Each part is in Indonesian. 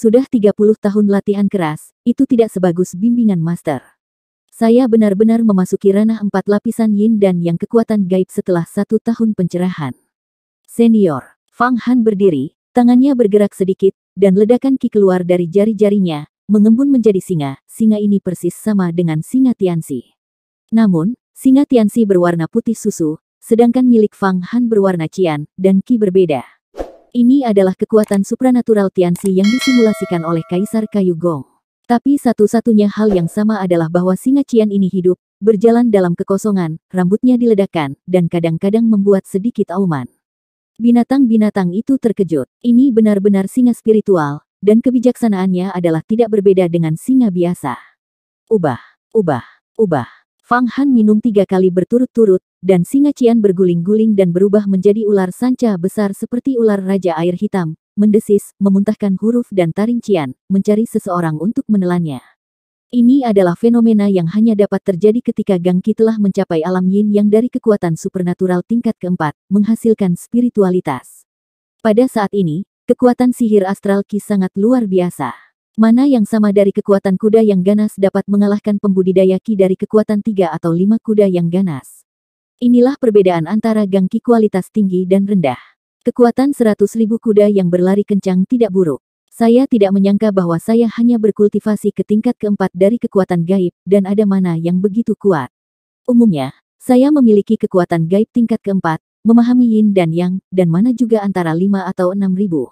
Sudah 30 tahun latihan keras, itu tidak sebagus bimbingan master. Saya benar-benar memasuki ranah empat lapisan yin dan yang kekuatan gaib setelah satu tahun pencerahan. Senior, Fang Han berdiri, tangannya bergerak sedikit, dan ledakan ki keluar dari jari-jarinya, mengembun menjadi singa, singa ini persis sama dengan singa Tianzi. Namun, singa Tianzi berwarna putih susu, sedangkan milik Fang Han berwarna cian, dan ki berbeda. Ini adalah kekuatan supranatural Tianxi yang disimulasikan oleh Kaisar Kayu Gong. Tapi satu-satunya hal yang sama adalah bahwa singa Cian ini hidup, berjalan dalam kekosongan, rambutnya diledakkan, dan kadang-kadang membuat sedikit auman. Binatang-binatang itu terkejut. Ini benar-benar singa spiritual, dan kebijaksanaannya adalah tidak berbeda dengan singa biasa. Ubah, ubah, ubah. Fang Han minum tiga kali berturut-turut, dan singa Cian berguling-guling dan berubah menjadi ular sanca besar seperti ular raja air hitam, mendesis, memuntahkan huruf dan taring Cian, mencari seseorang untuk menelannya. Ini adalah fenomena yang hanya dapat terjadi ketika Gang Gangki telah mencapai alam yin yang dari kekuatan supernatural tingkat keempat, menghasilkan spiritualitas. Pada saat ini, kekuatan sihir astral Qi sangat luar biasa. Mana yang sama dari kekuatan kuda yang ganas dapat mengalahkan pembudidaya Ki dari kekuatan tiga atau lima kuda yang ganas. Inilah perbedaan antara Gang kualitas tinggi dan rendah. Kekuatan seratus ribu kuda yang berlari kencang tidak buruk. Saya tidak menyangka bahwa saya hanya berkultivasi ke tingkat keempat dari kekuatan gaib, dan ada mana yang begitu kuat. Umumnya, saya memiliki kekuatan gaib tingkat keempat, memahami yin dan yang, dan mana juga antara lima atau enam ribu.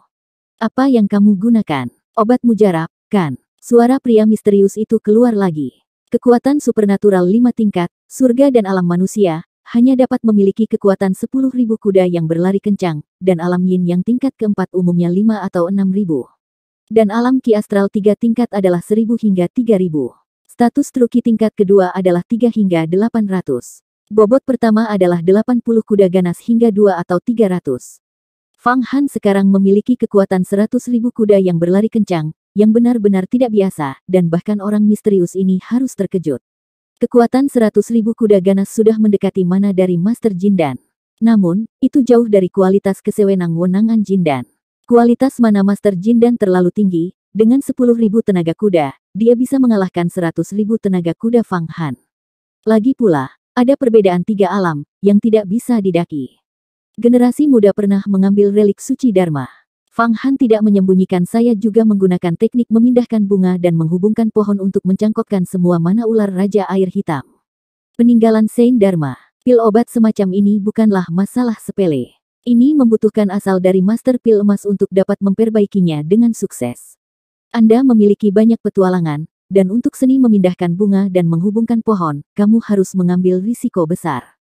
Apa yang kamu gunakan? Obat mujarab, kan? Suara pria misterius itu keluar lagi. Kekuatan supernatural lima tingkat, surga dan alam manusia, hanya dapat memiliki kekuatan sepuluh ribu kuda yang berlari kencang, dan alam yin yang tingkat keempat umumnya lima atau enam ribu, Dan alam ki astral tiga tingkat adalah seribu hingga tiga ribu. Status Truki tingkat kedua adalah tiga hingga delapan ratus. Bobot pertama adalah delapan puluh kuda ganas hingga dua atau tiga ratus. Fang Han sekarang memiliki kekuatan seratus ribu kuda yang berlari kencang, yang benar-benar tidak biasa, dan bahkan orang misterius ini harus terkejut. Kekuatan seratus ribu kuda ganas sudah mendekati mana dari Master Jindan. Namun, itu jauh dari kualitas kesewenang-wenangan Jindan. Kualitas mana Master Jindan terlalu tinggi, dengan sepuluh ribu tenaga kuda, dia bisa mengalahkan seratus ribu tenaga kuda Fang Han. Lagi pula, ada perbedaan tiga alam, yang tidak bisa didaki generasi muda pernah mengambil relik suci Dharma. Fang Han tidak menyembunyikan saya juga menggunakan teknik memindahkan bunga dan menghubungkan pohon untuk mencangkokkan semua mana ular Raja Air Hitam. Peninggalan Sein Dharma, pil obat semacam ini bukanlah masalah sepele. Ini membutuhkan asal dari master pil emas untuk dapat memperbaikinya dengan sukses. Anda memiliki banyak petualangan, dan untuk seni memindahkan bunga dan menghubungkan pohon, kamu harus mengambil risiko besar.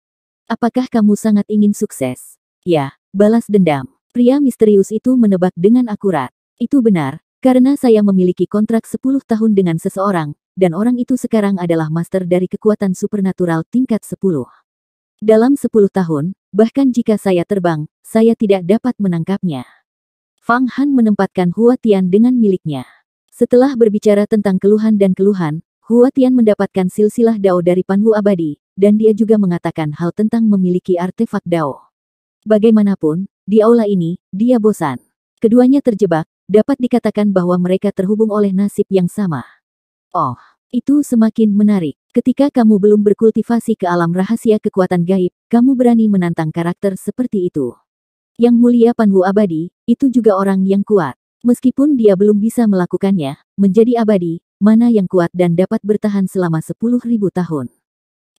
Apakah kamu sangat ingin sukses? Ya, balas dendam. Pria misterius itu menebak dengan akurat. Itu benar, karena saya memiliki kontrak 10 tahun dengan seseorang, dan orang itu sekarang adalah master dari kekuatan supernatural tingkat 10. Dalam 10 tahun, bahkan jika saya terbang, saya tidak dapat menangkapnya. Fang Han menempatkan Hua Tian dengan miliknya. Setelah berbicara tentang keluhan dan keluhan, Hua Tian mendapatkan silsilah Dao dari Panwu Abadi, dan dia juga mengatakan hal tentang memiliki artefak Dao. Bagaimanapun, di aula ini, dia bosan. Keduanya terjebak, dapat dikatakan bahwa mereka terhubung oleh nasib yang sama. Oh, itu semakin menarik. Ketika kamu belum berkultivasi ke alam rahasia kekuatan gaib, kamu berani menantang karakter seperti itu. Yang mulia Panwu Abadi, itu juga orang yang kuat. Meskipun dia belum bisa melakukannya, menjadi abadi, mana yang kuat dan dapat bertahan selama sepuluh ribu tahun.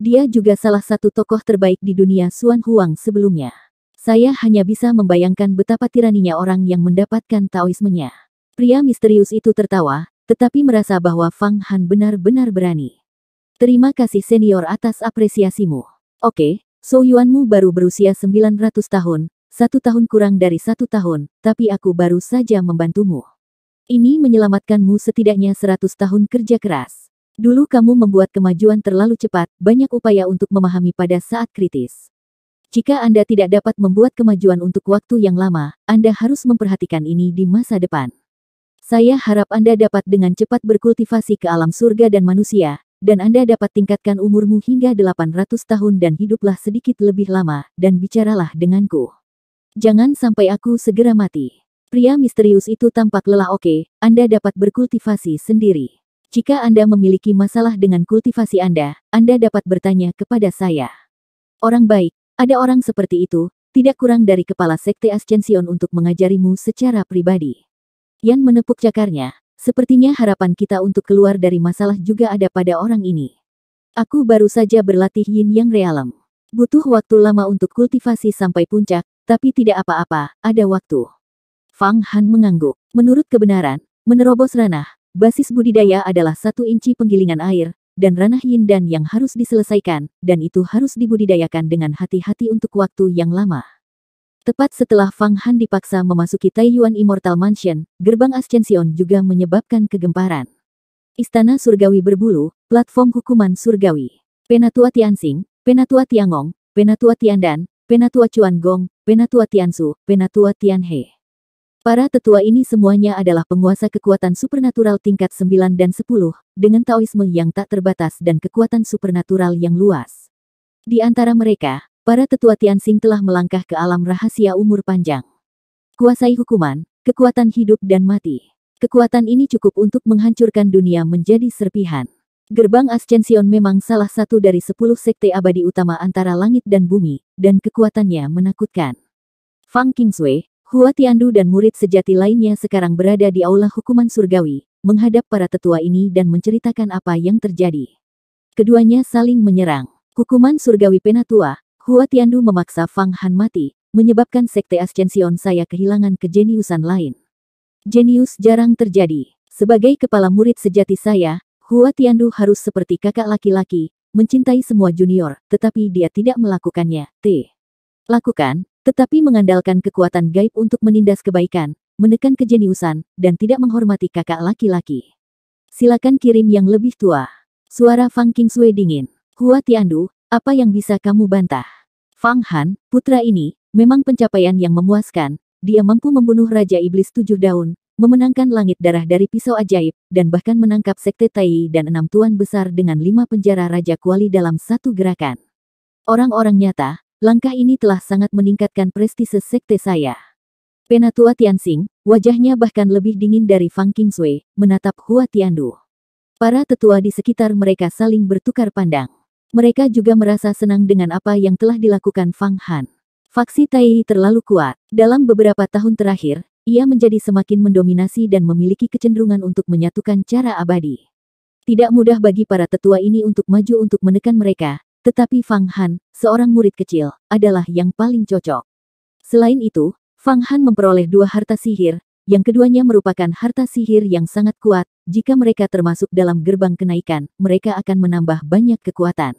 Dia juga salah satu tokoh terbaik di dunia Suan Huang sebelumnya. Saya hanya bisa membayangkan betapa tiraninya orang yang mendapatkan Taoismenya. Pria misterius itu tertawa, tetapi merasa bahwa Fang Han benar-benar berani. Terima kasih senior atas apresiasimu. Oke, So Yuanmu baru berusia 900 tahun, satu tahun kurang dari satu tahun, tapi aku baru saja membantumu. Ini menyelamatkanmu setidaknya 100 tahun kerja keras. Dulu kamu membuat kemajuan terlalu cepat, banyak upaya untuk memahami pada saat kritis. Jika Anda tidak dapat membuat kemajuan untuk waktu yang lama, Anda harus memperhatikan ini di masa depan. Saya harap Anda dapat dengan cepat berkultivasi ke alam surga dan manusia, dan Anda dapat tingkatkan umurmu hingga 800 tahun dan hiduplah sedikit lebih lama, dan bicaralah denganku. Jangan sampai aku segera mati. Pria misterius itu tampak lelah oke, okay, Anda dapat berkultivasi sendiri. Jika Anda memiliki masalah dengan kultivasi Anda, Anda dapat bertanya kepada saya. Orang baik, ada orang seperti itu, tidak kurang dari kepala sekte Ascension untuk mengajarimu secara pribadi. Yang menepuk cakarnya. Sepertinya harapan kita untuk keluar dari masalah juga ada pada orang ini. Aku baru saja berlatih yin yang realem. Butuh waktu lama untuk kultivasi sampai puncak, tapi tidak apa-apa, ada waktu. Fang Han mengangguk. Menurut kebenaran, menerobos ranah, basis budidaya adalah satu inci penggilingan air, dan ranah yin dan yang harus diselesaikan, dan itu harus dibudidayakan dengan hati-hati untuk waktu yang lama. Tepat setelah Fang Han dipaksa memasuki Taiyuan Immortal Mansion, gerbang Ascension juga menyebabkan kegemparan. Istana Surgawi berbulu, platform hukuman surgawi. Penatua Tianxing, Penatua Tiangong, Penatua Tiandan, Penatua Chuan Gong, Penatua Tiansu, Penatua Tianhe. Para tetua ini semuanya adalah penguasa kekuatan supernatural tingkat 9 dan 10, dengan taoisme yang tak terbatas dan kekuatan supernatural yang luas. Di antara mereka, para tetua Tianxing telah melangkah ke alam rahasia umur panjang. Kuasai hukuman, kekuatan hidup dan mati. Kekuatan ini cukup untuk menghancurkan dunia menjadi serpihan. Gerbang Ascension memang salah satu dari sepuluh sekte abadi utama antara langit dan bumi, dan kekuatannya menakutkan. Fang Kingsway, Hua Tiandu dan murid sejati lainnya sekarang berada di aula hukuman surgawi, menghadap para tetua ini dan menceritakan apa yang terjadi. Keduanya saling menyerang. Hukuman surgawi penatua, Hua Tiandu memaksa Fang Han mati, menyebabkan sekte Ascension saya kehilangan kejeniusan lain. Jenius jarang terjadi. Sebagai kepala murid sejati saya, Hua Tiandu harus seperti kakak laki-laki, mencintai semua junior, tetapi dia tidak melakukannya. T. Lakukan, tetapi mengandalkan kekuatan gaib untuk menindas kebaikan, menekan kejeniusan, dan tidak menghormati kakak laki-laki. Silakan kirim yang lebih tua. Suara Fang King Sui dingin. Hua Tiandu, apa yang bisa kamu bantah? Fang Han, putra ini, memang pencapaian yang memuaskan. Dia mampu membunuh Raja Iblis tujuh daun, memenangkan langit darah dari pisau ajaib, dan bahkan menangkap sekte Tai dan enam tuan besar dengan lima penjara Raja Kuali dalam satu gerakan. Orang-orang nyata, Langkah ini telah sangat meningkatkan prestise sekte saya. Penatua Tianxing, wajahnya bahkan lebih dingin dari Fang Kingsui, menatap Hua Tiandu. Para tetua di sekitar mereka saling bertukar pandang. Mereka juga merasa senang dengan apa yang telah dilakukan Fang Han. Faksi Tai terlalu kuat. Dalam beberapa tahun terakhir, ia menjadi semakin mendominasi dan memiliki kecenderungan untuk menyatukan cara abadi. Tidak mudah bagi para tetua ini untuk maju untuk menekan mereka, tetapi Fang Han, seorang murid kecil, adalah yang paling cocok. Selain itu, Fang Han memperoleh dua harta sihir, yang keduanya merupakan harta sihir yang sangat kuat, jika mereka termasuk dalam gerbang kenaikan, mereka akan menambah banyak kekuatan.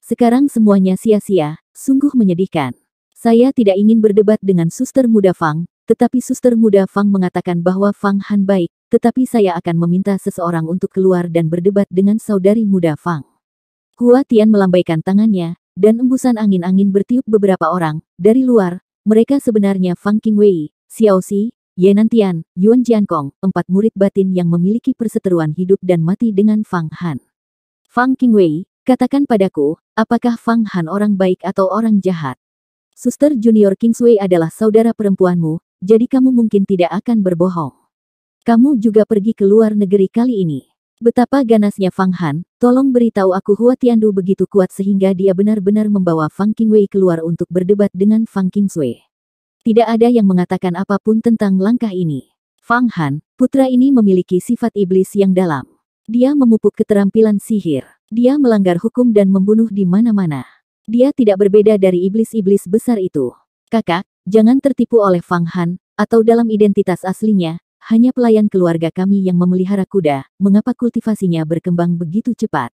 Sekarang semuanya sia-sia, sungguh menyedihkan. Saya tidak ingin berdebat dengan suster muda Fang, tetapi suster muda Fang mengatakan bahwa Fang Han baik, tetapi saya akan meminta seseorang untuk keluar dan berdebat dengan saudari muda Fang. Hua Tian melambaikan tangannya, dan embusan angin-angin bertiup beberapa orang. Dari luar, mereka sebenarnya Fang Qingwei, Xiao Xi, Yenan Tian, Yuan Jiankong, empat murid batin yang memiliki perseteruan hidup dan mati dengan Fang Han. Fang Qingwei, katakan padaku, apakah Fang Han orang baik atau orang jahat? Suster junior Kingsway adalah saudara perempuanmu, jadi kamu mungkin tidak akan berbohong. Kamu juga pergi ke luar negeri kali ini. Betapa ganasnya Fang Han, tolong beritahu aku Hua Tiandu begitu kuat sehingga dia benar-benar membawa Fang Qingwei keluar untuk berdebat dengan Fang Qingsui. Tidak ada yang mengatakan apapun tentang langkah ini. Fang Han, putra ini memiliki sifat iblis yang dalam. Dia memupuk keterampilan sihir. Dia melanggar hukum dan membunuh di mana-mana. Dia tidak berbeda dari iblis-iblis besar itu. Kakak, jangan tertipu oleh Fang Han, atau dalam identitas aslinya, hanya pelayan keluarga kami yang memelihara kuda, mengapa kultivasinya berkembang begitu cepat?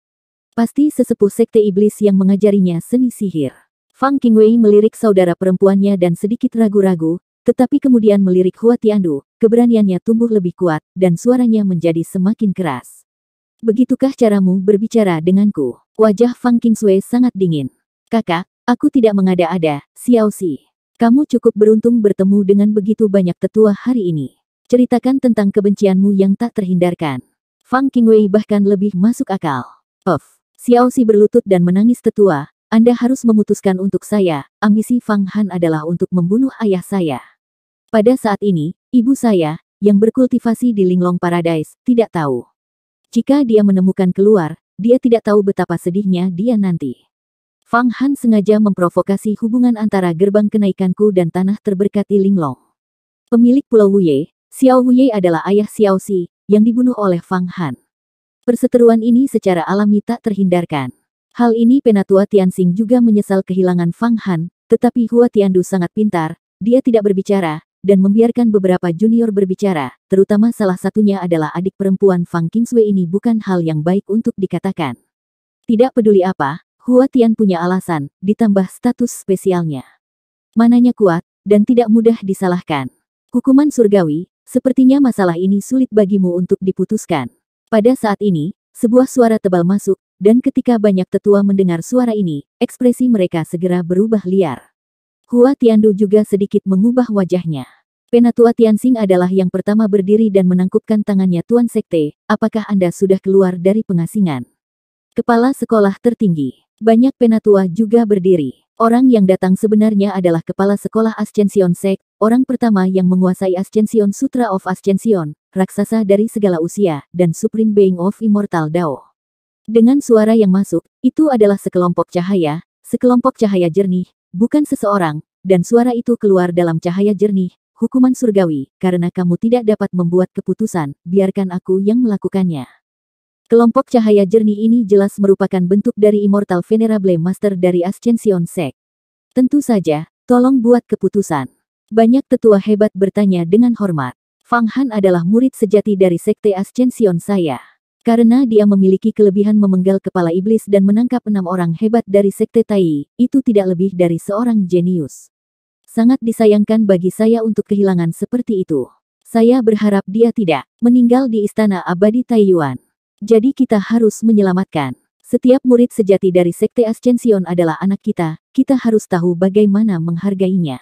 Pasti sesepuh sekte iblis yang mengajarinya seni sihir. Fang Qingwei melirik saudara perempuannya dan sedikit ragu-ragu, tetapi kemudian melirik Hua Tiandu, keberaniannya tumbuh lebih kuat, dan suaranya menjadi semakin keras. Begitukah caramu berbicara denganku? Wajah Fang Qingwei sangat dingin. Kakak, aku tidak mengada-ada, Xiao si. Kamu cukup beruntung bertemu dengan begitu banyak tetua hari ini. Ceritakan tentang kebencianmu yang tak terhindarkan. Fang Qingwei bahkan lebih masuk akal. Of, Xiao Xi berlutut dan menangis tetua, Anda harus memutuskan untuk saya, ambisi Fang Han adalah untuk membunuh ayah saya. Pada saat ini, ibu saya, yang berkultivasi di Linglong Paradise, tidak tahu. Jika dia menemukan keluar, dia tidak tahu betapa sedihnya dia nanti. Fang Han sengaja memprovokasi hubungan antara gerbang kenaikanku dan tanah terberkati Linglong. Pemilik Pulau Wuye, Xiao Huye adalah ayah Xiao Xi, yang dibunuh oleh Fang Han. Perseteruan ini secara alami tak terhindarkan. Hal ini Penatua Tianxing juga menyesal kehilangan Fang Han, tetapi Hua Tiandu sangat pintar, dia tidak berbicara, dan membiarkan beberapa junior berbicara, terutama salah satunya adalah adik perempuan Fang Kingswei ini bukan hal yang baik untuk dikatakan. Tidak peduli apa, Hua Tian punya alasan, ditambah status spesialnya. Mananya kuat, dan tidak mudah disalahkan. Hukuman surgawi, sepertinya masalah ini sulit bagimu untuk diputuskan. Pada saat ini, sebuah suara tebal masuk, dan ketika banyak tetua mendengar suara ini, ekspresi mereka segera berubah liar. Hua Tiandu juga sedikit mengubah wajahnya. Penatua Tianxing adalah yang pertama berdiri dan menangkupkan tangannya Tuan Sekte, apakah Anda sudah keluar dari pengasingan? Kepala sekolah tertinggi. Banyak penatua juga berdiri. Orang yang datang sebenarnya adalah kepala sekolah Ascension Sek, orang pertama yang menguasai Ascension Sutra of Ascension, raksasa dari segala usia, dan Supreme Being of Immortal Dao. Dengan suara yang masuk, itu adalah sekelompok cahaya, sekelompok cahaya jernih, bukan seseorang, dan suara itu keluar dalam cahaya jernih, hukuman surgawi, karena kamu tidak dapat membuat keputusan, biarkan aku yang melakukannya. Kelompok cahaya jernih ini jelas merupakan bentuk dari Immortal Venerable Master dari Ascension Sect. Tentu saja, tolong buat keputusan. Banyak tetua hebat bertanya dengan hormat. Fang Han adalah murid sejati dari Sekte Ascension saya. Karena dia memiliki kelebihan memenggal kepala iblis dan menangkap enam orang hebat dari Sekte Tai, itu tidak lebih dari seorang jenius. Sangat disayangkan bagi saya untuk kehilangan seperti itu. Saya berharap dia tidak meninggal di Istana Abadi Taiyuan. Jadi kita harus menyelamatkan. Setiap murid sejati dari Sekte Ascension adalah anak kita, kita harus tahu bagaimana menghargainya.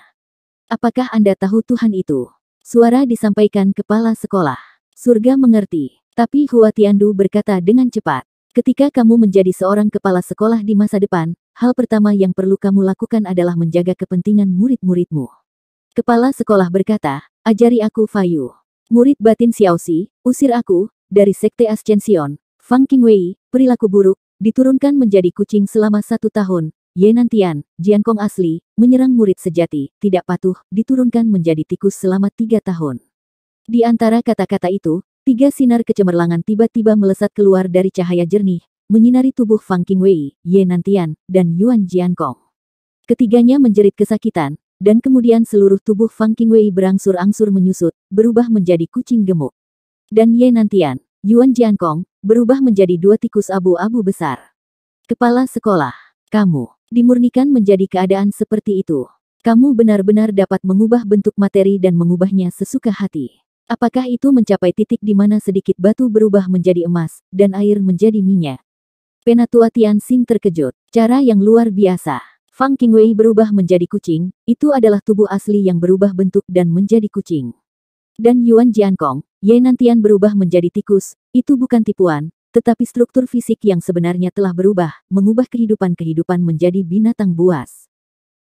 Apakah Anda tahu Tuhan itu? Suara disampaikan kepala sekolah. Surga mengerti, tapi Hua Tiandu berkata dengan cepat. Ketika kamu menjadi seorang kepala sekolah di masa depan, hal pertama yang perlu kamu lakukan adalah menjaga kepentingan murid-muridmu. Kepala sekolah berkata, ajari aku Fayu. Murid batin Xiaosi, usir aku, dari Sekte Ascension, Fang Qingwei, perilaku buruk, diturunkan menjadi kucing selama satu tahun, Ye Nantian, Kong asli, menyerang murid sejati, tidak patuh, diturunkan menjadi tikus selama tiga tahun. Di antara kata-kata itu, tiga sinar kecemerlangan tiba-tiba melesat keluar dari cahaya jernih, menyinari tubuh Fang Qingwei, Ye Nantian, dan Yuan Kong. Ketiganya menjerit kesakitan, dan kemudian seluruh tubuh Fang Qingwei berangsur-angsur menyusut, berubah menjadi kucing gemuk. Dan Ye Nantian, Yuan Jiankong, berubah menjadi dua tikus abu-abu besar. Kepala sekolah, kamu dimurnikan menjadi keadaan seperti itu. Kamu benar-benar dapat mengubah bentuk materi dan mengubahnya sesuka hati. Apakah itu mencapai titik di mana sedikit batu berubah menjadi emas, dan air menjadi minyak? Penatua Tian Xing terkejut. Cara yang luar biasa. Fang Qingwei berubah menjadi kucing, itu adalah tubuh asli yang berubah bentuk dan menjadi kucing. Dan Yuan Jiankong, Ye Nantian berubah menjadi tikus, itu bukan tipuan, tetapi struktur fisik yang sebenarnya telah berubah, mengubah kehidupan-kehidupan menjadi binatang buas.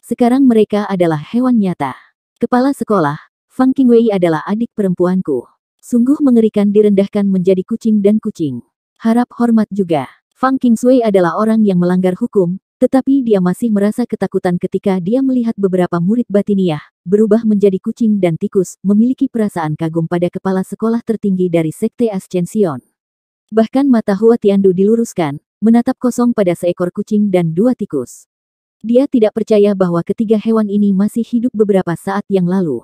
Sekarang mereka adalah hewan nyata. Kepala sekolah, Fang Qingwei adalah adik perempuanku. Sungguh mengerikan direndahkan menjadi kucing dan kucing. Harap hormat juga. Fang Qingwei adalah orang yang melanggar hukum, tetapi dia masih merasa ketakutan ketika dia melihat beberapa murid batiniah, berubah menjadi kucing dan tikus, memiliki perasaan kagum pada kepala sekolah tertinggi dari Sekte Ascension. Bahkan mata Hua Tiandu diluruskan, menatap kosong pada seekor kucing dan dua tikus. Dia tidak percaya bahwa ketiga hewan ini masih hidup beberapa saat yang lalu.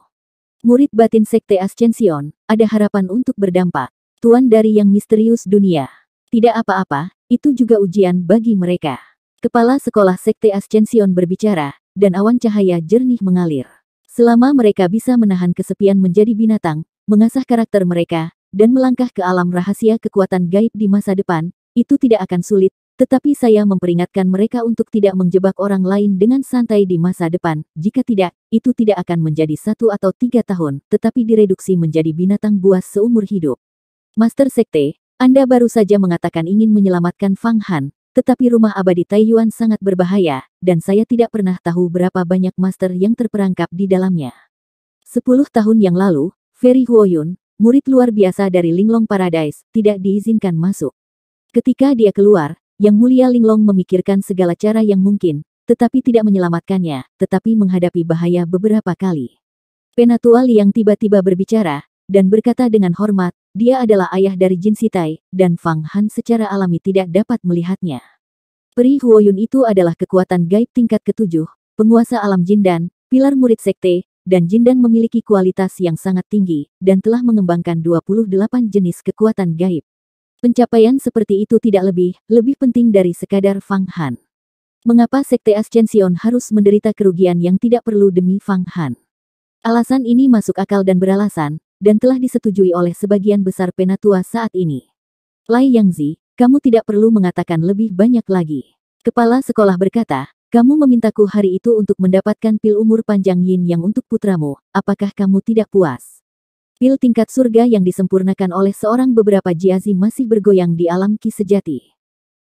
Murid batin Sekte Ascension, ada harapan untuk berdampak. Tuan dari yang misterius dunia. Tidak apa-apa, itu juga ujian bagi mereka. Kepala Sekolah Sekte Ascension berbicara, dan awan cahaya jernih mengalir. Selama mereka bisa menahan kesepian menjadi binatang, mengasah karakter mereka, dan melangkah ke alam rahasia kekuatan gaib di masa depan, itu tidak akan sulit, tetapi saya memperingatkan mereka untuk tidak menjebak orang lain dengan santai di masa depan. Jika tidak, itu tidak akan menjadi satu atau tiga tahun, tetapi direduksi menjadi binatang buas seumur hidup. Master Sekte, Anda baru saja mengatakan ingin menyelamatkan Fang Han, tetapi rumah abadi Taiyuan sangat berbahaya, dan saya tidak pernah tahu berapa banyak master yang terperangkap di dalamnya. Sepuluh tahun yang lalu, Ferry Huoyun, murid luar biasa dari Linglong Paradise, tidak diizinkan masuk. Ketika dia keluar, Yang Mulia Linglong memikirkan segala cara yang mungkin, tetapi tidak menyelamatkannya, tetapi menghadapi bahaya beberapa kali. Penatua Liang tiba-tiba berbicara, dan berkata dengan hormat, dia adalah ayah dari Jin Sitai, dan Fang Han secara alami tidak dapat melihatnya. Peri Huoyun itu adalah kekuatan gaib tingkat ketujuh, penguasa alam jin dan pilar murid sekte, dan Jindan memiliki kualitas yang sangat tinggi, dan telah mengembangkan 28 jenis kekuatan gaib. Pencapaian seperti itu tidak lebih, lebih penting dari sekadar Fang Han. Mengapa Sekte Ascension harus menderita kerugian yang tidak perlu demi Fang Han? Alasan ini masuk akal dan beralasan, dan telah disetujui oleh sebagian besar penatua saat ini. Lai Yangzi, kamu tidak perlu mengatakan lebih banyak lagi. Kepala sekolah berkata, kamu memintaku hari itu untuk mendapatkan pil umur panjang yin yang untuk putramu, apakah kamu tidak puas? Pil tingkat surga yang disempurnakan oleh seorang beberapa jiazi masih bergoyang di alam ki sejati.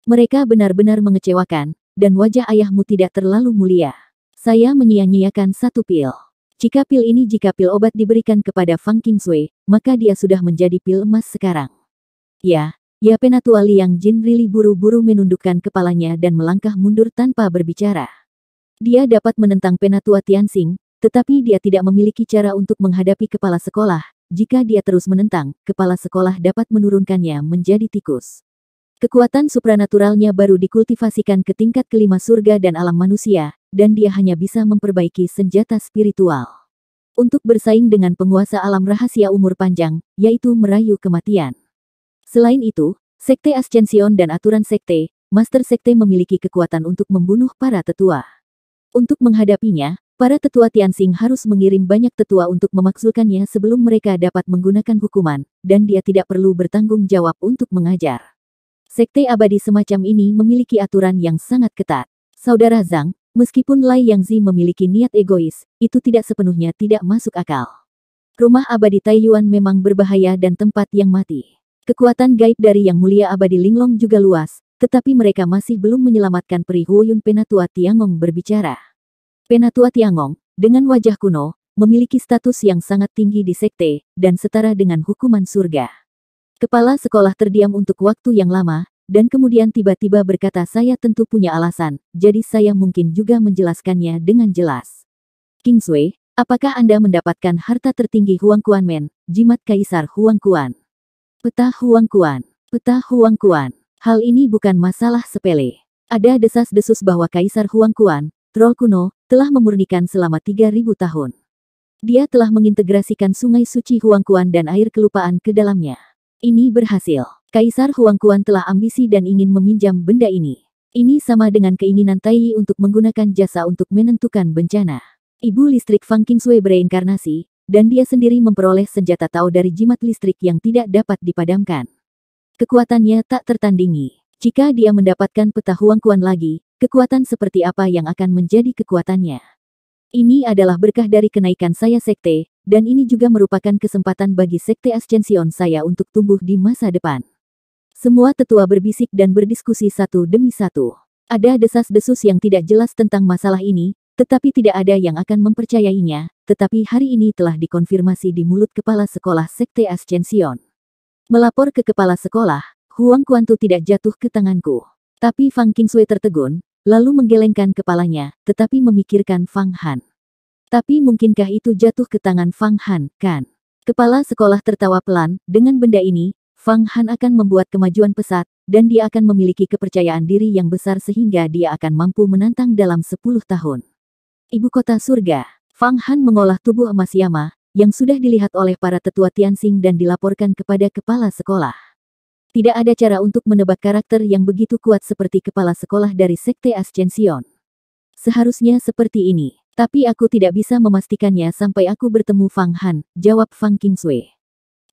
Mereka benar-benar mengecewakan, dan wajah ayahmu tidak terlalu mulia. Saya menyia-nyiakan satu pil. Jika pil ini jika pil obat diberikan kepada Fang Kingsui, maka dia sudah menjadi pil emas sekarang. Ya, Ya Penatua Liang Jin Rili buru-buru menundukkan kepalanya dan melangkah mundur tanpa berbicara. Dia dapat menentang Penatua Tianxing, tetapi dia tidak memiliki cara untuk menghadapi kepala sekolah. Jika dia terus menentang, kepala sekolah dapat menurunkannya menjadi tikus. Kekuatan supranaturalnya baru dikultivasikan ke tingkat kelima surga dan alam manusia, dan dia hanya bisa memperbaiki senjata spiritual. Untuk bersaing dengan penguasa alam rahasia umur panjang, yaitu merayu kematian. Selain itu, Sekte Ascension dan aturan sekte, Master Sekte memiliki kekuatan untuk membunuh para tetua. Untuk menghadapinya, para tetua Tianxing harus mengirim banyak tetua untuk memaksulkannya sebelum mereka dapat menggunakan hukuman, dan dia tidak perlu bertanggung jawab untuk mengajar. Sekte abadi semacam ini memiliki aturan yang sangat ketat. Saudara Zhang, meskipun Lai Yangzi memiliki niat egois, itu tidak sepenuhnya tidak masuk akal. Rumah abadi Taiyuan memang berbahaya dan tempat yang mati. Kekuatan gaib dari Yang Mulia Abadi Linglong juga luas, tetapi mereka masih belum menyelamatkan peri Perihuyun Penatua Tiangong berbicara. Penatua Tiangong, dengan wajah kuno, memiliki status yang sangat tinggi di sekte, dan setara dengan hukuman surga. Kepala sekolah terdiam untuk waktu yang lama, dan kemudian tiba-tiba berkata saya tentu punya alasan, jadi saya mungkin juga menjelaskannya dengan jelas. Kingsway, apakah Anda mendapatkan harta tertinggi Huang Kuan Men, jimat Kaisar Huang Kuan? Peta Kuan. Peta Kuan. Hal ini bukan masalah sepele. Ada desas-desus bahwa Kaisar Kuan, troll kuno, telah memurnikan selama 3000 tahun. Dia telah mengintegrasikan sungai suci Huang Kuan dan air kelupaan ke dalamnya. Ini berhasil. Kaisar Huang Kuan telah ambisi dan ingin meminjam benda ini. Ini sama dengan keinginan Tai untuk menggunakan jasa untuk menentukan bencana. Ibu listrik Fang Kingsue bereinkarnasi, dan dia sendiri memperoleh senjata Tao dari jimat listrik yang tidak dapat dipadamkan. Kekuatannya tak tertandingi. Jika dia mendapatkan peta kuan lagi, kekuatan seperti apa yang akan menjadi kekuatannya? Ini adalah berkah dari kenaikan saya sekte, dan ini juga merupakan kesempatan bagi sekte Ascension saya untuk tumbuh di masa depan. Semua tetua berbisik dan berdiskusi satu demi satu. Ada desas-desus yang tidak jelas tentang masalah ini, tetapi tidak ada yang akan mempercayainya, tetapi hari ini telah dikonfirmasi di mulut kepala sekolah Sekte Ascension. Melapor ke kepala sekolah, Huang Kuantu tidak jatuh ke tanganku. Tapi Fang Kingsue tertegun, lalu menggelengkan kepalanya, tetapi memikirkan Fang Han. Tapi mungkinkah itu jatuh ke tangan Fang Han, kan? Kepala sekolah tertawa pelan, dengan benda ini, Fang Han akan membuat kemajuan pesat, dan dia akan memiliki kepercayaan diri yang besar sehingga dia akan mampu menantang dalam 10 tahun. Ibu kota surga, Fang Han mengolah tubuh emas Yama, yang sudah dilihat oleh para tetua Tianxing dan dilaporkan kepada kepala sekolah. Tidak ada cara untuk menebak karakter yang begitu kuat seperti kepala sekolah dari Sekte Ascension. Seharusnya seperti ini, tapi aku tidak bisa memastikannya sampai aku bertemu Fang Han, jawab Fang Kingsui.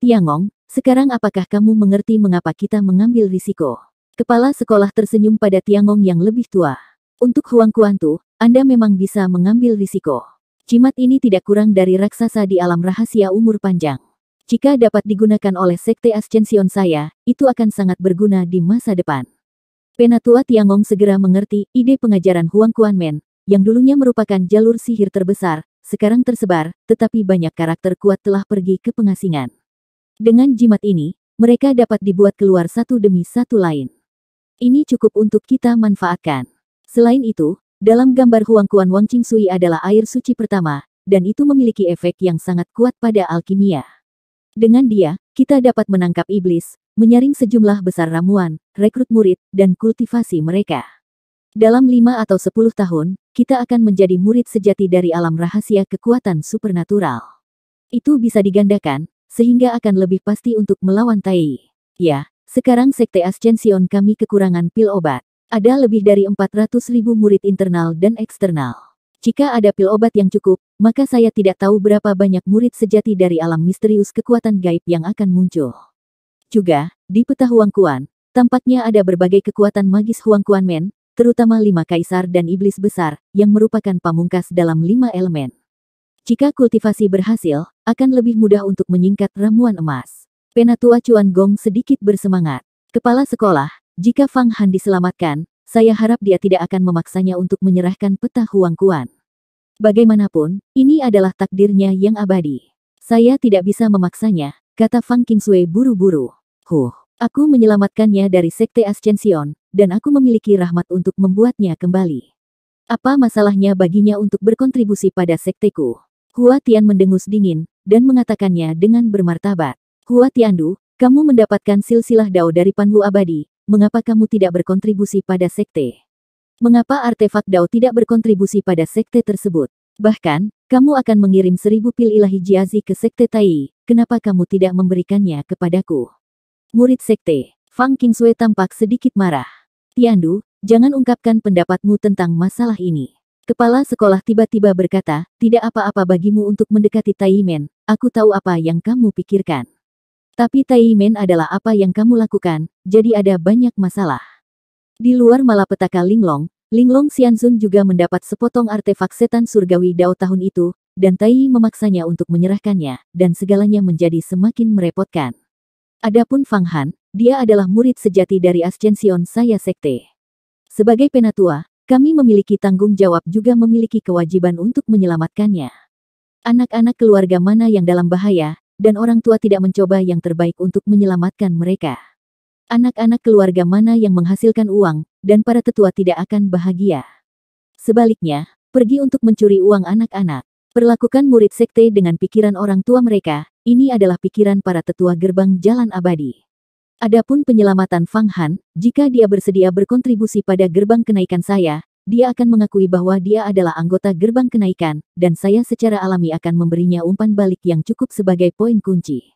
Tiangong, sekarang apakah kamu mengerti mengapa kita mengambil risiko? Kepala sekolah tersenyum pada Tiangong yang lebih tua. Untuk Huang Kuantu, anda memang bisa mengambil risiko. Jimat ini tidak kurang dari raksasa di alam rahasia umur panjang. Jika dapat digunakan oleh Sekte Ascension saya, itu akan sangat berguna di masa depan. Penatua Tiangong segera mengerti ide pengajaran Huang Kuanmen, yang dulunya merupakan jalur sihir terbesar, sekarang tersebar, tetapi banyak karakter kuat telah pergi ke pengasingan. Dengan jimat ini, mereka dapat dibuat keluar satu demi satu lain. Ini cukup untuk kita manfaatkan. Selain itu, dalam gambar Huang Kuan Wang Ching Sui adalah air suci pertama, dan itu memiliki efek yang sangat kuat pada alkimia. Dengan dia, kita dapat menangkap iblis, menyaring sejumlah besar ramuan, rekrut murid, dan kultivasi mereka. Dalam lima atau sepuluh tahun, kita akan menjadi murid sejati dari alam rahasia kekuatan supernatural. Itu bisa digandakan, sehingga akan lebih pasti untuk melawan Tai. Ya, sekarang Sekte Ascension kami kekurangan pil obat. Ada lebih dari 400 ribu murid internal dan eksternal. Jika ada pil obat yang cukup, maka saya tidak tahu berapa banyak murid sejati dari alam misterius kekuatan gaib yang akan muncul. Juga, di peta Kuan, tampaknya ada berbagai kekuatan magis Huang Kuan Men, terutama lima kaisar dan iblis besar, yang merupakan pamungkas dalam lima elemen. Jika kultivasi berhasil, akan lebih mudah untuk menyingkat ramuan emas. Penatua Cuan Gong sedikit bersemangat. Kepala sekolah, jika Fang Han diselamatkan, saya harap dia tidak akan memaksanya untuk menyerahkan peta Kuan. Bagaimanapun, ini adalah takdirnya yang abadi. Saya tidak bisa memaksanya, kata Fang Kingswei buru-buru. Huh, aku menyelamatkannya dari Sekte Ascension, dan aku memiliki rahmat untuk membuatnya kembali. Apa masalahnya baginya untuk berkontribusi pada sekteku? Hua Tian mendengus dingin, dan mengatakannya dengan bermartabat. Hua Du, kamu mendapatkan silsilah dao dari Panlu Abadi, mengapa kamu tidak berkontribusi pada sekte? Mengapa artefak Dao tidak berkontribusi pada sekte tersebut? Bahkan, kamu akan mengirim seribu pil ilahi jiazi ke sekte Tai, kenapa kamu tidak memberikannya kepadaku? Murid sekte, Fang Kingsue tampak sedikit marah. Tiandu, jangan ungkapkan pendapatmu tentang masalah ini. Kepala sekolah tiba-tiba berkata, tidak apa-apa bagimu untuk mendekati Tai Men. aku tahu apa yang kamu pikirkan. Tapi men adalah apa yang kamu lakukan, jadi ada banyak masalah. Di luar malapetaka Linglong, Linglong Xianzun juga mendapat sepotong artefak setan surgawi Dao tahun itu, dan Tai memaksanya untuk menyerahkannya, dan segalanya menjadi semakin merepotkan. Adapun Fang Han, dia adalah murid sejati dari Ascension saya sekte. Sebagai penatua, kami memiliki tanggung jawab juga memiliki kewajiban untuk menyelamatkannya. Anak-anak keluarga mana yang dalam bahaya, dan orang tua tidak mencoba yang terbaik untuk menyelamatkan mereka. Anak-anak keluarga mana yang menghasilkan uang, dan para tetua tidak akan bahagia. Sebaliknya, pergi untuk mencuri uang anak-anak. Perlakukan murid sekte dengan pikiran orang tua mereka, ini adalah pikiran para tetua gerbang jalan abadi. Adapun penyelamatan Fang Han, jika dia bersedia berkontribusi pada gerbang kenaikan saya, dia akan mengakui bahwa dia adalah anggota gerbang kenaikan, dan saya secara alami akan memberinya umpan balik yang cukup sebagai poin kunci.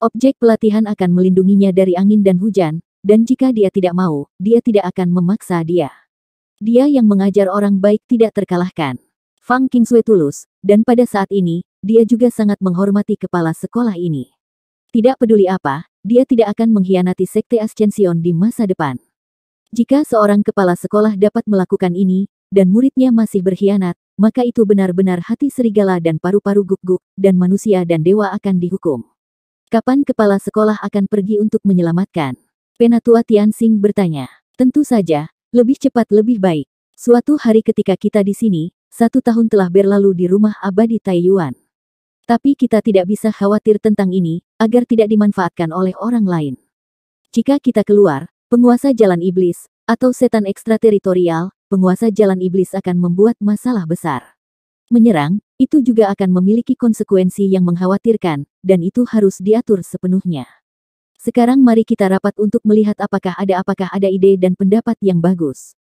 Objek pelatihan akan melindunginya dari angin dan hujan, dan jika dia tidak mau, dia tidak akan memaksa dia. Dia yang mengajar orang baik tidak terkalahkan. Fang Kingsue tulus, dan pada saat ini, dia juga sangat menghormati kepala sekolah ini. Tidak peduli apa, dia tidak akan mengkhianati Sekte Ascension di masa depan. Jika seorang kepala sekolah dapat melakukan ini, dan muridnya masih berkhianat, maka itu benar-benar hati serigala dan paru-paru guk-guk, dan manusia dan dewa akan dihukum. Kapan kepala sekolah akan pergi untuk menyelamatkan? Penatua Tianxing bertanya. Tentu saja, lebih cepat lebih baik. Suatu hari ketika kita di sini, satu tahun telah berlalu di rumah abadi Taiyuan. Tapi kita tidak bisa khawatir tentang ini, agar tidak dimanfaatkan oleh orang lain. Jika kita keluar, Penguasa Jalan Iblis, atau setan ekstrateritorial, penguasa Jalan Iblis akan membuat masalah besar. Menyerang, itu juga akan memiliki konsekuensi yang mengkhawatirkan, dan itu harus diatur sepenuhnya. Sekarang mari kita rapat untuk melihat apakah ada apakah ada ide dan pendapat yang bagus.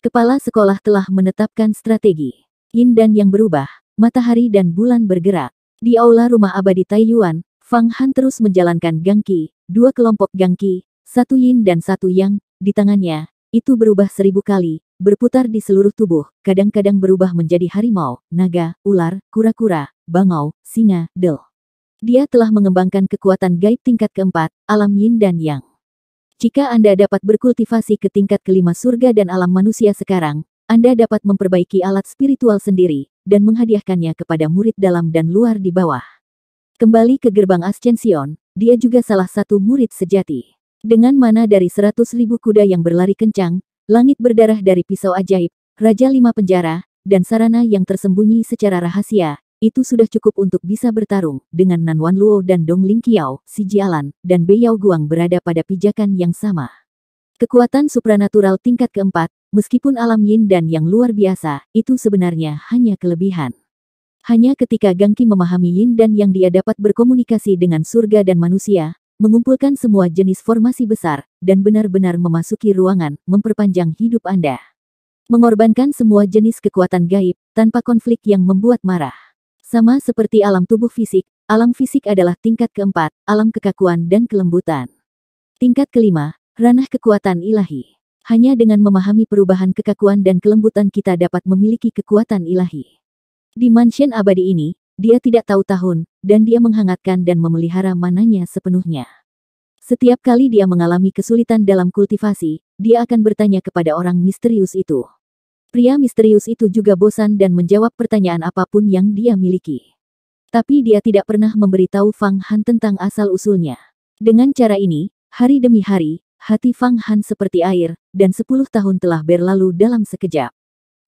Kepala sekolah telah menetapkan strategi. Yin dan yang berubah, matahari dan bulan bergerak. Di aula rumah abadi Taiyuan, Fang Han terus menjalankan gangki, dua kelompok gangki, satu yin dan satu yang, di tangannya, itu berubah seribu kali, berputar di seluruh tubuh, kadang-kadang berubah menjadi harimau, naga, ular, kura-kura, bangau, singa, del. Dia telah mengembangkan kekuatan gaib tingkat keempat, alam yin dan yang. Jika Anda dapat berkultivasi ke tingkat kelima surga dan alam manusia sekarang, Anda dapat memperbaiki alat spiritual sendiri, dan menghadiahkannya kepada murid dalam dan luar di bawah. Kembali ke gerbang Ascension, dia juga salah satu murid sejati. Dengan mana dari seratus ribu kuda yang berlari kencang, langit berdarah dari pisau ajaib, raja lima penjara, dan sarana yang tersembunyi secara rahasia, itu sudah cukup untuk bisa bertarung dengan Nan Wan Luo dan Dong Ling Qiao, Si Jialan, dan Bei Yao Guang berada pada pijakan yang sama. Kekuatan supranatural tingkat keempat, meskipun alam yin dan yang luar biasa, itu sebenarnya hanya kelebihan. Hanya ketika Gangki memahami yin dan yang dia dapat berkomunikasi dengan surga dan manusia, mengumpulkan semua jenis formasi besar, dan benar-benar memasuki ruangan, memperpanjang hidup Anda. Mengorbankan semua jenis kekuatan gaib, tanpa konflik yang membuat marah. Sama seperti alam tubuh fisik, alam fisik adalah tingkat keempat, alam kekakuan dan kelembutan. Tingkat kelima, ranah kekuatan ilahi. Hanya dengan memahami perubahan kekakuan dan kelembutan kita dapat memiliki kekuatan ilahi. Di mansion abadi ini, dia tidak tahu tahun, dan dia menghangatkan dan memelihara mananya sepenuhnya. Setiap kali dia mengalami kesulitan dalam kultivasi, dia akan bertanya kepada orang misterius itu. Pria misterius itu juga bosan dan menjawab pertanyaan apapun yang dia miliki. Tapi dia tidak pernah memberitahu Fang Han tentang asal-usulnya. Dengan cara ini, hari demi hari, hati Fang Han seperti air, dan sepuluh tahun telah berlalu dalam sekejap.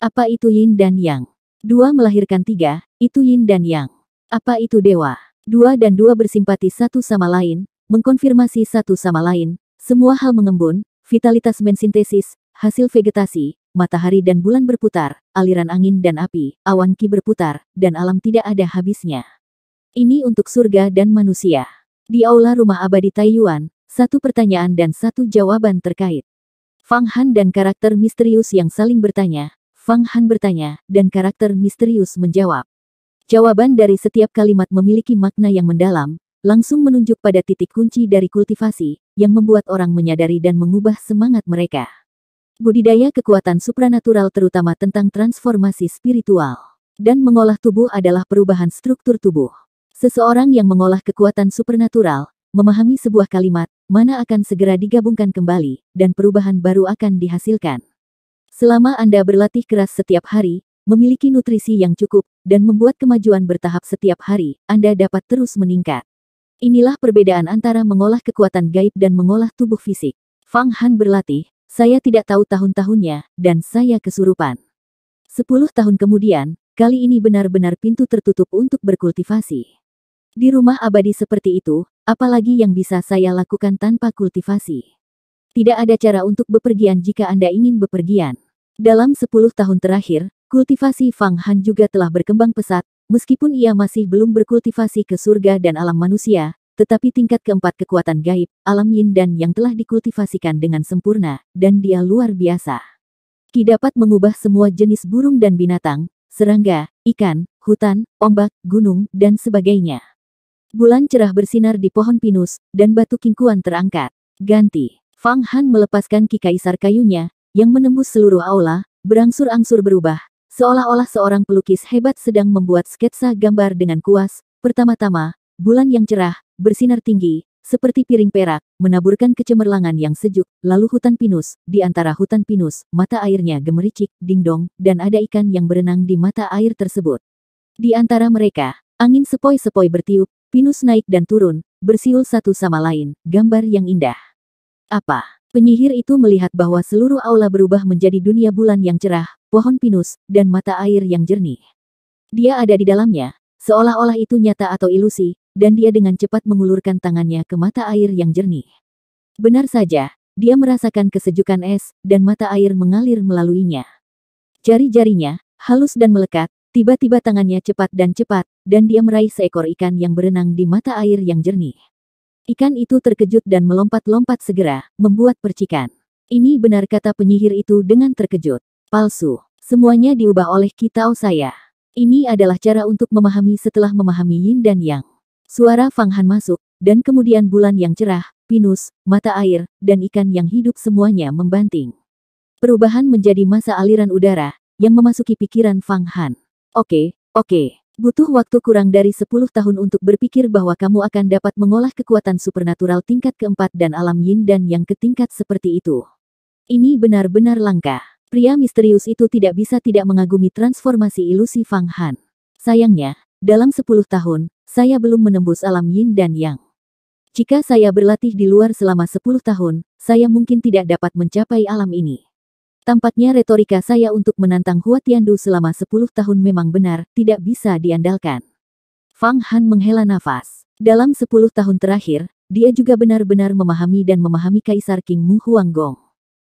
Apa itu Yin dan Yang? Dua melahirkan tiga, itu yin dan yang. Apa itu dewa? Dua dan dua bersimpati satu sama lain, mengkonfirmasi satu sama lain, semua hal mengembun, vitalitas mensintesis, hasil vegetasi, matahari dan bulan berputar, aliran angin dan api, awan ki berputar, dan alam tidak ada habisnya. Ini untuk surga dan manusia. Di aula rumah abadi Taiyuan, satu pertanyaan dan satu jawaban terkait. Fang Han dan karakter misterius yang saling bertanya, Fang Han bertanya, dan karakter misterius menjawab. Jawaban dari setiap kalimat memiliki makna yang mendalam, langsung menunjuk pada titik kunci dari kultivasi, yang membuat orang menyadari dan mengubah semangat mereka. Budidaya kekuatan supranatural terutama tentang transformasi spiritual dan mengolah tubuh adalah perubahan struktur tubuh. Seseorang yang mengolah kekuatan supernatural, memahami sebuah kalimat, mana akan segera digabungkan kembali, dan perubahan baru akan dihasilkan. Selama Anda berlatih keras setiap hari, memiliki nutrisi yang cukup, dan membuat kemajuan bertahap setiap hari, Anda dapat terus meningkat. Inilah perbedaan antara mengolah kekuatan gaib dan mengolah tubuh fisik. Fang Han berlatih, saya tidak tahu tahun-tahunnya, dan saya kesurupan. Sepuluh tahun kemudian, kali ini benar-benar pintu tertutup untuk berkultivasi. Di rumah abadi seperti itu, apalagi yang bisa saya lakukan tanpa kultivasi. Tidak ada cara untuk bepergian jika Anda ingin bepergian. Dalam 10 tahun terakhir, kultivasi Fang Han juga telah berkembang pesat, meskipun ia masih belum berkultivasi ke surga dan alam manusia, tetapi tingkat keempat kekuatan gaib, alam yin dan yang telah dikultivasikan dengan sempurna, dan dia luar biasa. Ki dapat mengubah semua jenis burung dan binatang, serangga, ikan, hutan, ombak, gunung, dan sebagainya. Bulan cerah bersinar di pohon pinus, dan batu kingkuan terangkat. Ganti, Fang Han melepaskan ki kaisar kayunya, yang menembus seluruh aula, berangsur-angsur berubah, seolah-olah seorang pelukis hebat sedang membuat sketsa gambar dengan kuas. Pertama-tama, bulan yang cerah, bersinar tinggi, seperti piring perak, menaburkan kecemerlangan yang sejuk, lalu hutan pinus, di antara hutan pinus, mata airnya gemericik, dingdong, dan ada ikan yang berenang di mata air tersebut. Di antara mereka, angin sepoi-sepoi bertiup, pinus naik dan turun, bersiul satu sama lain, gambar yang indah. Apa? Penyihir itu melihat bahwa seluruh aula berubah menjadi dunia bulan yang cerah, pohon pinus, dan mata air yang jernih. Dia ada di dalamnya, seolah-olah itu nyata atau ilusi, dan dia dengan cepat mengulurkan tangannya ke mata air yang jernih. Benar saja, dia merasakan kesejukan es, dan mata air mengalir melaluinya. Jari-jarinya, halus dan melekat, tiba-tiba tangannya cepat dan cepat, dan dia meraih seekor ikan yang berenang di mata air yang jernih. Ikan itu terkejut dan melompat-lompat segera, membuat percikan. Ini benar kata penyihir itu dengan terkejut. Palsu. Semuanya diubah oleh kitau saya. Ini adalah cara untuk memahami setelah memahami yin dan yang. Suara Fang Han masuk, dan kemudian bulan yang cerah, pinus, mata air, dan ikan yang hidup semuanya membanting. Perubahan menjadi masa aliran udara, yang memasuki pikiran Fang Han. Oke, oke. Butuh waktu kurang dari 10 tahun untuk berpikir bahwa kamu akan dapat mengolah kekuatan supernatural tingkat keempat dan alam yin dan yang ketingkat seperti itu. Ini benar-benar langka. Pria misterius itu tidak bisa tidak mengagumi transformasi ilusi Fang Han. Sayangnya, dalam 10 tahun, saya belum menembus alam yin dan yang. Jika saya berlatih di luar selama 10 tahun, saya mungkin tidak dapat mencapai alam ini. Tampaknya retorika saya untuk menantang Hua Tiandu selama 10 tahun memang benar, tidak bisa diandalkan. Fang Han menghela nafas. Dalam 10 tahun terakhir, dia juga benar-benar memahami dan memahami Kaisar King Mu Huang Gong.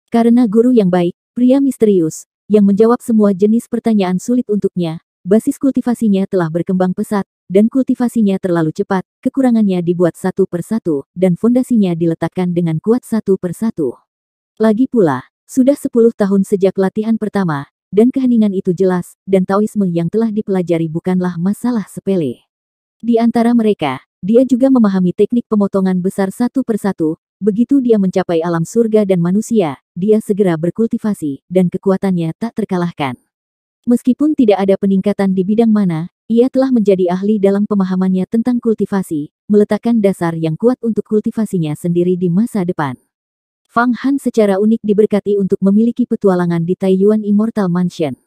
Karena guru yang baik, pria misterius, yang menjawab semua jenis pertanyaan sulit untuknya, basis kultivasinya telah berkembang pesat, dan kultivasinya terlalu cepat, kekurangannya dibuat satu persatu, dan fondasinya diletakkan dengan kuat satu persatu. Lagi pula, sudah sepuluh tahun sejak latihan pertama, dan keheningan itu jelas, dan Taoisme yang telah dipelajari bukanlah masalah sepele. Di antara mereka, dia juga memahami teknik pemotongan besar satu persatu, begitu dia mencapai alam surga dan manusia, dia segera berkultivasi, dan kekuatannya tak terkalahkan. Meskipun tidak ada peningkatan di bidang mana, ia telah menjadi ahli dalam pemahamannya tentang kultivasi, meletakkan dasar yang kuat untuk kultivasinya sendiri di masa depan. Fang Han secara unik diberkati untuk memiliki petualangan di Taiyuan Immortal Mansion.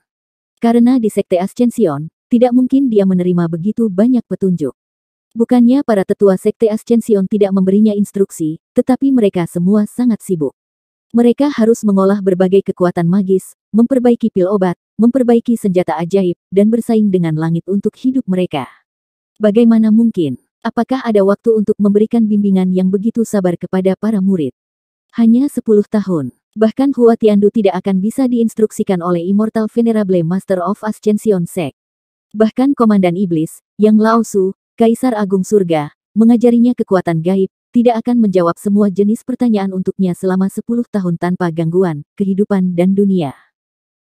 Karena di Sekte Ascension, tidak mungkin dia menerima begitu banyak petunjuk. Bukannya para tetua Sekte Ascension tidak memberinya instruksi, tetapi mereka semua sangat sibuk. Mereka harus mengolah berbagai kekuatan magis, memperbaiki pil obat, memperbaiki senjata ajaib, dan bersaing dengan langit untuk hidup mereka. Bagaimana mungkin? Apakah ada waktu untuk memberikan bimbingan yang begitu sabar kepada para murid? Hanya 10 tahun. Bahkan Hua Tiandu tidak akan bisa diinstruksikan oleh Immortal Venerable Master of Ascension Sect. Bahkan Komandan Iblis, yang Lao Su, Kaisar Agung Surga, mengajarinya kekuatan gaib, tidak akan menjawab semua jenis pertanyaan untuknya selama 10 tahun tanpa gangguan, kehidupan dan dunia.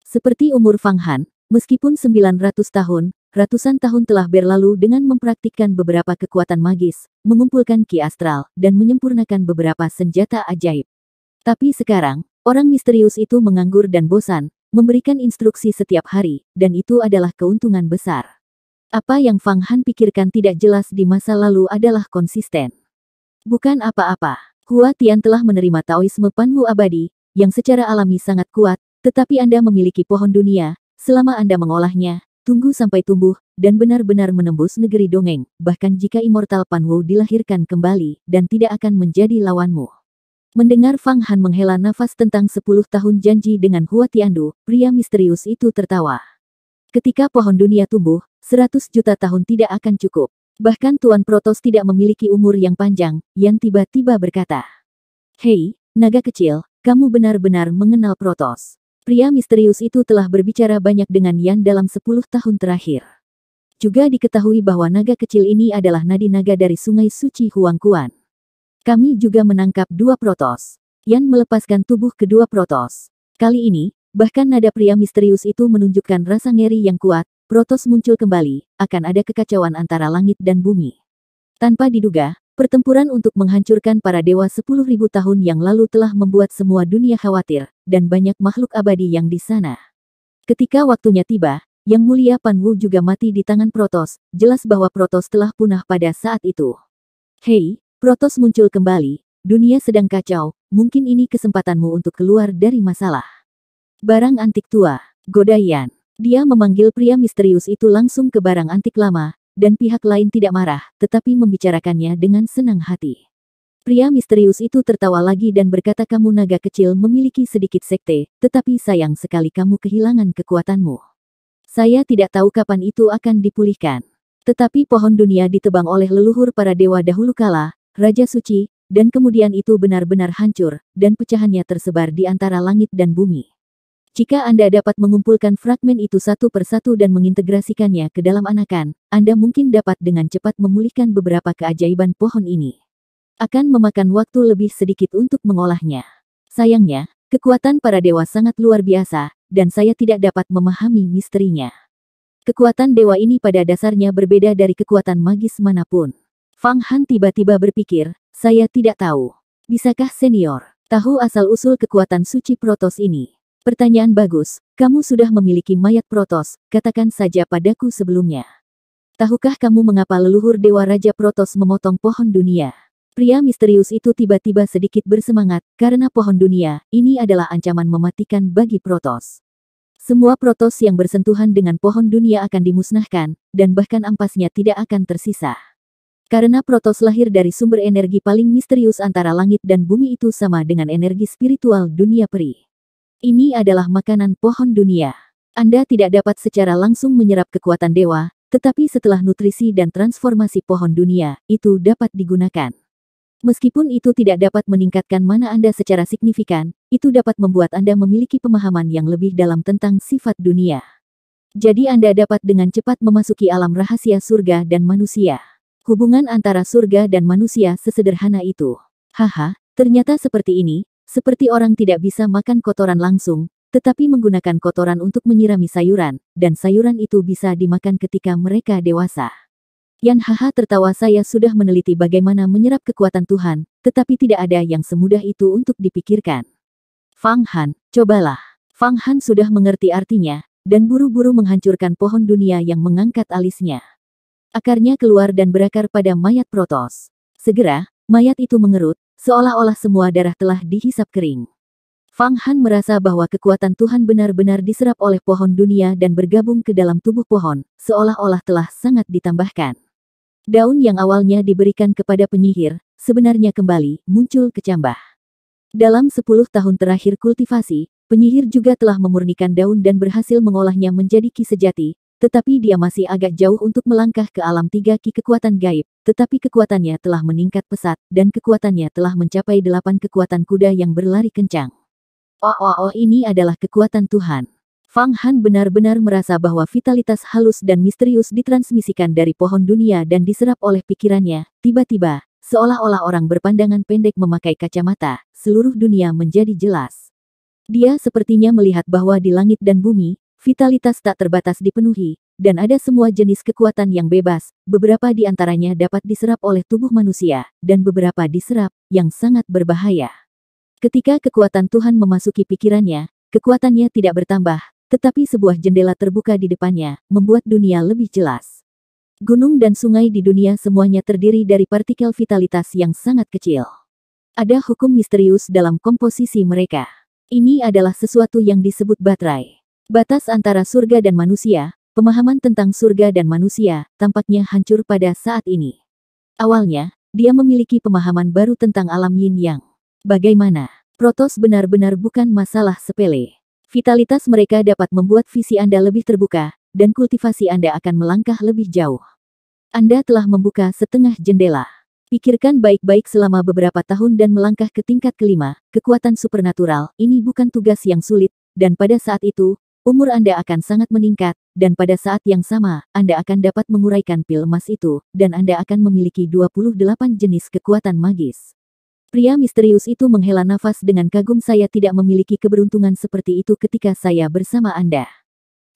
Seperti umur Fang Han, meskipun 900 tahun, ratusan tahun telah berlalu dengan mempraktikkan beberapa kekuatan magis, mengumpulkan ki astral, dan menyempurnakan beberapa senjata ajaib. Tapi sekarang, orang misterius itu menganggur dan bosan, memberikan instruksi setiap hari, dan itu adalah keuntungan besar. Apa yang Fang Han pikirkan tidak jelas di masa lalu adalah konsisten. Bukan apa-apa, Hua Tian telah menerima Taoisme Panwu abadi, yang secara alami sangat kuat, tetapi Anda memiliki pohon dunia, selama Anda mengolahnya, tunggu sampai tumbuh, dan benar-benar menembus negeri dongeng, bahkan jika Immortal Panwu dilahirkan kembali, dan tidak akan menjadi lawanmu. Mendengar Fang Han menghela nafas tentang sepuluh tahun janji dengan Hua Tiandu, pria misterius itu tertawa. Ketika pohon dunia tumbuh, 100 juta tahun tidak akan cukup. Bahkan Tuan Protos tidak memiliki umur yang panjang, yang tiba-tiba berkata. Hei, naga kecil, kamu benar-benar mengenal Protos. Pria misterius itu telah berbicara banyak dengan Yan dalam sepuluh tahun terakhir. Juga diketahui bahwa naga kecil ini adalah nadi naga dari sungai suci Huangkuan. Kami juga menangkap dua protos Yan melepaskan tubuh kedua protos. Kali ini, bahkan nada pria misterius itu menunjukkan rasa ngeri yang kuat, Protos muncul kembali, akan ada kekacauan antara langit dan bumi. Tanpa diduga, pertempuran untuk menghancurkan para dewa 10.000 tahun yang lalu telah membuat semua dunia khawatir, dan banyak makhluk abadi yang di sana. Ketika waktunya tiba, yang mulia Pan Wu juga mati di tangan Protos, jelas bahwa Protos telah punah pada saat itu. Hei, Protos muncul kembali, dunia sedang kacau, mungkin ini kesempatanmu untuk keluar dari masalah. Barang antik tua, Godayan. Dia memanggil pria misterius itu langsung ke barang antik lama, dan pihak lain tidak marah, tetapi membicarakannya dengan senang hati. Pria misterius itu tertawa lagi dan berkata kamu naga kecil memiliki sedikit sekte, tetapi sayang sekali kamu kehilangan kekuatanmu. Saya tidak tahu kapan itu akan dipulihkan. Tetapi pohon dunia ditebang oleh leluhur para dewa dahulu kala, Raja Suci, dan kemudian itu benar-benar hancur, dan pecahannya tersebar di antara langit dan bumi. Jika Anda dapat mengumpulkan fragmen itu satu persatu dan mengintegrasikannya ke dalam anakan, Anda mungkin dapat dengan cepat memulihkan beberapa keajaiban pohon ini. Akan memakan waktu lebih sedikit untuk mengolahnya. Sayangnya, kekuatan para dewa sangat luar biasa, dan saya tidak dapat memahami misterinya. Kekuatan dewa ini pada dasarnya berbeda dari kekuatan magis manapun. Fang Han tiba-tiba berpikir, saya tidak tahu. Bisakah senior tahu asal-usul kekuatan suci Protos ini? Pertanyaan bagus, kamu sudah memiliki mayat Protos, katakan saja padaku sebelumnya. Tahukah kamu mengapa leluhur Dewa Raja Protos memotong pohon dunia? Pria misterius itu tiba-tiba sedikit bersemangat, karena pohon dunia, ini adalah ancaman mematikan bagi Protos. Semua protos yang bersentuhan dengan pohon dunia akan dimusnahkan, dan bahkan ampasnya tidak akan tersisa. Karena Protos lahir dari sumber energi paling misterius antara langit dan bumi itu sama dengan energi spiritual dunia peri. Ini adalah makanan pohon dunia. Anda tidak dapat secara langsung menyerap kekuatan dewa, tetapi setelah nutrisi dan transformasi pohon dunia, itu dapat digunakan. Meskipun itu tidak dapat meningkatkan mana Anda secara signifikan, itu dapat membuat Anda memiliki pemahaman yang lebih dalam tentang sifat dunia. Jadi Anda dapat dengan cepat memasuki alam rahasia surga dan manusia. Hubungan antara surga dan manusia sesederhana itu. Haha, ternyata seperti ini, seperti orang tidak bisa makan kotoran langsung, tetapi menggunakan kotoran untuk menyirami sayuran, dan sayuran itu bisa dimakan ketika mereka dewasa. Yan Haha tertawa saya sudah meneliti bagaimana menyerap kekuatan Tuhan, tetapi tidak ada yang semudah itu untuk dipikirkan. Fang Han, cobalah. Fang Han sudah mengerti artinya, dan buru-buru menghancurkan pohon dunia yang mengangkat alisnya. Akarnya keluar dan berakar pada mayat Protos. Segera, mayat itu mengerut, seolah-olah semua darah telah dihisap kering. Fang Han merasa bahwa kekuatan Tuhan benar-benar diserap oleh pohon dunia dan bergabung ke dalam tubuh pohon, seolah-olah telah sangat ditambahkan. Daun yang awalnya diberikan kepada penyihir, sebenarnya kembali muncul kecambah. Dalam 10 tahun terakhir kultivasi, penyihir juga telah memurnikan daun dan berhasil mengolahnya menjadi ki sejati, tetapi dia masih agak jauh untuk melangkah ke alam tiga ki kekuatan gaib, tetapi kekuatannya telah meningkat pesat, dan kekuatannya telah mencapai delapan kekuatan kuda yang berlari kencang. Oh oh oh ini adalah kekuatan Tuhan. Fang Han benar-benar merasa bahwa vitalitas halus dan misterius ditransmisikan dari pohon dunia dan diserap oleh pikirannya. Tiba-tiba, seolah-olah orang berpandangan pendek memakai kacamata, seluruh dunia menjadi jelas. Dia sepertinya melihat bahwa di langit dan bumi, Vitalitas tak terbatas dipenuhi, dan ada semua jenis kekuatan yang bebas, beberapa di antaranya dapat diserap oleh tubuh manusia, dan beberapa diserap, yang sangat berbahaya. Ketika kekuatan Tuhan memasuki pikirannya, kekuatannya tidak bertambah, tetapi sebuah jendela terbuka di depannya, membuat dunia lebih jelas. Gunung dan sungai di dunia semuanya terdiri dari partikel vitalitas yang sangat kecil. Ada hukum misterius dalam komposisi mereka. Ini adalah sesuatu yang disebut baterai. Batas antara surga dan manusia, pemahaman tentang surga dan manusia, tampaknya hancur pada saat ini. Awalnya, dia memiliki pemahaman baru tentang alam yin yang. Bagaimana? Protos benar-benar bukan masalah sepele. Vitalitas mereka dapat membuat visi Anda lebih terbuka, dan kultivasi Anda akan melangkah lebih jauh. Anda telah membuka setengah jendela. Pikirkan baik-baik selama beberapa tahun dan melangkah ke tingkat kelima, kekuatan supernatural, ini bukan tugas yang sulit, dan pada saat itu, umur Anda akan sangat meningkat, dan pada saat yang sama, Anda akan dapat menguraikan pil emas itu, dan Anda akan memiliki 28 jenis kekuatan magis. Pria misterius itu menghela nafas dengan kagum saya tidak memiliki keberuntungan seperti itu ketika saya bersama Anda.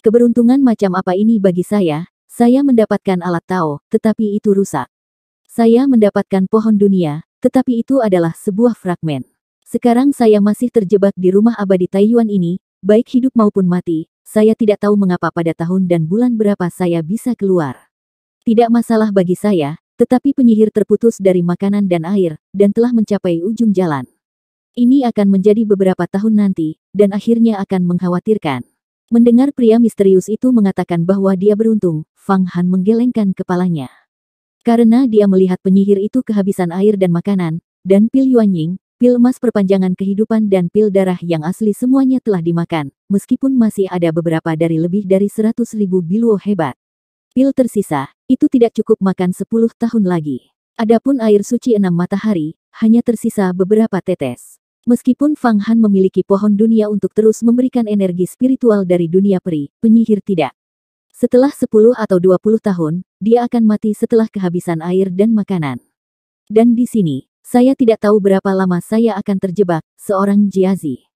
Keberuntungan macam apa ini bagi saya? Saya mendapatkan alat Tao, tetapi itu rusak. Saya mendapatkan pohon dunia, tetapi itu adalah sebuah fragmen. Sekarang saya masih terjebak di rumah abadi Taiwan ini, Baik hidup maupun mati, saya tidak tahu mengapa pada tahun dan bulan berapa saya bisa keluar. Tidak masalah bagi saya, tetapi penyihir terputus dari makanan dan air, dan telah mencapai ujung jalan. Ini akan menjadi beberapa tahun nanti, dan akhirnya akan mengkhawatirkan. Mendengar pria misterius itu mengatakan bahwa dia beruntung, Fang Han menggelengkan kepalanya. Karena dia melihat penyihir itu kehabisan air dan makanan, dan Pil Yuanying, Pil emas perpanjangan kehidupan dan pil darah yang asli semuanya telah dimakan, meskipun masih ada beberapa dari lebih dari 100 ribu biluo hebat. Pil tersisa, itu tidak cukup makan 10 tahun lagi. Adapun air suci enam matahari, hanya tersisa beberapa tetes. Meskipun Fang Han memiliki pohon dunia untuk terus memberikan energi spiritual dari dunia peri, penyihir tidak. Setelah 10 atau 20 tahun, dia akan mati setelah kehabisan air dan makanan. Dan di sini, saya tidak tahu berapa lama saya akan terjebak, seorang Jiazi.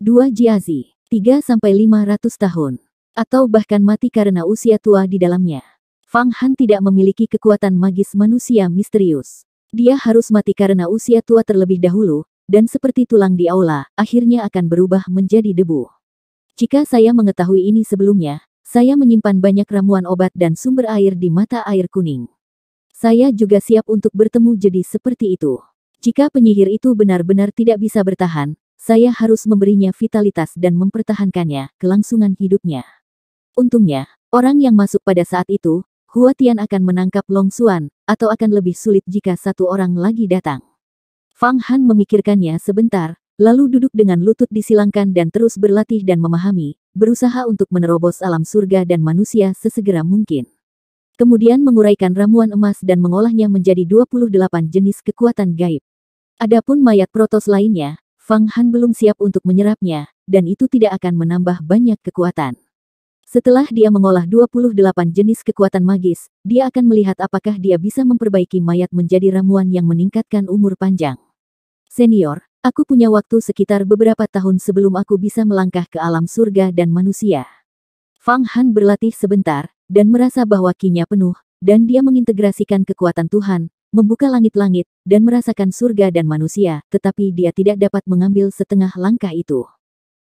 Dua Jiazi, tiga sampai lima ratus tahun. Atau bahkan mati karena usia tua di dalamnya. Fang Han tidak memiliki kekuatan magis manusia misterius. Dia harus mati karena usia tua terlebih dahulu, dan seperti tulang di aula, akhirnya akan berubah menjadi debu. Jika saya mengetahui ini sebelumnya, saya menyimpan banyak ramuan obat dan sumber air di mata air kuning. Saya juga siap untuk bertemu jadi seperti itu. Jika penyihir itu benar-benar tidak bisa bertahan, saya harus memberinya vitalitas dan mempertahankannya, kelangsungan hidupnya. Untungnya, orang yang masuk pada saat itu, Huatian akan menangkap Long Xuan, atau akan lebih sulit jika satu orang lagi datang. Fang Han memikirkannya sebentar, lalu duduk dengan lutut disilangkan dan terus berlatih dan memahami, berusaha untuk menerobos alam surga dan manusia sesegera mungkin. Kemudian menguraikan ramuan emas dan mengolahnya menjadi 28 jenis kekuatan gaib. Adapun mayat Protos lainnya, Fang Han belum siap untuk menyerapnya, dan itu tidak akan menambah banyak kekuatan. Setelah dia mengolah 28 jenis kekuatan magis, dia akan melihat apakah dia bisa memperbaiki mayat menjadi ramuan yang meningkatkan umur panjang. Senior, aku punya waktu sekitar beberapa tahun sebelum aku bisa melangkah ke alam surga dan manusia. Fang Han berlatih sebentar, dan merasa bahwa kinya penuh, dan dia mengintegrasikan kekuatan Tuhan, membuka langit-langit, dan merasakan surga dan manusia, tetapi dia tidak dapat mengambil setengah langkah itu.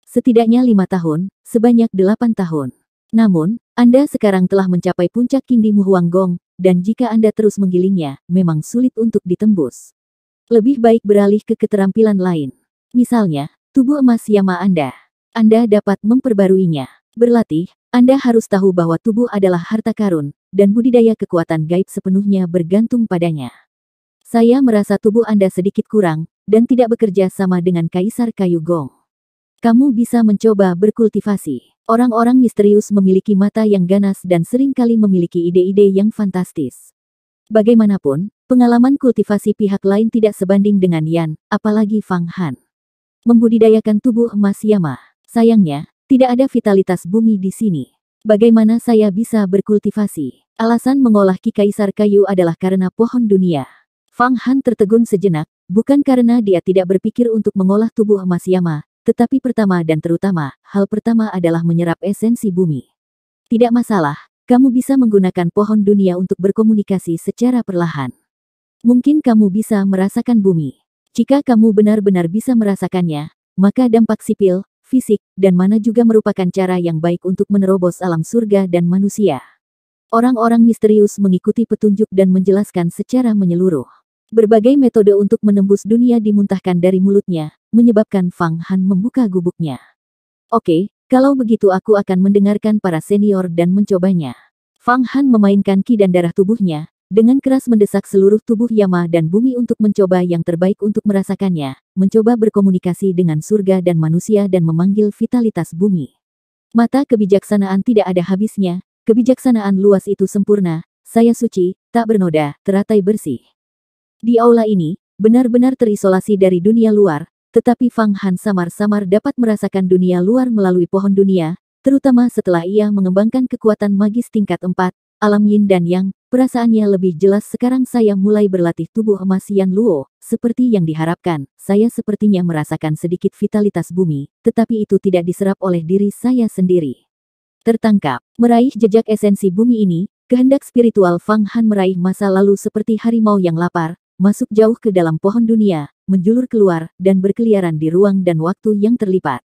Setidaknya lima tahun, sebanyak delapan tahun. Namun, Anda sekarang telah mencapai puncak Kingdimu Muhuanggong, dan jika Anda terus menggilingnya, memang sulit untuk ditembus. Lebih baik beralih ke keterampilan lain. Misalnya, tubuh emas Yama Anda. Anda dapat memperbaruinya. Berlatih, Anda harus tahu bahwa tubuh adalah harta karun, dan budidaya kekuatan gaib sepenuhnya bergantung padanya. Saya merasa tubuh Anda sedikit kurang, dan tidak bekerja sama dengan Kaisar Kayu Gong. Kamu bisa mencoba berkultivasi. Orang-orang misterius memiliki mata yang ganas dan seringkali memiliki ide-ide yang fantastis. Bagaimanapun, pengalaman kultivasi pihak lain tidak sebanding dengan Yan, apalagi Fang Han. Membudidayakan tubuh emas Yama. Sayangnya, tidak ada vitalitas bumi di sini. Bagaimana saya bisa berkultivasi? Alasan mengolah kikaisar kayu adalah karena pohon dunia. Fang Han tertegun sejenak, bukan karena dia tidak berpikir untuk mengolah tubuh emas Yama, tetapi pertama dan terutama, hal pertama adalah menyerap esensi bumi. Tidak masalah, kamu bisa menggunakan pohon dunia untuk berkomunikasi secara perlahan. Mungkin kamu bisa merasakan bumi. Jika kamu benar-benar bisa merasakannya, maka dampak sipil, fisik, dan mana juga merupakan cara yang baik untuk menerobos alam surga dan manusia. Orang-orang misterius mengikuti petunjuk dan menjelaskan secara menyeluruh. Berbagai metode untuk menembus dunia dimuntahkan dari mulutnya, menyebabkan Fang Han membuka gubuknya. Oke, kalau begitu aku akan mendengarkan para senior dan mencobanya. Fang Han memainkan ki dan darah tubuhnya, dengan keras mendesak seluruh tubuh Yama dan bumi untuk mencoba yang terbaik untuk merasakannya, mencoba berkomunikasi dengan surga dan manusia dan memanggil vitalitas bumi. Mata kebijaksanaan tidak ada habisnya, kebijaksanaan luas itu sempurna, saya suci, tak bernoda, teratai bersih. Di aula ini, benar-benar terisolasi dari dunia luar, tetapi Fang Han samar-samar dapat merasakan dunia luar melalui pohon dunia, terutama setelah ia mengembangkan kekuatan magis tingkat 4, alam yin dan yang, Perasaannya lebih jelas sekarang saya mulai berlatih tubuh emas Yan Luo, seperti yang diharapkan, saya sepertinya merasakan sedikit vitalitas bumi, tetapi itu tidak diserap oleh diri saya sendiri. Tertangkap, meraih jejak esensi bumi ini, kehendak spiritual Fang Han meraih masa lalu seperti harimau yang lapar, masuk jauh ke dalam pohon dunia, menjulur keluar, dan berkeliaran di ruang dan waktu yang terlipat.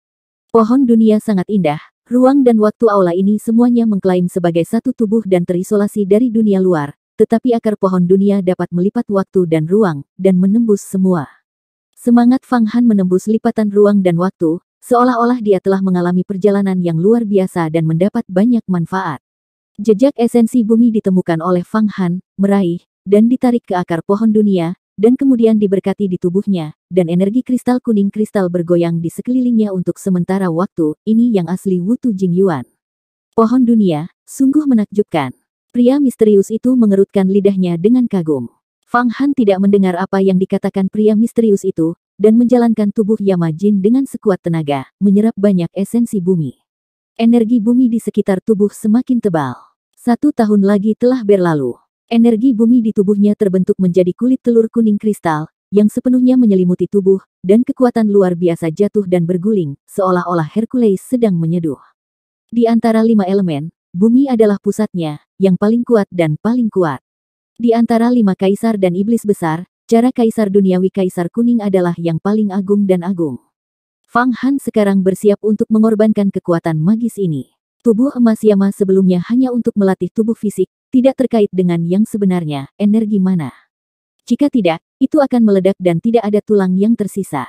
Pohon dunia sangat indah, Ruang dan waktu aula ini semuanya mengklaim sebagai satu tubuh dan terisolasi dari dunia luar, tetapi akar pohon dunia dapat melipat waktu dan ruang, dan menembus semua. Semangat Fang Han menembus lipatan ruang dan waktu, seolah-olah dia telah mengalami perjalanan yang luar biasa dan mendapat banyak manfaat. Jejak esensi bumi ditemukan oleh Fang Han, meraih, dan ditarik ke akar pohon dunia, dan kemudian diberkati di tubuhnya, dan energi kristal kuning kristal bergoyang di sekelilingnya untuk sementara waktu, ini yang asli Wutu Jing Yuan. Pohon dunia, sungguh menakjubkan. Pria misterius itu mengerutkan lidahnya dengan kagum. Fang Han tidak mendengar apa yang dikatakan pria misterius itu, dan menjalankan tubuh Yama Jin dengan sekuat tenaga, menyerap banyak esensi bumi. Energi bumi di sekitar tubuh semakin tebal. Satu tahun lagi telah berlalu. Energi bumi di tubuhnya terbentuk menjadi kulit telur kuning kristal, yang sepenuhnya menyelimuti tubuh, dan kekuatan luar biasa jatuh dan berguling, seolah-olah Hercules sedang menyeduh. Di antara lima elemen, bumi adalah pusatnya, yang paling kuat dan paling kuat. Di antara lima kaisar dan iblis besar, cara kaisar duniawi kaisar kuning adalah yang paling agung dan agung. Fang Han sekarang bersiap untuk mengorbankan kekuatan magis ini. Tubuh emas Yama sebelumnya hanya untuk melatih tubuh fisik, tidak terkait dengan yang sebenarnya, energi mana. Jika tidak, itu akan meledak dan tidak ada tulang yang tersisa.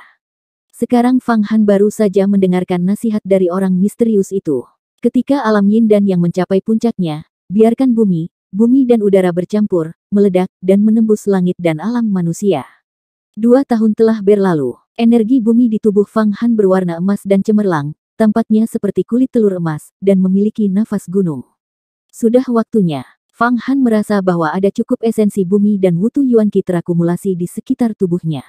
Sekarang Fang Han baru saja mendengarkan nasihat dari orang misterius itu. Ketika alam yin dan yang mencapai puncaknya, biarkan bumi, bumi dan udara bercampur, meledak, dan menembus langit dan alam manusia. Dua tahun telah berlalu, energi bumi di tubuh Fang Han berwarna emas dan cemerlang, tampaknya seperti kulit telur emas, dan memiliki nafas gunung. Sudah waktunya, Fang Han merasa bahwa ada cukup esensi bumi dan wutu Yuan Qi terakumulasi di sekitar tubuhnya.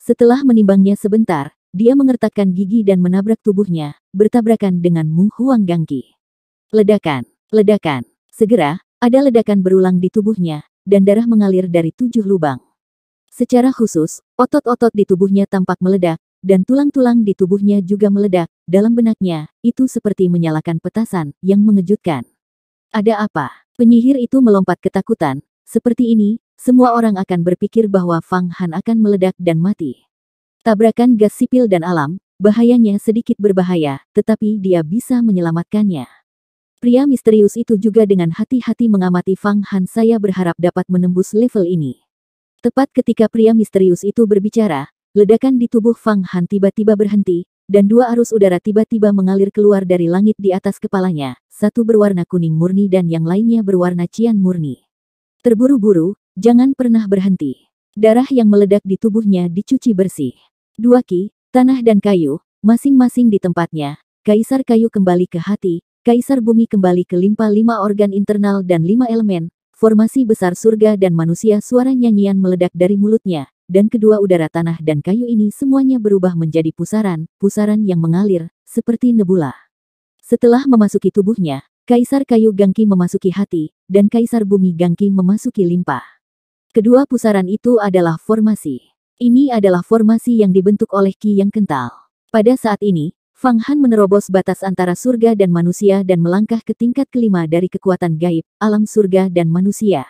Setelah menimbangnya sebentar, dia mengertakkan gigi dan menabrak tubuhnya, bertabrakan dengan Mu Huang Gangki. Ledakan, ledakan. Segera, ada ledakan berulang di tubuhnya, dan darah mengalir dari tujuh lubang. Secara khusus, otot-otot di tubuhnya tampak meledak, dan tulang-tulang di tubuhnya juga meledak. Dalam benaknya, itu seperti menyalakan petasan yang mengejutkan. Ada apa? Penyihir itu melompat ketakutan. Seperti ini, semua orang akan berpikir bahwa Fang Han akan meledak dan mati. Tabrakan gas sipil dan alam, bahayanya sedikit berbahaya, tetapi dia bisa menyelamatkannya. Pria misterius itu juga dengan hati-hati mengamati Fang Han saya berharap dapat menembus level ini. Tepat ketika pria misterius itu berbicara, ledakan di tubuh Fang Han tiba-tiba berhenti, dan dua arus udara tiba-tiba mengalir keluar dari langit di atas kepalanya, satu berwarna kuning murni dan yang lainnya berwarna cian murni. Terburu-buru, jangan pernah berhenti. Darah yang meledak di tubuhnya dicuci bersih. Dua ki, tanah dan kayu, masing-masing di tempatnya, kaisar kayu kembali ke hati, kaisar bumi kembali ke limpa lima organ internal dan lima elemen, formasi besar surga dan manusia suara nyanyian meledak dari mulutnya, dan kedua udara tanah dan kayu ini semuanya berubah menjadi pusaran, pusaran yang mengalir, seperti nebula. Setelah memasuki tubuhnya, Kaisar Kayu Gangki memasuki hati, dan Kaisar Bumi Gangki memasuki limpa. Kedua pusaran itu adalah formasi. Ini adalah formasi yang dibentuk oleh Ki yang kental. Pada saat ini, Fang Han menerobos batas antara surga dan manusia dan melangkah ke tingkat kelima dari kekuatan gaib, alam surga dan manusia.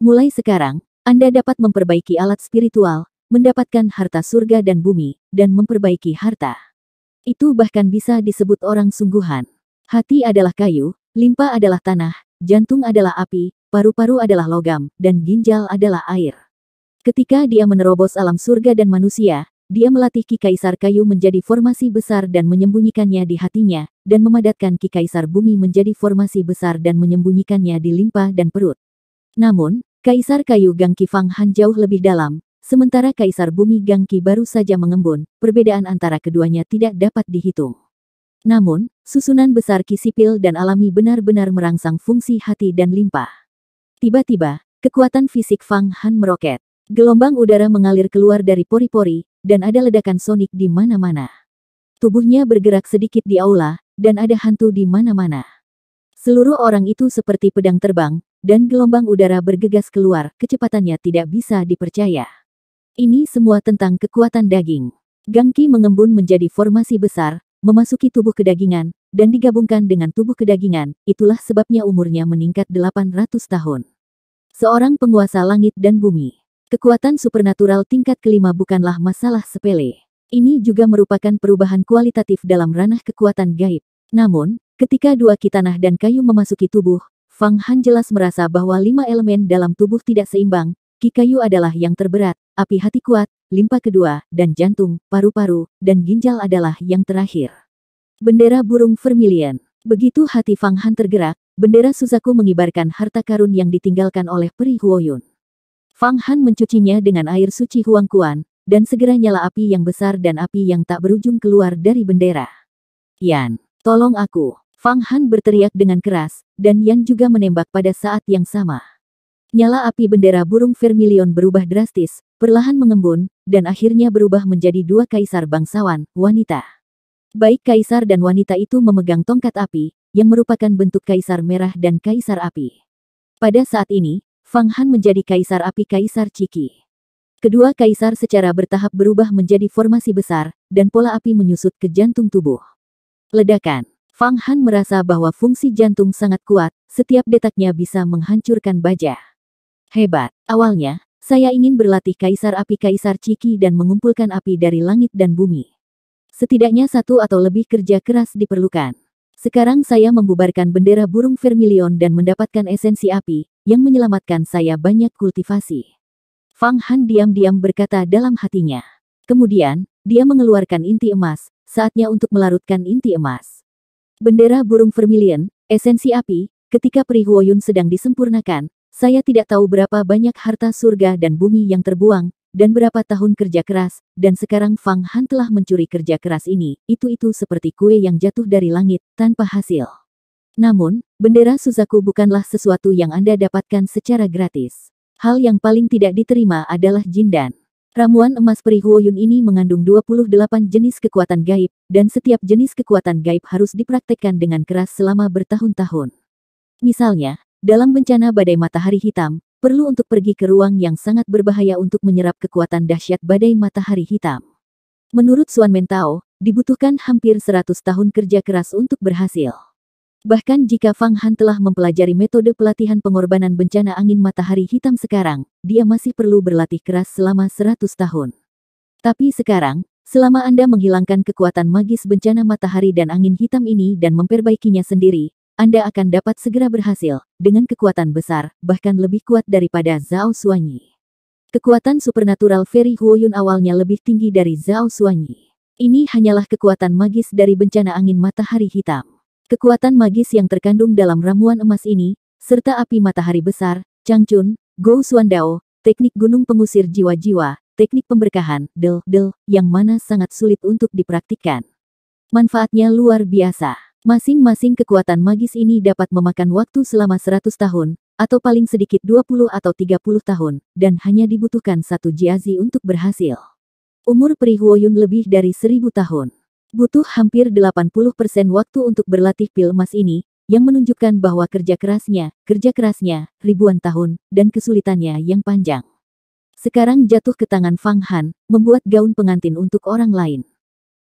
Mulai sekarang, anda dapat memperbaiki alat spiritual, mendapatkan harta surga dan bumi, dan memperbaiki harta. Itu bahkan bisa disebut orang sungguhan. Hati adalah kayu, limpa adalah tanah, jantung adalah api, paru-paru adalah logam, dan ginjal adalah air. Ketika dia menerobos alam surga dan manusia, dia melatih Ki Kaisar kayu menjadi formasi besar dan menyembunyikannya di hatinya, dan memadatkan Ki Kaisar bumi menjadi formasi besar dan menyembunyikannya di limpa dan perut. Namun, Kaisar kayu Gangki Fang Han jauh lebih dalam, sementara Kaisar bumi Gangki baru saja mengembun, perbedaan antara keduanya tidak dapat dihitung. Namun, susunan besar kisipil dan alami benar-benar merangsang fungsi hati dan limpa. Tiba-tiba, kekuatan fisik Fang Han meroket. Gelombang udara mengalir keluar dari pori-pori, dan ada ledakan sonik di mana-mana. Tubuhnya bergerak sedikit di aula, dan ada hantu di mana-mana. Seluruh orang itu seperti pedang terbang, dan gelombang udara bergegas keluar, kecepatannya tidak bisa dipercaya. Ini semua tentang kekuatan daging. Gangki mengembun menjadi formasi besar, memasuki tubuh kedagingan, dan digabungkan dengan tubuh kedagingan, itulah sebabnya umurnya meningkat 800 tahun. Seorang penguasa langit dan bumi. Kekuatan supernatural tingkat kelima bukanlah masalah sepele. Ini juga merupakan perubahan kualitatif dalam ranah kekuatan gaib. Namun, ketika dua kitanah dan kayu memasuki tubuh, Fang Han jelas merasa bahwa lima elemen dalam tubuh tidak seimbang, Kikayu adalah yang terberat, api hati kuat, limpa kedua, dan jantung, paru-paru, dan ginjal adalah yang terakhir. Bendera burung vermilion. Begitu hati Fang Han tergerak, bendera Suzaku mengibarkan harta karun yang ditinggalkan oleh Peri Huoyun. Fang Han mencucinya dengan air suci Huang Kuan, dan segera nyala api yang besar dan api yang tak berujung keluar dari bendera. Yan, tolong aku. Fang Han berteriak dengan keras, dan Yang juga menembak pada saat yang sama. Nyala api bendera burung vermilion berubah drastis, perlahan mengembun, dan akhirnya berubah menjadi dua kaisar bangsawan, wanita. Baik kaisar dan wanita itu memegang tongkat api, yang merupakan bentuk kaisar merah dan kaisar api. Pada saat ini, Fang Han menjadi kaisar api kaisar Ciki. Kedua kaisar secara bertahap berubah menjadi formasi besar, dan pola api menyusut ke jantung tubuh. Ledakan Fang Han merasa bahwa fungsi jantung sangat kuat, setiap detaknya bisa menghancurkan baja. Hebat. Awalnya, saya ingin berlatih Kaisar Api Kaisar Ciki dan mengumpulkan api dari langit dan bumi. Setidaknya satu atau lebih kerja keras diperlukan. Sekarang saya membubarkan bendera burung vermilion dan mendapatkan esensi api, yang menyelamatkan saya banyak kultivasi. Fang Han diam-diam berkata dalam hatinya. Kemudian, dia mengeluarkan inti emas, saatnya untuk melarutkan inti emas. Bendera burung vermilion, esensi api, ketika Prihuoyun sedang disempurnakan, saya tidak tahu berapa banyak harta surga dan bumi yang terbuang, dan berapa tahun kerja keras, dan sekarang Fang Han telah mencuri kerja keras ini, itu-itu seperti kue yang jatuh dari langit, tanpa hasil. Namun, bendera Suzaku bukanlah sesuatu yang Anda dapatkan secara gratis. Hal yang paling tidak diterima adalah jindan. Ramuan emas Perihuoyun ini mengandung 28 jenis kekuatan gaib, dan setiap jenis kekuatan gaib harus dipraktekkan dengan keras selama bertahun-tahun. Misalnya, dalam bencana badai matahari hitam, perlu untuk pergi ke ruang yang sangat berbahaya untuk menyerap kekuatan dahsyat badai matahari hitam. Menurut Suan Mentao, dibutuhkan hampir 100 tahun kerja keras untuk berhasil. Bahkan jika Fang Han telah mempelajari metode pelatihan pengorbanan bencana angin matahari hitam sekarang, dia masih perlu berlatih keras selama 100 tahun. Tapi sekarang, selama Anda menghilangkan kekuatan magis bencana matahari dan angin hitam ini dan memperbaikinya sendiri, Anda akan dapat segera berhasil, dengan kekuatan besar, bahkan lebih kuat daripada Zhao Suanyi. Kekuatan supernatural Ferry Huoyun awalnya lebih tinggi dari Zhao Suanyi. Ini hanyalah kekuatan magis dari bencana angin matahari hitam. Kekuatan magis yang terkandung dalam ramuan emas ini, serta api matahari besar, Changchun, Go Suandao, teknik gunung pengusir jiwa-jiwa, teknik pemberkahan, del, del, yang mana sangat sulit untuk dipraktikkan. Manfaatnya luar biasa. Masing-masing kekuatan magis ini dapat memakan waktu selama 100 tahun, atau paling sedikit 20 atau 30 tahun, dan hanya dibutuhkan satu jiazi untuk berhasil. Umur Prihuoyun lebih dari seribu tahun. Butuh hampir 80% waktu untuk berlatih pil emas ini, yang menunjukkan bahwa kerja kerasnya, kerja kerasnya, ribuan tahun, dan kesulitannya yang panjang. Sekarang jatuh ke tangan Fang Han, membuat gaun pengantin untuk orang lain.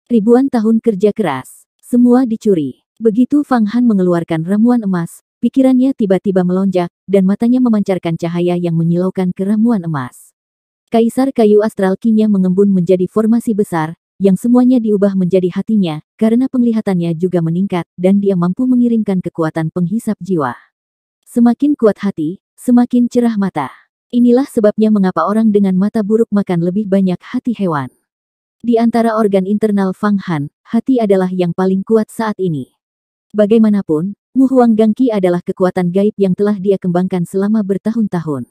Ribuan tahun kerja keras, semua dicuri. Begitu Fang Han mengeluarkan ramuan emas, pikirannya tiba-tiba melonjak, dan matanya memancarkan cahaya yang menyilaukan ke ramuan emas. Kaisar kayu astral kinya mengembun menjadi formasi besar, yang semuanya diubah menjadi hatinya, karena penglihatannya juga meningkat, dan dia mampu mengirimkan kekuatan penghisap jiwa. Semakin kuat hati, semakin cerah mata. Inilah sebabnya mengapa orang dengan mata buruk makan lebih banyak hati hewan. Di antara organ internal Fang Han, hati adalah yang paling kuat saat ini. Bagaimanapun, Mu Muhuang Gangki adalah kekuatan gaib yang telah dia kembangkan selama bertahun-tahun.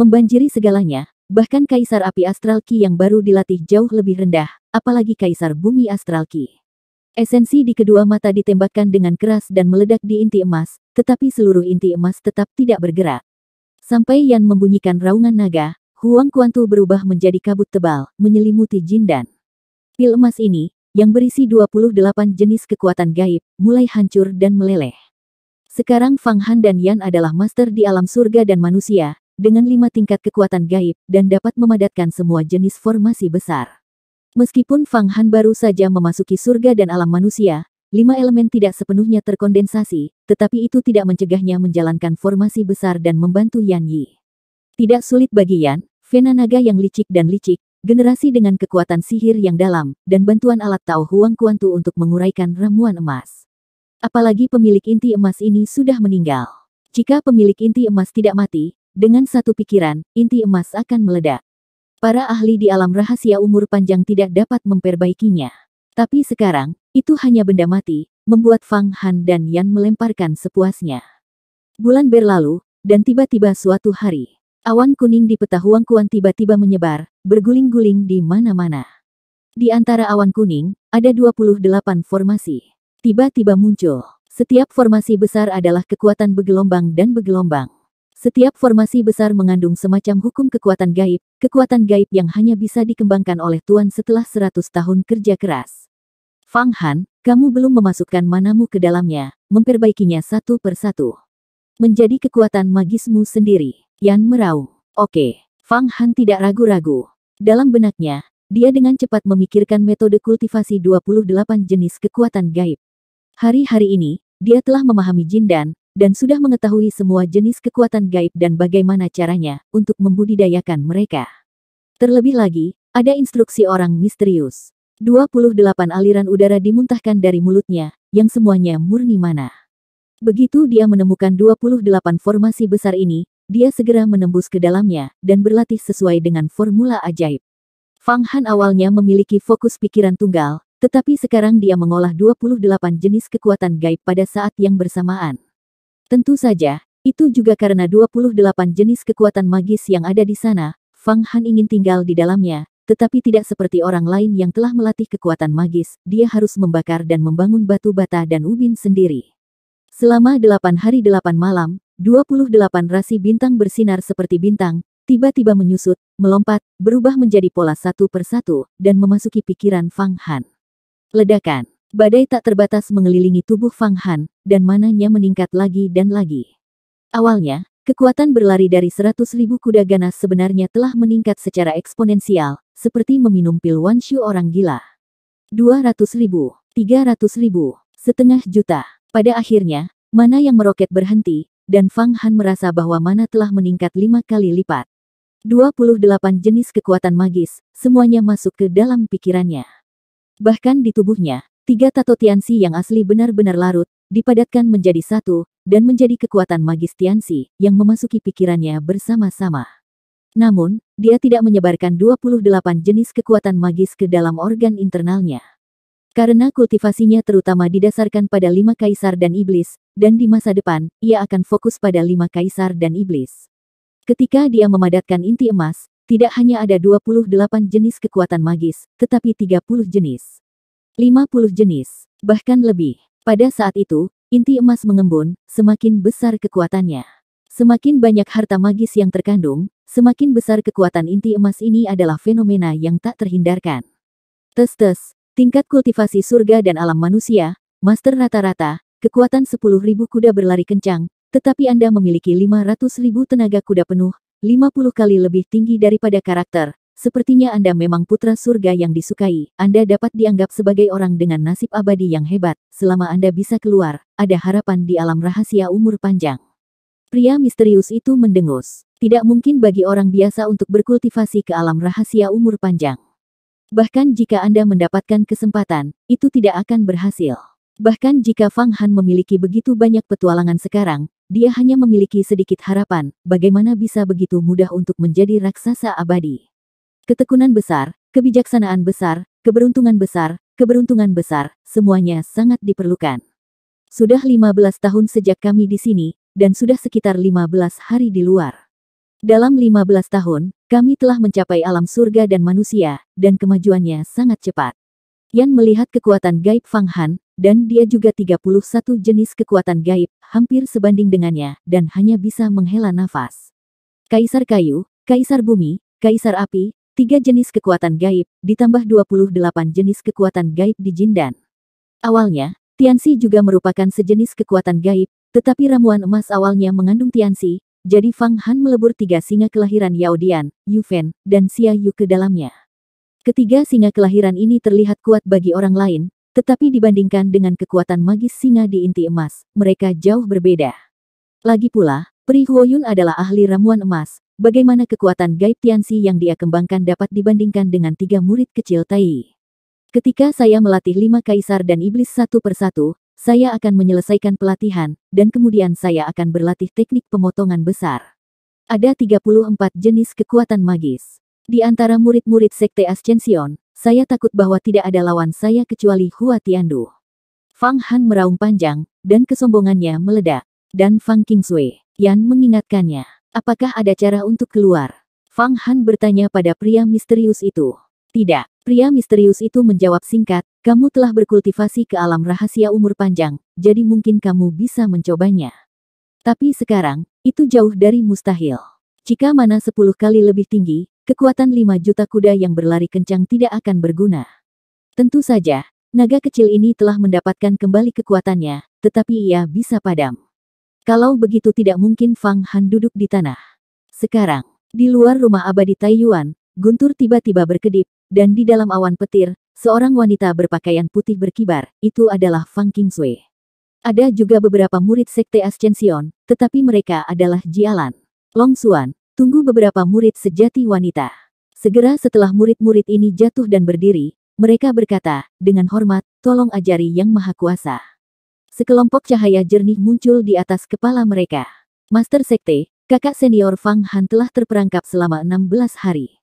Membanjiri segalanya, bahkan Kaisar Api Astral Ki yang baru dilatih jauh lebih rendah, apalagi Kaisar Bumi Astral Ki. Esensi di kedua mata ditembakkan dengan keras dan meledak di inti emas, tetapi seluruh inti emas tetap tidak bergerak. Sampai Yan membunyikan raungan naga, Huang Kuantu berubah menjadi kabut tebal, menyelimuti jin dan pil emas ini, yang berisi 28 jenis kekuatan gaib, mulai hancur dan meleleh. Sekarang Fang Han dan Yan adalah master di alam surga dan manusia, dengan lima tingkat kekuatan gaib, dan dapat memadatkan semua jenis formasi besar. Meskipun Fang Han baru saja memasuki surga dan alam manusia, lima elemen tidak sepenuhnya terkondensasi, tetapi itu tidak mencegahnya menjalankan formasi besar dan membantu Yan Yi. Tidak sulit bagi Yan, Vena Naga yang licik dan licik, generasi dengan kekuatan sihir yang dalam, dan bantuan alat Tao Huang Kuantu untuk menguraikan ramuan emas. Apalagi pemilik inti emas ini sudah meninggal. Jika pemilik inti emas tidak mati, dengan satu pikiran, inti emas akan meledak. Para ahli di alam rahasia umur panjang tidak dapat memperbaikinya. Tapi sekarang, itu hanya benda mati, membuat Fang Han dan Yan melemparkan sepuasnya. Bulan berlalu, dan tiba-tiba suatu hari, awan kuning di peta Kuan tiba-tiba menyebar, berguling-guling di mana-mana. Di antara awan kuning, ada 28 formasi. Tiba-tiba muncul. Setiap formasi besar adalah kekuatan bergelombang dan bergelombang. Setiap formasi besar mengandung semacam hukum kekuatan gaib, kekuatan gaib yang hanya bisa dikembangkan oleh Tuan setelah seratus tahun kerja keras. Fang Han, kamu belum memasukkan manamu ke dalamnya, memperbaikinya satu per satu. Menjadi kekuatan magismu sendiri, Yan Merau. Oke, Fang Han tidak ragu-ragu. Dalam benaknya, dia dengan cepat memikirkan metode kultivasi 28 jenis kekuatan gaib. Hari-hari ini, dia telah memahami jin dan dan sudah mengetahui semua jenis kekuatan gaib dan bagaimana caranya untuk membudidayakan mereka. Terlebih lagi, ada instruksi orang misterius. 28 aliran udara dimuntahkan dari mulutnya, yang semuanya murni mana. Begitu dia menemukan 28 formasi besar ini, dia segera menembus ke dalamnya dan berlatih sesuai dengan formula ajaib. Fang Han awalnya memiliki fokus pikiran tunggal, tetapi sekarang dia mengolah 28 jenis kekuatan gaib pada saat yang bersamaan. Tentu saja, itu juga karena 28 jenis kekuatan magis yang ada di sana, Fang Han ingin tinggal di dalamnya, tetapi tidak seperti orang lain yang telah melatih kekuatan magis, dia harus membakar dan membangun batu bata dan ubin sendiri. Selama 8 hari 8 malam, 28 rasi bintang bersinar seperti bintang, tiba-tiba menyusut, melompat, berubah menjadi pola satu persatu, dan memasuki pikiran Fang Han. Ledakan Badai tak terbatas mengelilingi tubuh Fang Han, dan mananya meningkat lagi dan lagi. Awalnya, kekuatan berlari dari 100.000 kuda ganas sebenarnya telah meningkat secara eksponensial, seperti meminum pil Wanshu orang gila. 200.000, 300.000, setengah juta. Pada akhirnya, mana yang meroket berhenti, dan Fang Han merasa bahwa mana telah meningkat lima kali lipat. 28 jenis kekuatan magis, semuanya masuk ke dalam pikirannya. Bahkan di tubuhnya, Tiga tato Tianxi yang asli benar-benar larut, dipadatkan menjadi satu, dan menjadi kekuatan magis Tianxi yang memasuki pikirannya bersama-sama. Namun, dia tidak menyebarkan 28 jenis kekuatan magis ke dalam organ internalnya. Karena kultivasinya terutama didasarkan pada lima kaisar dan iblis, dan di masa depan, ia akan fokus pada lima kaisar dan iblis. Ketika dia memadatkan inti emas, tidak hanya ada 28 jenis kekuatan magis, tetapi 30 jenis. 50 jenis, bahkan lebih. Pada saat itu, inti emas mengembun, semakin besar kekuatannya. Semakin banyak harta magis yang terkandung, semakin besar kekuatan inti emas ini adalah fenomena yang tak terhindarkan. Tes-tes, tingkat kultivasi surga dan alam manusia, master rata-rata, kekuatan 10.000 kuda berlari kencang, tetapi Anda memiliki 500.000 tenaga kuda penuh, 50 kali lebih tinggi daripada karakter, Sepertinya Anda memang putra surga yang disukai, Anda dapat dianggap sebagai orang dengan nasib abadi yang hebat, selama Anda bisa keluar, ada harapan di alam rahasia umur panjang. Pria misterius itu mendengus. Tidak mungkin bagi orang biasa untuk berkultivasi ke alam rahasia umur panjang. Bahkan jika Anda mendapatkan kesempatan, itu tidak akan berhasil. Bahkan jika Fang Han memiliki begitu banyak petualangan sekarang, dia hanya memiliki sedikit harapan, bagaimana bisa begitu mudah untuk menjadi raksasa abadi. Ketekunan besar, kebijaksanaan besar, keberuntungan besar, keberuntungan besar, semuanya sangat diperlukan. Sudah 15 tahun sejak kami di sini, dan sudah sekitar 15 hari di luar. Dalam 15 tahun, kami telah mencapai alam surga dan manusia, dan kemajuannya sangat cepat. Yan melihat kekuatan gaib Fang Han, dan dia juga 31 jenis kekuatan gaib, hampir sebanding dengannya, dan hanya bisa menghela nafas. Kaisar kayu, kaisar bumi, kaisar api, Tiga jenis kekuatan gaib, ditambah 28 jenis kekuatan gaib di Jindan. Awalnya, Tiansi juga merupakan sejenis kekuatan gaib, tetapi ramuan emas awalnya mengandung Tiansi, jadi Fang Han melebur tiga singa kelahiran Yaodian, Yufen, dan Xia Yu ke dalamnya. Ketiga singa kelahiran ini terlihat kuat bagi orang lain, tetapi dibandingkan dengan kekuatan magis singa di inti emas, mereka jauh berbeda. Lagi pula, Pri Huoyun adalah ahli ramuan emas, Bagaimana kekuatan gaib Tianxi yang dia kembangkan dapat dibandingkan dengan tiga murid kecil Tai? Ketika saya melatih lima kaisar dan iblis satu persatu, saya akan menyelesaikan pelatihan, dan kemudian saya akan berlatih teknik pemotongan besar. Ada 34 jenis kekuatan magis. Di antara murid-murid Sekte Ascension, saya takut bahwa tidak ada lawan saya kecuali Hua Tiandu. Fang Han meraung panjang, dan kesombongannya meledak, dan Fang Qingsui, Yan mengingatkannya. Apakah ada cara untuk keluar? Fang Han bertanya pada pria misterius itu. Tidak, pria misterius itu menjawab singkat, kamu telah berkultivasi ke alam rahasia umur panjang, jadi mungkin kamu bisa mencobanya. Tapi sekarang, itu jauh dari mustahil. Jika mana sepuluh kali lebih tinggi, kekuatan lima juta kuda yang berlari kencang tidak akan berguna. Tentu saja, naga kecil ini telah mendapatkan kembali kekuatannya, tetapi ia bisa padam. Kalau begitu tidak mungkin Fang Han duduk di tanah. Sekarang, di luar rumah abadi Taiyuan, Guntur tiba-tiba berkedip, dan di dalam awan petir, seorang wanita berpakaian putih berkibar, itu adalah Fang Kingsui. Ada juga beberapa murid sekte Ascension, tetapi mereka adalah Jialan. Long Xuan, tunggu beberapa murid sejati wanita. Segera setelah murid-murid ini jatuh dan berdiri, mereka berkata, dengan hormat, tolong ajari Yang Maha Kuasa. Sekelompok cahaya jernih muncul di atas kepala mereka. Master Sekte, kakak senior Fang Han telah terperangkap selama 16 hari.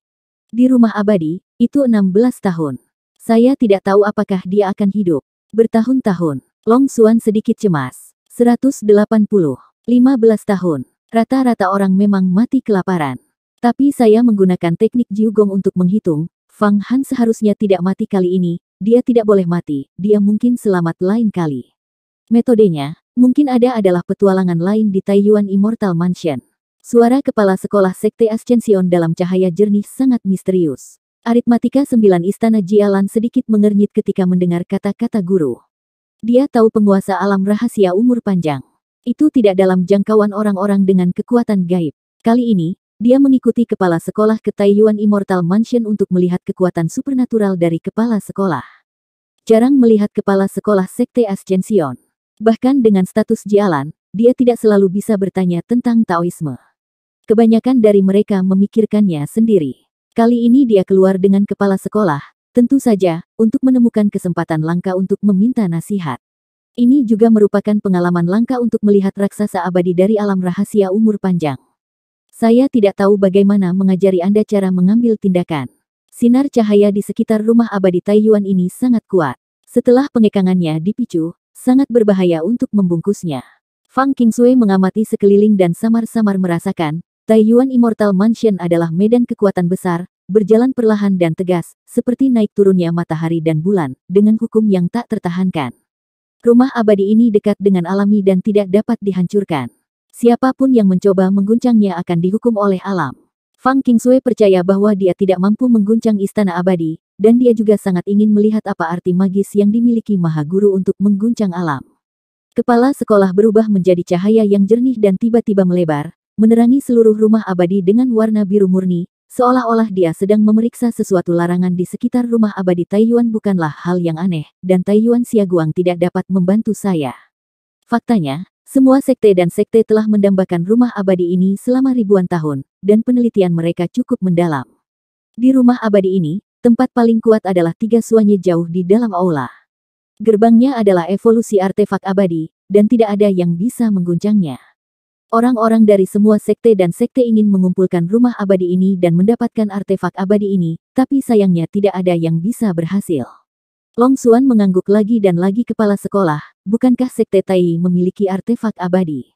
Di rumah abadi, itu 16 tahun. Saya tidak tahu apakah dia akan hidup. Bertahun-tahun, Long Suan sedikit cemas. 180, 15 tahun. Rata-rata orang memang mati kelaparan. Tapi saya menggunakan teknik Jiugong untuk menghitung, Fang Han seharusnya tidak mati kali ini, dia tidak boleh mati, dia mungkin selamat lain kali. Metodenya, mungkin ada adalah petualangan lain di Taiyuan Immortal Mansion. Suara kepala sekolah Sekte Ascension dalam cahaya jernih sangat misterius. Aritmatika sembilan istana Jialan sedikit mengernyit ketika mendengar kata-kata guru. Dia tahu penguasa alam rahasia umur panjang. Itu tidak dalam jangkauan orang-orang dengan kekuatan gaib. Kali ini, dia mengikuti kepala sekolah ke Taiyuan Immortal Mansion untuk melihat kekuatan supernatural dari kepala sekolah. Jarang melihat kepala sekolah Sekte Ascension. Bahkan dengan status jalan, dia tidak selalu bisa bertanya tentang Taoisme. Kebanyakan dari mereka memikirkannya sendiri. Kali ini dia keluar dengan kepala sekolah, tentu saja, untuk menemukan kesempatan langka untuk meminta nasihat. Ini juga merupakan pengalaman langka untuk melihat raksasa abadi dari alam rahasia umur panjang. Saya tidak tahu bagaimana mengajari Anda cara mengambil tindakan. Sinar cahaya di sekitar rumah abadi Taiyuan ini sangat kuat. Setelah pengekangannya dipicu, sangat berbahaya untuk membungkusnya. Fang Qingsui mengamati sekeliling dan samar-samar merasakan, Taiyuan Immortal Mansion adalah medan kekuatan besar, berjalan perlahan dan tegas, seperti naik turunnya matahari dan bulan, dengan hukum yang tak tertahankan. Rumah abadi ini dekat dengan alami dan tidak dapat dihancurkan. Siapapun yang mencoba mengguncangnya akan dihukum oleh alam. Fang Qingsui percaya bahwa dia tidak mampu mengguncang istana abadi, dan dia juga sangat ingin melihat apa arti magis yang dimiliki Maha Guru untuk mengguncang alam. Kepala sekolah berubah menjadi cahaya yang jernih dan tiba-tiba melebar, menerangi seluruh rumah abadi dengan warna biru murni, seolah-olah dia sedang memeriksa sesuatu larangan di sekitar rumah abadi Taiyuan bukanlah hal yang aneh, dan Taiyuan Siaguang tidak dapat membantu saya. Faktanya, semua sekte dan sekte telah mendambakan rumah abadi ini selama ribuan tahun, dan penelitian mereka cukup mendalam. Di rumah abadi ini, Tempat paling kuat adalah tiga suanya jauh di dalam aula. Gerbangnya adalah evolusi artefak abadi, dan tidak ada yang bisa mengguncangnya. Orang-orang dari semua sekte dan sekte ingin mengumpulkan rumah abadi ini dan mendapatkan artefak abadi ini, tapi sayangnya tidak ada yang bisa berhasil. Long Xuan mengangguk lagi dan lagi kepala sekolah, bukankah sekte Tai memiliki artefak abadi?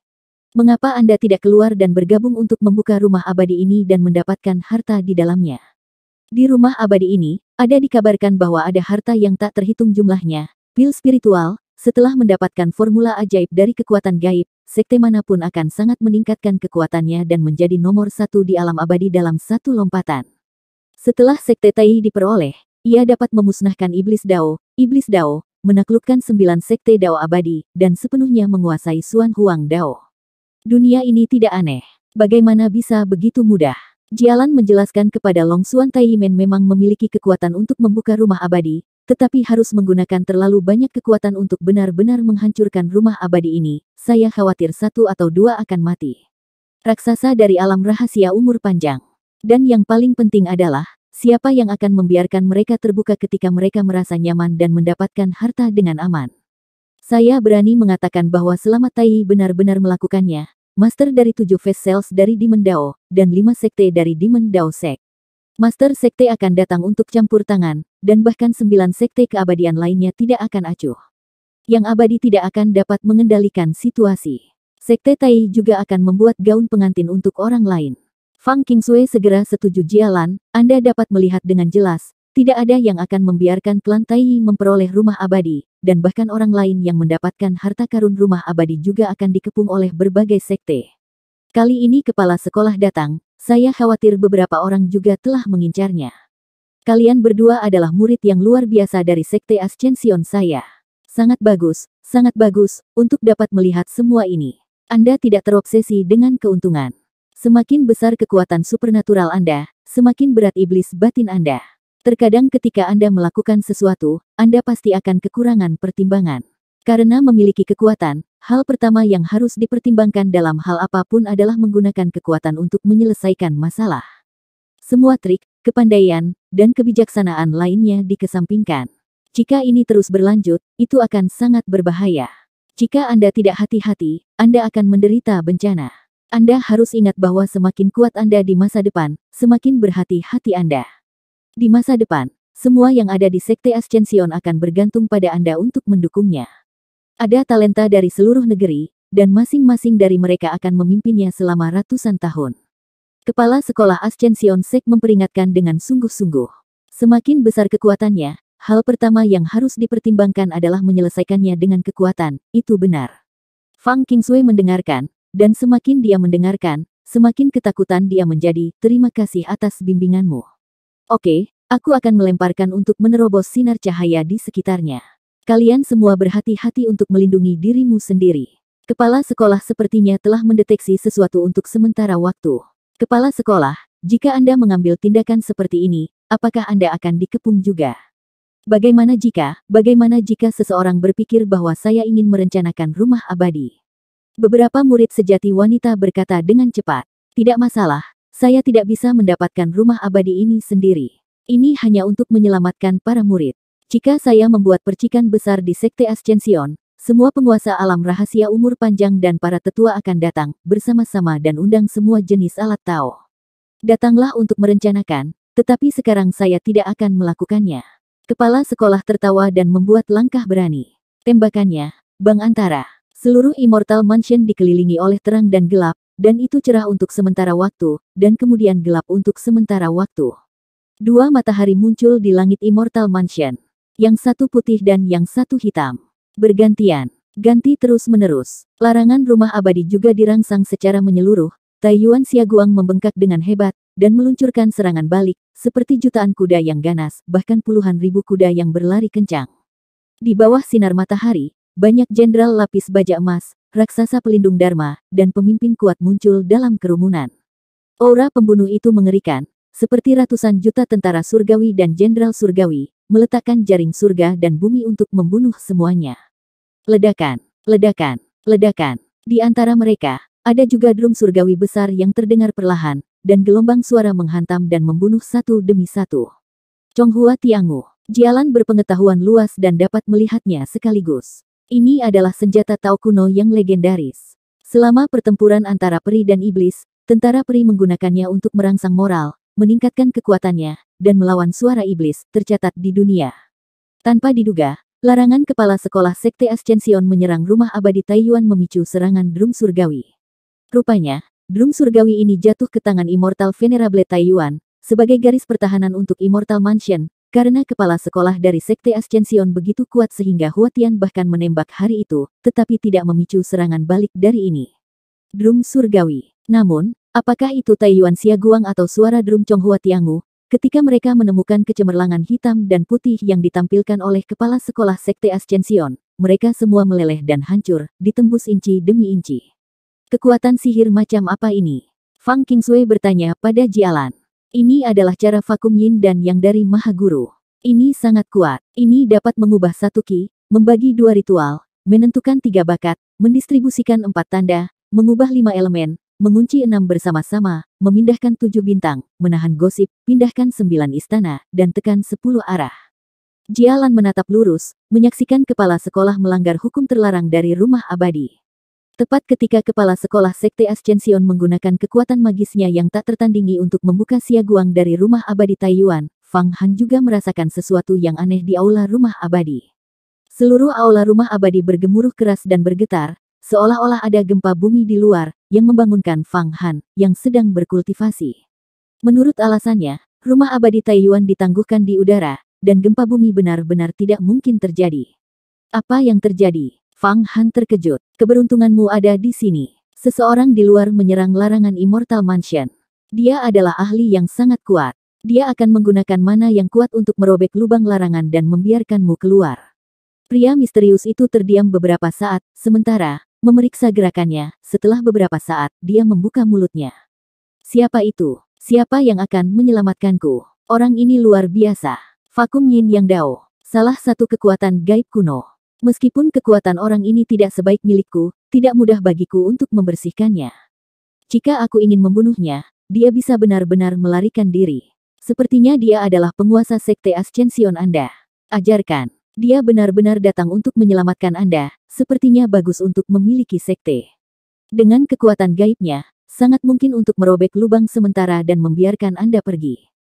Mengapa Anda tidak keluar dan bergabung untuk membuka rumah abadi ini dan mendapatkan harta di dalamnya? Di rumah abadi ini, ada dikabarkan bahwa ada harta yang tak terhitung jumlahnya. Pil spiritual, setelah mendapatkan formula ajaib dari kekuatan gaib, sekte manapun akan sangat meningkatkan kekuatannya dan menjadi nomor satu di alam abadi dalam satu lompatan. Setelah sekte Tai diperoleh, ia dapat memusnahkan Iblis Dao. Iblis Dao, menaklukkan sembilan sekte Dao abadi, dan sepenuhnya menguasai Suan Huang Dao. Dunia ini tidak aneh. Bagaimana bisa begitu mudah? Jialan menjelaskan kepada Long Xuan Taiyimen memang memiliki kekuatan untuk membuka rumah abadi, tetapi harus menggunakan terlalu banyak kekuatan untuk benar-benar menghancurkan rumah abadi ini. Saya khawatir satu atau dua akan mati. Raksasa dari alam rahasia umur panjang. Dan yang paling penting adalah, siapa yang akan membiarkan mereka terbuka ketika mereka merasa nyaman dan mendapatkan harta dengan aman. Saya berani mengatakan bahwa selama Tai benar-benar melakukannya, Master dari tujuh face sales dari Demon Dao, dan lima sekte dari Demon Dao Sek. Master sekte akan datang untuk campur tangan, dan bahkan sembilan sekte keabadian lainnya tidak akan acuh. Yang abadi tidak akan dapat mengendalikan situasi. Sekte Tai juga akan membuat gaun pengantin untuk orang lain. Fang Qingzue segera setuju Jialan, Anda dapat melihat dengan jelas, tidak ada yang akan membiarkan Tlantai memperoleh rumah abadi, dan bahkan orang lain yang mendapatkan harta karun rumah abadi juga akan dikepung oleh berbagai sekte. Kali ini kepala sekolah datang, saya khawatir beberapa orang juga telah mengincarnya. Kalian berdua adalah murid yang luar biasa dari sekte Ascension saya. Sangat bagus, sangat bagus, untuk dapat melihat semua ini. Anda tidak terobsesi dengan keuntungan. Semakin besar kekuatan supernatural Anda, semakin berat iblis batin Anda. Terkadang ketika Anda melakukan sesuatu, Anda pasti akan kekurangan pertimbangan. Karena memiliki kekuatan, hal pertama yang harus dipertimbangkan dalam hal apapun adalah menggunakan kekuatan untuk menyelesaikan masalah. Semua trik, kepandaian, dan kebijaksanaan lainnya dikesampingkan. Jika ini terus berlanjut, itu akan sangat berbahaya. Jika Anda tidak hati-hati, Anda akan menderita bencana. Anda harus ingat bahwa semakin kuat Anda di masa depan, semakin berhati-hati Anda. Di masa depan, semua yang ada di Sekte Ascension akan bergantung pada Anda untuk mendukungnya. Ada talenta dari seluruh negeri, dan masing-masing dari mereka akan memimpinnya selama ratusan tahun. Kepala Sekolah Ascension Sek memperingatkan dengan sungguh-sungguh. Semakin besar kekuatannya, hal pertama yang harus dipertimbangkan adalah menyelesaikannya dengan kekuatan, itu benar. Fang Kingsway mendengarkan, dan semakin dia mendengarkan, semakin ketakutan dia menjadi, terima kasih atas bimbinganmu. Oke, aku akan melemparkan untuk menerobos sinar cahaya di sekitarnya. Kalian semua berhati-hati untuk melindungi dirimu sendiri. Kepala sekolah sepertinya telah mendeteksi sesuatu untuk sementara waktu. Kepala sekolah, jika Anda mengambil tindakan seperti ini, apakah Anda akan dikepung juga? Bagaimana jika, bagaimana jika seseorang berpikir bahwa saya ingin merencanakan rumah abadi? Beberapa murid sejati wanita berkata dengan cepat, tidak masalah, saya tidak bisa mendapatkan rumah abadi ini sendiri. Ini hanya untuk menyelamatkan para murid. Jika saya membuat percikan besar di Sekte Ascension, semua penguasa alam rahasia umur panjang dan para tetua akan datang bersama-sama dan undang semua jenis alat Tao. Datanglah untuk merencanakan, tetapi sekarang saya tidak akan melakukannya. Kepala sekolah tertawa dan membuat langkah berani. Tembakannya, Bang Antara. Seluruh Immortal Mansion dikelilingi oleh terang dan gelap, dan itu cerah untuk sementara waktu, dan kemudian gelap untuk sementara waktu. Dua matahari muncul di langit Immortal Mansion. Yang satu putih dan yang satu hitam. Bergantian. Ganti terus-menerus. Larangan rumah abadi juga dirangsang secara menyeluruh. Tai Yuan Siaguang membengkak dengan hebat, dan meluncurkan serangan balik, seperti jutaan kuda yang ganas, bahkan puluhan ribu kuda yang berlari kencang. Di bawah sinar matahari, banyak jenderal lapis baja emas, raksasa pelindung Dharma, dan pemimpin kuat muncul dalam kerumunan. Aura pembunuh itu mengerikan, seperti ratusan juta tentara surgawi dan jenderal surgawi, meletakkan jaring surga dan bumi untuk membunuh semuanya. Ledakan, ledakan, ledakan. Di antara mereka, ada juga drum surgawi besar yang terdengar perlahan, dan gelombang suara menghantam dan membunuh satu demi satu. Chonghua Tiangu, jalan berpengetahuan luas dan dapat melihatnya sekaligus. Ini adalah senjata Tao kuno yang legendaris. Selama pertempuran antara peri dan iblis, tentara peri menggunakannya untuk merangsang moral, meningkatkan kekuatannya, dan melawan suara iblis tercatat di dunia. Tanpa diduga, larangan kepala sekolah Sekte Ascension menyerang rumah abadi Taiyuan memicu serangan drum surgawi. Rupanya, drum surgawi ini jatuh ke tangan Immortal Venerable Taiyuan, sebagai garis pertahanan untuk Immortal Mansion, karena kepala sekolah dari Sekte Ascension begitu kuat sehingga Huatian bahkan menembak hari itu, tetapi tidak memicu serangan balik dari ini. Drum Surgawi. Namun, apakah itu Taiyuan Siaguang atau suara drum Chong Tiangu, ketika mereka menemukan kecemerlangan hitam dan putih yang ditampilkan oleh kepala sekolah Sekte Ascension, mereka semua meleleh dan hancur, ditembus inci demi inci. Kekuatan sihir macam apa ini? Fang Kingsway bertanya pada Jialan. Ini adalah cara vakum yin dan yang dari Maha Guru. Ini sangat kuat. Ini dapat mengubah satu ki, membagi dua ritual, menentukan tiga bakat, mendistribusikan empat tanda, mengubah lima elemen, mengunci enam bersama-sama, memindahkan tujuh bintang, menahan gosip, pindahkan sembilan istana, dan tekan sepuluh arah. Jialan menatap lurus, menyaksikan kepala sekolah melanggar hukum terlarang dari rumah abadi. Tepat ketika kepala sekolah Sekte Ascension menggunakan kekuatan magisnya yang tak tertandingi untuk membuka Guang dari rumah abadi Taiyuan, Fang Han juga merasakan sesuatu yang aneh di aula rumah abadi. Seluruh aula rumah abadi bergemuruh keras dan bergetar, seolah-olah ada gempa bumi di luar, yang membangunkan Fang Han, yang sedang berkultivasi. Menurut alasannya, rumah abadi Taiyuan ditangguhkan di udara, dan gempa bumi benar-benar tidak mungkin terjadi. Apa yang terjadi? Fang Han terkejut. Keberuntunganmu ada di sini. Seseorang di luar menyerang larangan Immortal Mansion. Dia adalah ahli yang sangat kuat. Dia akan menggunakan mana yang kuat untuk merobek lubang larangan dan membiarkanmu keluar. Pria misterius itu terdiam beberapa saat, sementara, memeriksa gerakannya, setelah beberapa saat, dia membuka mulutnya. Siapa itu? Siapa yang akan menyelamatkanku? Orang ini luar biasa. Vakum Yin Yang Dao. Salah satu kekuatan gaib kuno. Meskipun kekuatan orang ini tidak sebaik milikku, tidak mudah bagiku untuk membersihkannya. Jika aku ingin membunuhnya, dia bisa benar-benar melarikan diri. Sepertinya dia adalah penguasa sekte Ascension Anda. Ajarkan. Dia benar-benar datang untuk menyelamatkan Anda, sepertinya bagus untuk memiliki sekte. Dengan kekuatan gaibnya, sangat mungkin untuk merobek lubang sementara dan membiarkan Anda pergi.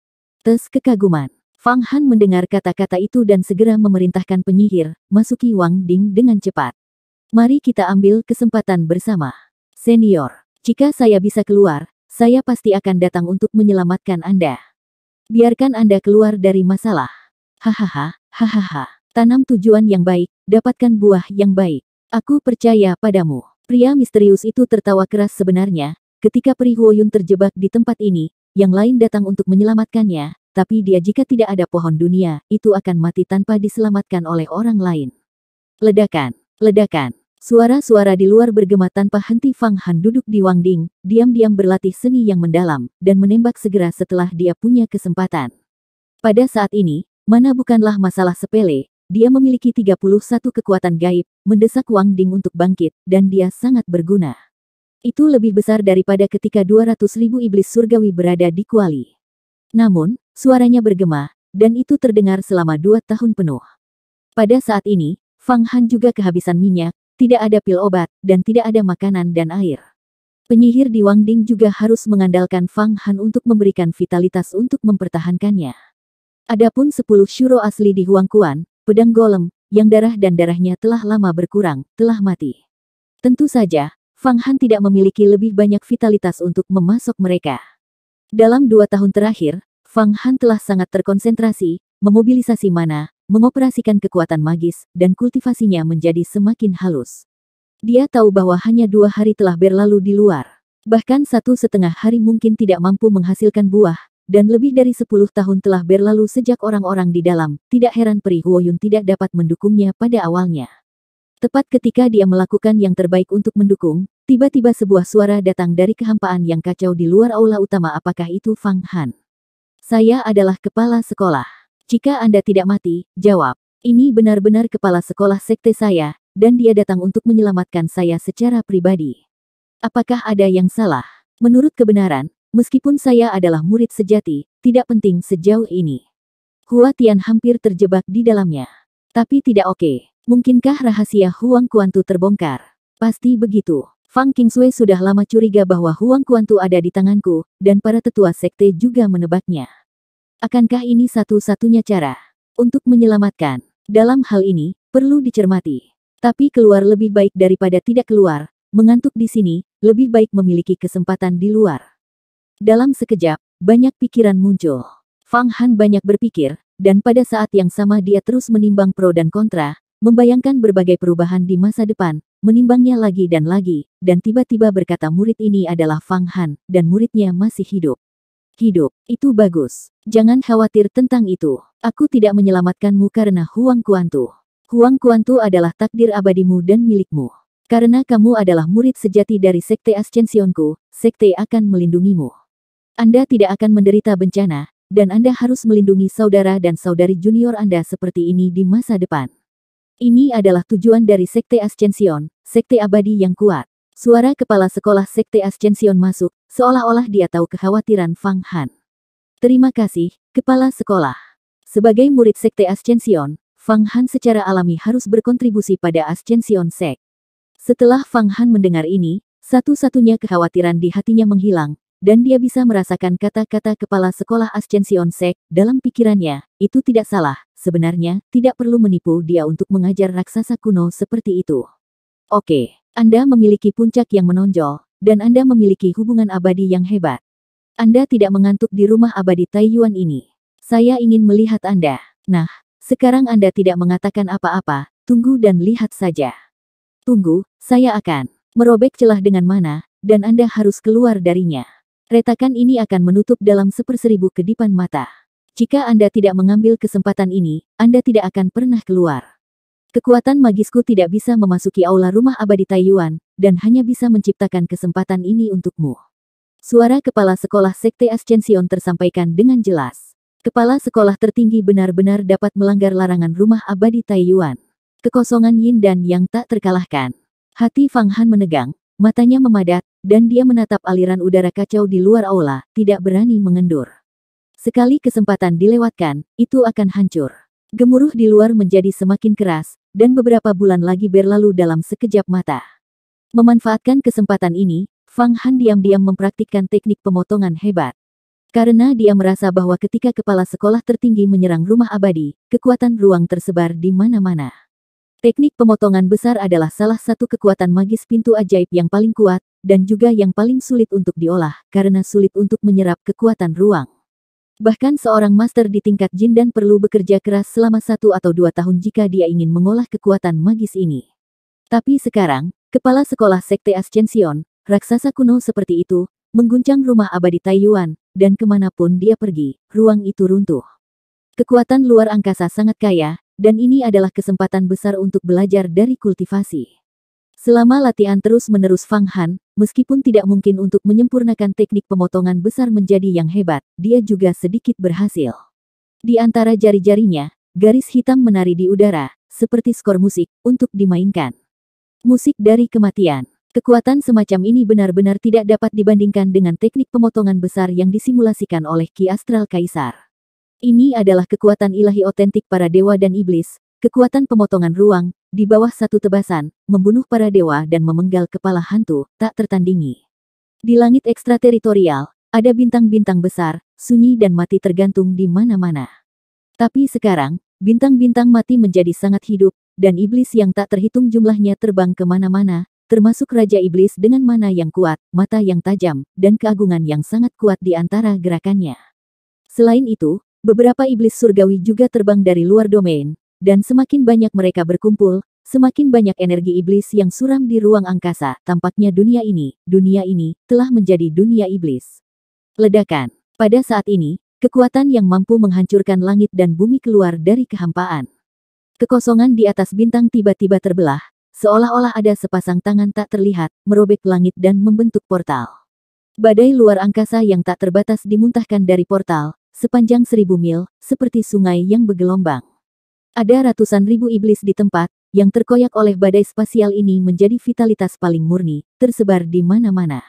Tes kekaguman. Fang Han mendengar kata-kata itu dan segera memerintahkan penyihir, masuki Wang Ding dengan cepat. Mari kita ambil kesempatan bersama. Senior, jika saya bisa keluar, saya pasti akan datang untuk menyelamatkan Anda. Biarkan Anda keluar dari masalah. Hahaha, hahaha. Tanam tujuan yang baik, dapatkan buah yang baik. Aku percaya padamu. Pria misterius itu tertawa keras sebenarnya, ketika yun terjebak di tempat ini, yang lain datang untuk menyelamatkannya, tapi dia jika tidak ada pohon dunia, itu akan mati tanpa diselamatkan oleh orang lain. Ledakan, ledakan. Suara-suara di luar bergema tanpa henti Fang Han duduk di Wang Ding, diam-diam berlatih seni yang mendalam, dan menembak segera setelah dia punya kesempatan. Pada saat ini, mana bukanlah masalah sepele, dia memiliki 31 kekuatan gaib, mendesak Wang Ding untuk bangkit, dan dia sangat berguna. Itu lebih besar daripada ketika 200 ribu iblis surgawi berada di Kuali. Namun, Suaranya bergema, dan itu terdengar selama dua tahun penuh. Pada saat ini, Fang Han juga kehabisan minyak, tidak ada pil obat, dan tidak ada makanan dan air. Penyihir di Wang Ding juga harus mengandalkan Fang Han untuk memberikan vitalitas untuk mempertahankannya. Adapun sepuluh syuro asli di Huang Kuan, pedang golem, yang darah dan darahnya telah lama berkurang, telah mati. Tentu saja, Fang Han tidak memiliki lebih banyak vitalitas untuk memasok mereka. Dalam dua tahun terakhir, Fang Han telah sangat terkonsentrasi, memobilisasi mana, mengoperasikan kekuatan magis, dan kultivasinya menjadi semakin halus. Dia tahu bahwa hanya dua hari telah berlalu di luar. Bahkan satu setengah hari mungkin tidak mampu menghasilkan buah, dan lebih dari sepuluh tahun telah berlalu sejak orang-orang di dalam, tidak heran Peri Huoyun tidak dapat mendukungnya pada awalnya. Tepat ketika dia melakukan yang terbaik untuk mendukung, tiba-tiba sebuah suara datang dari kehampaan yang kacau di luar aula utama apakah itu Fang Han. Saya adalah kepala sekolah. Jika Anda tidak mati, jawab. Ini benar-benar kepala sekolah sekte saya, dan dia datang untuk menyelamatkan saya secara pribadi. Apakah ada yang salah? Menurut kebenaran, meskipun saya adalah murid sejati, tidak penting sejauh ini. Hua Tian hampir terjebak di dalamnya. Tapi tidak oke. Mungkinkah rahasia Huang Kuantu terbongkar? Pasti begitu. Fang Kingsui sudah lama curiga bahwa Huang Kuan tu ada di tanganku, dan para tetua sekte juga menebaknya. Akankah ini satu-satunya cara untuk menyelamatkan? Dalam hal ini, perlu dicermati. Tapi keluar lebih baik daripada tidak keluar, mengantuk di sini, lebih baik memiliki kesempatan di luar. Dalam sekejap, banyak pikiran muncul. Fang Han banyak berpikir, dan pada saat yang sama dia terus menimbang pro dan kontra, membayangkan berbagai perubahan di masa depan, menimbangnya lagi dan lagi, dan tiba-tiba berkata murid ini adalah Fang Han, dan muridnya masih hidup. Hidup, itu bagus. Jangan khawatir tentang itu. Aku tidak menyelamatkanmu karena Huang Kuantu. Huang Kuantu adalah takdir abadimu dan milikmu. Karena kamu adalah murid sejati dari Sekte Ascensionku, Sekte akan melindungimu. Anda tidak akan menderita bencana, dan Anda harus melindungi saudara dan saudari junior Anda seperti ini di masa depan. Ini adalah tujuan dari Sekte Ascension, Sekte Abadi yang kuat. Suara kepala sekolah Sekte Ascension masuk, seolah-olah dia tahu kekhawatiran Fang Han. Terima kasih, kepala sekolah. Sebagai murid Sekte Ascension, Fang Han secara alami harus berkontribusi pada Ascension Sek. Setelah Fang Han mendengar ini, satu-satunya kekhawatiran di hatinya menghilang, dan dia bisa merasakan kata-kata kepala sekolah Ascension Sek dalam pikirannya, itu tidak salah, Sebenarnya, tidak perlu menipu dia untuk mengajar raksasa kuno seperti itu. Oke, Anda memiliki puncak yang menonjol, dan Anda memiliki hubungan abadi yang hebat. Anda tidak mengantuk di rumah abadi Taiyuan ini. Saya ingin melihat Anda. Nah, sekarang Anda tidak mengatakan apa-apa, tunggu dan lihat saja. Tunggu, saya akan merobek celah dengan mana, dan Anda harus keluar darinya. Retakan ini akan menutup dalam seperseribu kedipan mata. Jika Anda tidak mengambil kesempatan ini, Anda tidak akan pernah keluar. Kekuatan magisku tidak bisa memasuki aula rumah abadi Taiyuan, dan hanya bisa menciptakan kesempatan ini untukmu. Suara kepala sekolah Sekte Ascension tersampaikan dengan jelas. Kepala sekolah tertinggi benar-benar dapat melanggar larangan rumah abadi Taiyuan. Kekosongan yin dan yang tak terkalahkan. Hati Fang Han menegang, matanya memadat, dan dia menatap aliran udara kacau di luar aula, tidak berani mengendur. Sekali kesempatan dilewatkan, itu akan hancur. Gemuruh di luar menjadi semakin keras, dan beberapa bulan lagi berlalu dalam sekejap mata. Memanfaatkan kesempatan ini, Fang Han diam-diam mempraktikkan teknik pemotongan hebat. Karena dia merasa bahwa ketika kepala sekolah tertinggi menyerang rumah abadi, kekuatan ruang tersebar di mana-mana. Teknik pemotongan besar adalah salah satu kekuatan magis pintu ajaib yang paling kuat, dan juga yang paling sulit untuk diolah, karena sulit untuk menyerap kekuatan ruang. Bahkan seorang master di tingkat jin dan perlu bekerja keras selama satu atau dua tahun jika dia ingin mengolah kekuatan magis ini. Tapi sekarang, kepala sekolah Sekte Ascension, raksasa kuno seperti itu, mengguncang rumah abadi Taiyuan, dan kemanapun dia pergi, ruang itu runtuh. Kekuatan luar angkasa sangat kaya, dan ini adalah kesempatan besar untuk belajar dari kultivasi. Selama latihan terus-menerus Fang Han, meskipun tidak mungkin untuk menyempurnakan teknik pemotongan besar menjadi yang hebat, dia juga sedikit berhasil. Di antara jari-jarinya, garis hitam menari di udara, seperti skor musik, untuk dimainkan. Musik dari kematian. Kekuatan semacam ini benar-benar tidak dapat dibandingkan dengan teknik pemotongan besar yang disimulasikan oleh Ki Astral Kaisar. Ini adalah kekuatan ilahi otentik para dewa dan iblis, kekuatan pemotongan ruang, di bawah satu tebasan, membunuh para dewa dan memenggal kepala hantu, tak tertandingi. Di langit ekstrateritorial, ada bintang-bintang besar, sunyi dan mati tergantung di mana-mana. Tapi sekarang, bintang-bintang mati menjadi sangat hidup, dan iblis yang tak terhitung jumlahnya terbang kemana-mana, termasuk Raja Iblis dengan mana yang kuat, mata yang tajam, dan keagungan yang sangat kuat di antara gerakannya. Selain itu, beberapa iblis surgawi juga terbang dari luar domain, dan semakin banyak mereka berkumpul, semakin banyak energi iblis yang suram di ruang angkasa. Tampaknya dunia ini, dunia ini, telah menjadi dunia iblis. Ledakan. Pada saat ini, kekuatan yang mampu menghancurkan langit dan bumi keluar dari kehampaan. Kekosongan di atas bintang tiba-tiba terbelah, seolah-olah ada sepasang tangan tak terlihat, merobek langit dan membentuk portal. Badai luar angkasa yang tak terbatas dimuntahkan dari portal, sepanjang seribu mil, seperti sungai yang bergelombang. Ada ratusan ribu iblis di tempat, yang terkoyak oleh badai spasial ini menjadi vitalitas paling murni, tersebar di mana-mana.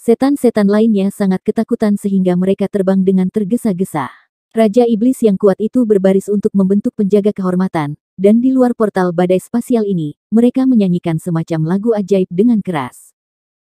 Setan-setan lainnya sangat ketakutan sehingga mereka terbang dengan tergesa-gesa. Raja iblis yang kuat itu berbaris untuk membentuk penjaga kehormatan, dan di luar portal badai spasial ini, mereka menyanyikan semacam lagu ajaib dengan keras.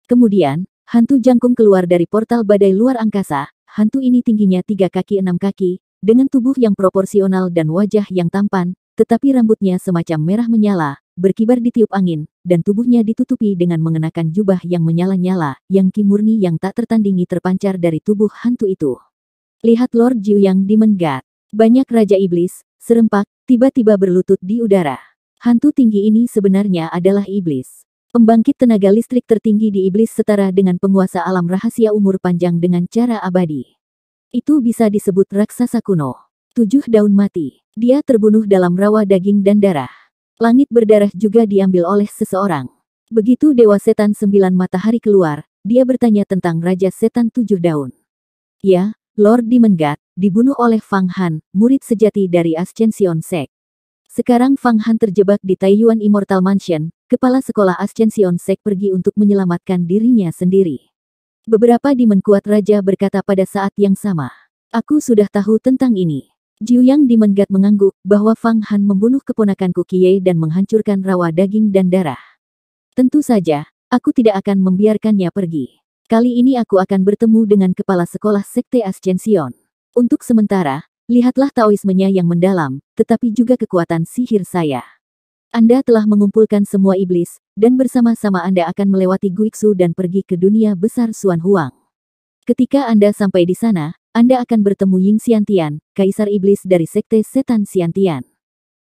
Kemudian, hantu jangkung keluar dari portal badai luar angkasa, hantu ini tingginya tiga kaki enam kaki, dengan tubuh yang proporsional dan wajah yang tampan, tetapi rambutnya semacam merah menyala, berkibar di tiup angin, dan tubuhnya ditutupi dengan mengenakan jubah yang menyala-nyala, yang kimurni yang tak tertandingi terpancar dari tubuh hantu itu. Lihat Lord Jiu yang dimenggat. Banyak Raja Iblis, serempak, tiba-tiba berlutut di udara. Hantu tinggi ini sebenarnya adalah iblis. Pembangkit tenaga listrik tertinggi di iblis setara dengan penguasa alam rahasia umur panjang dengan cara abadi. Itu bisa disebut raksasa kuno. Tujuh daun mati. Dia terbunuh dalam rawa daging dan darah. Langit berdarah juga diambil oleh seseorang. Begitu Dewa Setan Sembilan Matahari keluar, dia bertanya tentang Raja Setan Tujuh Daun. Ya, Lord Dimengat, dibunuh oleh Fang Han, murid sejati dari Ascension Sect. Sekarang Fang Han terjebak di Taiyuan Immortal Mansion, kepala sekolah Ascension Sek pergi untuk menyelamatkan dirinya sendiri. Beberapa dimen kuat raja berkata pada saat yang sama. Aku sudah tahu tentang ini. Jiuyang dimen Gat mengangguk bahwa Fang Han membunuh keponakanku Qiye dan menghancurkan rawa daging dan darah. Tentu saja, aku tidak akan membiarkannya pergi. Kali ini aku akan bertemu dengan kepala sekolah Sekte Ascension. Untuk sementara, lihatlah Taoismenya yang mendalam, tetapi juga kekuatan sihir saya. Anda telah mengumpulkan semua iblis, dan bersama-sama Anda akan melewati Guixu dan pergi ke dunia besar Xuan Huang. Ketika Anda sampai di sana, Anda akan bertemu Ying Xiantian, Kaisar Iblis dari Sekte Setan Xiantian.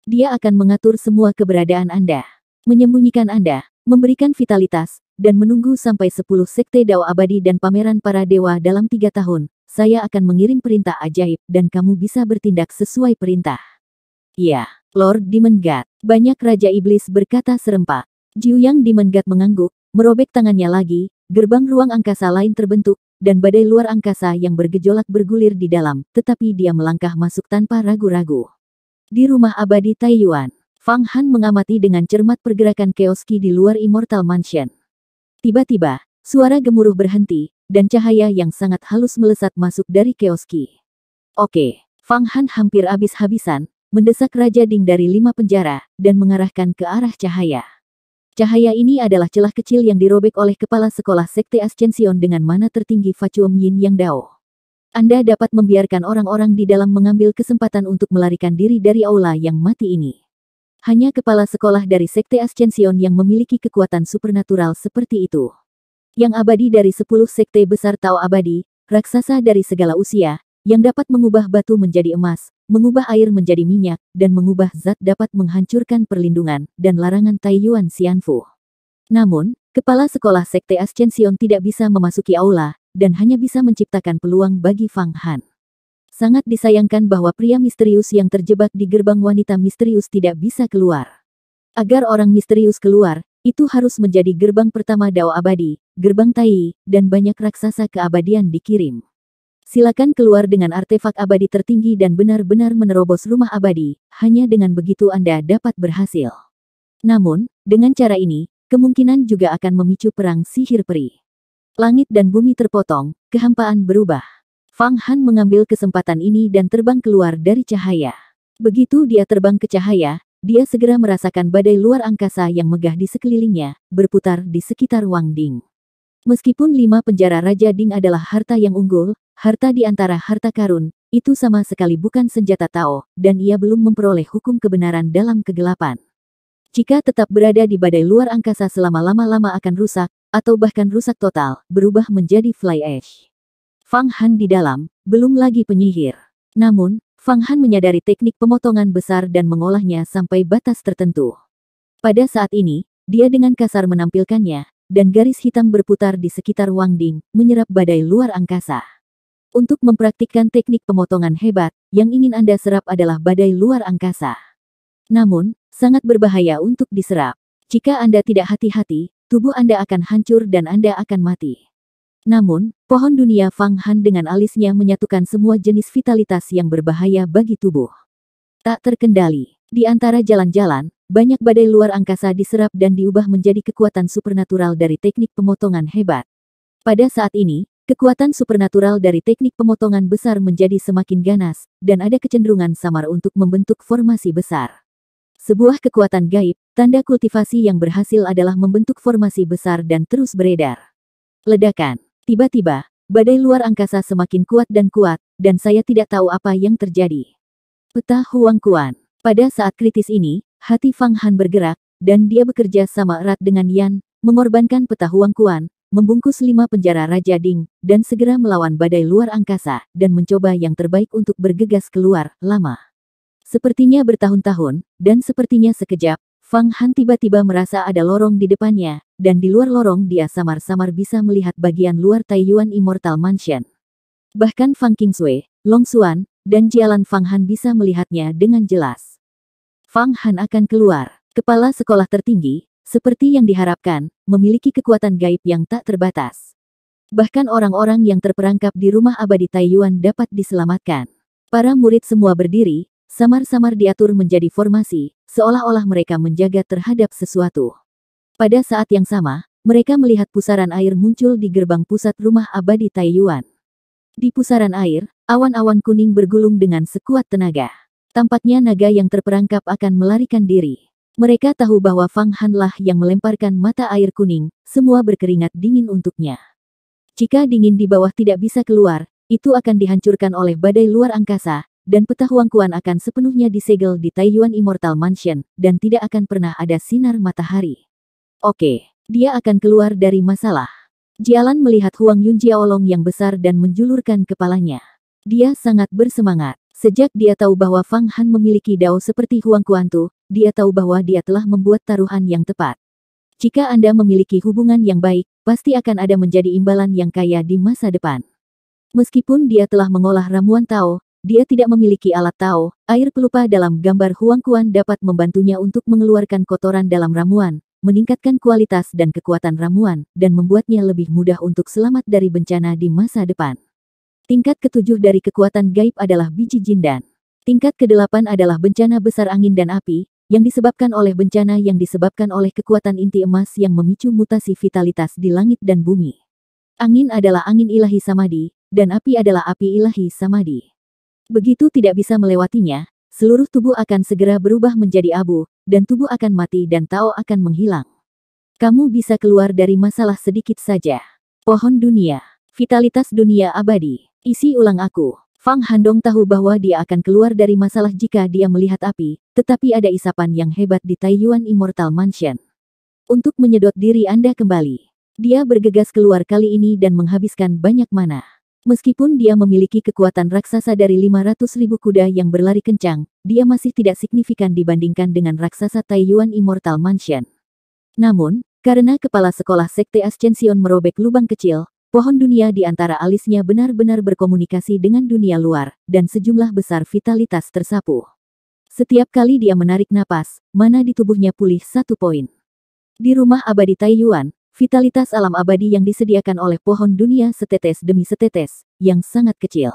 Dia akan mengatur semua keberadaan Anda, menyembunyikan Anda, memberikan vitalitas, dan menunggu sampai 10 Sekte Dao Abadi dan Pameran Para Dewa dalam tiga tahun. Saya akan mengirim perintah ajaib dan kamu bisa bertindak sesuai perintah. Ya, Lord Demon God, banyak Raja Iblis berkata serempak. Jiu Yang dimenggat mengangguk, merobek tangannya lagi, gerbang ruang angkasa lain terbentuk, dan badai luar angkasa yang bergejolak bergulir di dalam, tetapi dia melangkah masuk tanpa ragu-ragu. Di rumah abadi Taiyuan, Fang Han mengamati dengan cermat pergerakan Keoski di luar Immortal Mansion. Tiba-tiba, suara gemuruh berhenti, dan cahaya yang sangat halus melesat masuk dari Keoski. Oke, Fang Han hampir habis-habisan, mendesak Raja Ding dari lima penjara, dan mengarahkan ke arah cahaya. Cahaya ini adalah celah kecil yang dirobek oleh kepala sekolah Sekte Ascension dengan mana tertinggi Facuum Yin Yang Dao. Anda dapat membiarkan orang-orang di dalam mengambil kesempatan untuk melarikan diri dari aula yang mati ini. Hanya kepala sekolah dari Sekte Ascension yang memiliki kekuatan supernatural seperti itu. Yang abadi dari sepuluh sekte besar Tao abadi, raksasa dari segala usia, yang dapat mengubah batu menjadi emas, mengubah air menjadi minyak, dan mengubah zat dapat menghancurkan perlindungan dan larangan Taiyuan Xianfu. Namun, kepala sekolah Sekte Ascension tidak bisa memasuki aula, dan hanya bisa menciptakan peluang bagi Fang Han. Sangat disayangkan bahwa pria misterius yang terjebak di gerbang wanita misterius tidak bisa keluar. Agar orang misterius keluar, itu harus menjadi gerbang pertama Dao Abadi, gerbang Tai, dan banyak raksasa keabadian dikirim. Silakan keluar dengan artefak abadi tertinggi dan benar-benar menerobos rumah abadi, hanya dengan begitu Anda dapat berhasil. Namun, dengan cara ini, kemungkinan juga akan memicu perang sihir peri. Langit dan bumi terpotong, kehampaan berubah. Fang Han mengambil kesempatan ini dan terbang keluar dari cahaya. Begitu dia terbang ke cahaya, dia segera merasakan badai luar angkasa yang megah di sekelilingnya, berputar di sekitar Wang Ding. Meskipun lima penjara Raja Ding adalah harta yang unggul, harta di antara harta karun, itu sama sekali bukan senjata Tao, dan ia belum memperoleh hukum kebenaran dalam kegelapan. Jika tetap berada di badai luar angkasa selama lama-lama akan rusak, atau bahkan rusak total, berubah menjadi fly ash. Fang Han di dalam, belum lagi penyihir. Namun, Fang Han menyadari teknik pemotongan besar dan mengolahnya sampai batas tertentu. Pada saat ini, dia dengan kasar menampilkannya, dan garis hitam berputar di sekitar Wang Ding, menyerap badai luar angkasa. Untuk mempraktikkan teknik pemotongan hebat, yang ingin Anda serap adalah badai luar angkasa. Namun, sangat berbahaya untuk diserap. Jika Anda tidak hati-hati, tubuh Anda akan hancur dan Anda akan mati. Namun, pohon dunia Fang Han dengan alisnya menyatukan semua jenis vitalitas yang berbahaya bagi tubuh. Tak terkendali, di antara jalan-jalan, banyak badai luar angkasa diserap dan diubah menjadi kekuatan supernatural dari teknik pemotongan hebat. Pada saat ini, kekuatan supernatural dari teknik pemotongan besar menjadi semakin ganas, dan ada kecenderungan samar untuk membentuk formasi besar. Sebuah kekuatan gaib, tanda kultivasi yang berhasil adalah membentuk formasi besar dan terus beredar. Ledakan. Tiba-tiba, badai luar angkasa semakin kuat dan kuat, dan saya tidak tahu apa yang terjadi. Peta Huang Kuan pada saat kritis ini, hati Fang Han bergerak, dan dia bekerja sama erat dengan Yan, mengorbankan peta Huang Kuan, membungkus lima penjara Raja Ding, dan segera melawan badai luar angkasa, dan mencoba yang terbaik untuk bergegas keluar, lama. Sepertinya bertahun-tahun, dan sepertinya sekejap, Fang Han tiba-tiba merasa ada lorong di depannya, dan di luar lorong dia samar-samar bisa melihat bagian luar Taiyuan Immortal Mansion. Bahkan Fang Kingsway, Long Xuan, dan Jialan Fang Han bisa melihatnya dengan jelas. Fang Han akan keluar. Kepala sekolah tertinggi, seperti yang diharapkan, memiliki kekuatan gaib yang tak terbatas. Bahkan orang-orang yang terperangkap di rumah abadi Taiyuan dapat diselamatkan. Para murid semua berdiri, samar-samar diatur menjadi formasi, seolah-olah mereka menjaga terhadap sesuatu. Pada saat yang sama, mereka melihat pusaran air muncul di gerbang pusat rumah abadi Taiyuan. Di pusaran air, awan-awan kuning bergulung dengan sekuat tenaga. Tampaknya naga yang terperangkap akan melarikan diri. Mereka tahu bahwa Fang Hanlah yang melemparkan mata air kuning, semua berkeringat dingin untuknya. Jika dingin di bawah tidak bisa keluar, itu akan dihancurkan oleh badai luar angkasa, dan peta Huangkuan akan sepenuhnya disegel di Taiyuan Immortal Mansion, dan tidak akan pernah ada sinar matahari. Oke, dia akan keluar dari masalah. Jialan melihat Huang Yun Jiaolong yang besar dan menjulurkan kepalanya. Dia sangat bersemangat. Sejak dia tahu bahwa Fang Han memiliki dao seperti Huang Kuantu, dia tahu bahwa dia telah membuat taruhan yang tepat. Jika Anda memiliki hubungan yang baik, pasti akan ada menjadi imbalan yang kaya di masa depan. Meskipun dia telah mengolah ramuan Tao, dia tidak memiliki alat Tao, air pelupa dalam gambar Huang Kuan dapat membantunya untuk mengeluarkan kotoran dalam ramuan, meningkatkan kualitas dan kekuatan ramuan, dan membuatnya lebih mudah untuk selamat dari bencana di masa depan. Tingkat ketujuh dari kekuatan gaib adalah biji jindan. Tingkat kedelapan adalah bencana besar angin dan api, yang disebabkan oleh bencana yang disebabkan oleh kekuatan inti emas yang memicu mutasi vitalitas di langit dan bumi. Angin adalah angin ilahi samadi, dan api adalah api ilahi samadi. Begitu tidak bisa melewatinya, seluruh tubuh akan segera berubah menjadi abu, dan tubuh akan mati dan Tao akan menghilang. Kamu bisa keluar dari masalah sedikit saja. Pohon dunia. Vitalitas dunia abadi. Isi ulang aku. Fang Handong tahu bahwa dia akan keluar dari masalah jika dia melihat api, tetapi ada isapan yang hebat di Taiyuan Immortal Mansion. Untuk menyedot diri Anda kembali. Dia bergegas keluar kali ini dan menghabiskan banyak mana. Meskipun dia memiliki kekuatan raksasa dari 500 ribu kuda yang berlari kencang, dia masih tidak signifikan dibandingkan dengan raksasa Taiyuan Immortal Mansion. Namun, karena kepala sekolah Sekte Ascension merobek lubang kecil, Pohon dunia di antara alisnya benar-benar berkomunikasi dengan dunia luar, dan sejumlah besar vitalitas tersapu. Setiap kali dia menarik napas, mana di tubuhnya pulih satu poin. Di rumah abadi Taiyuan, vitalitas alam abadi yang disediakan oleh pohon dunia setetes demi setetes, yang sangat kecil.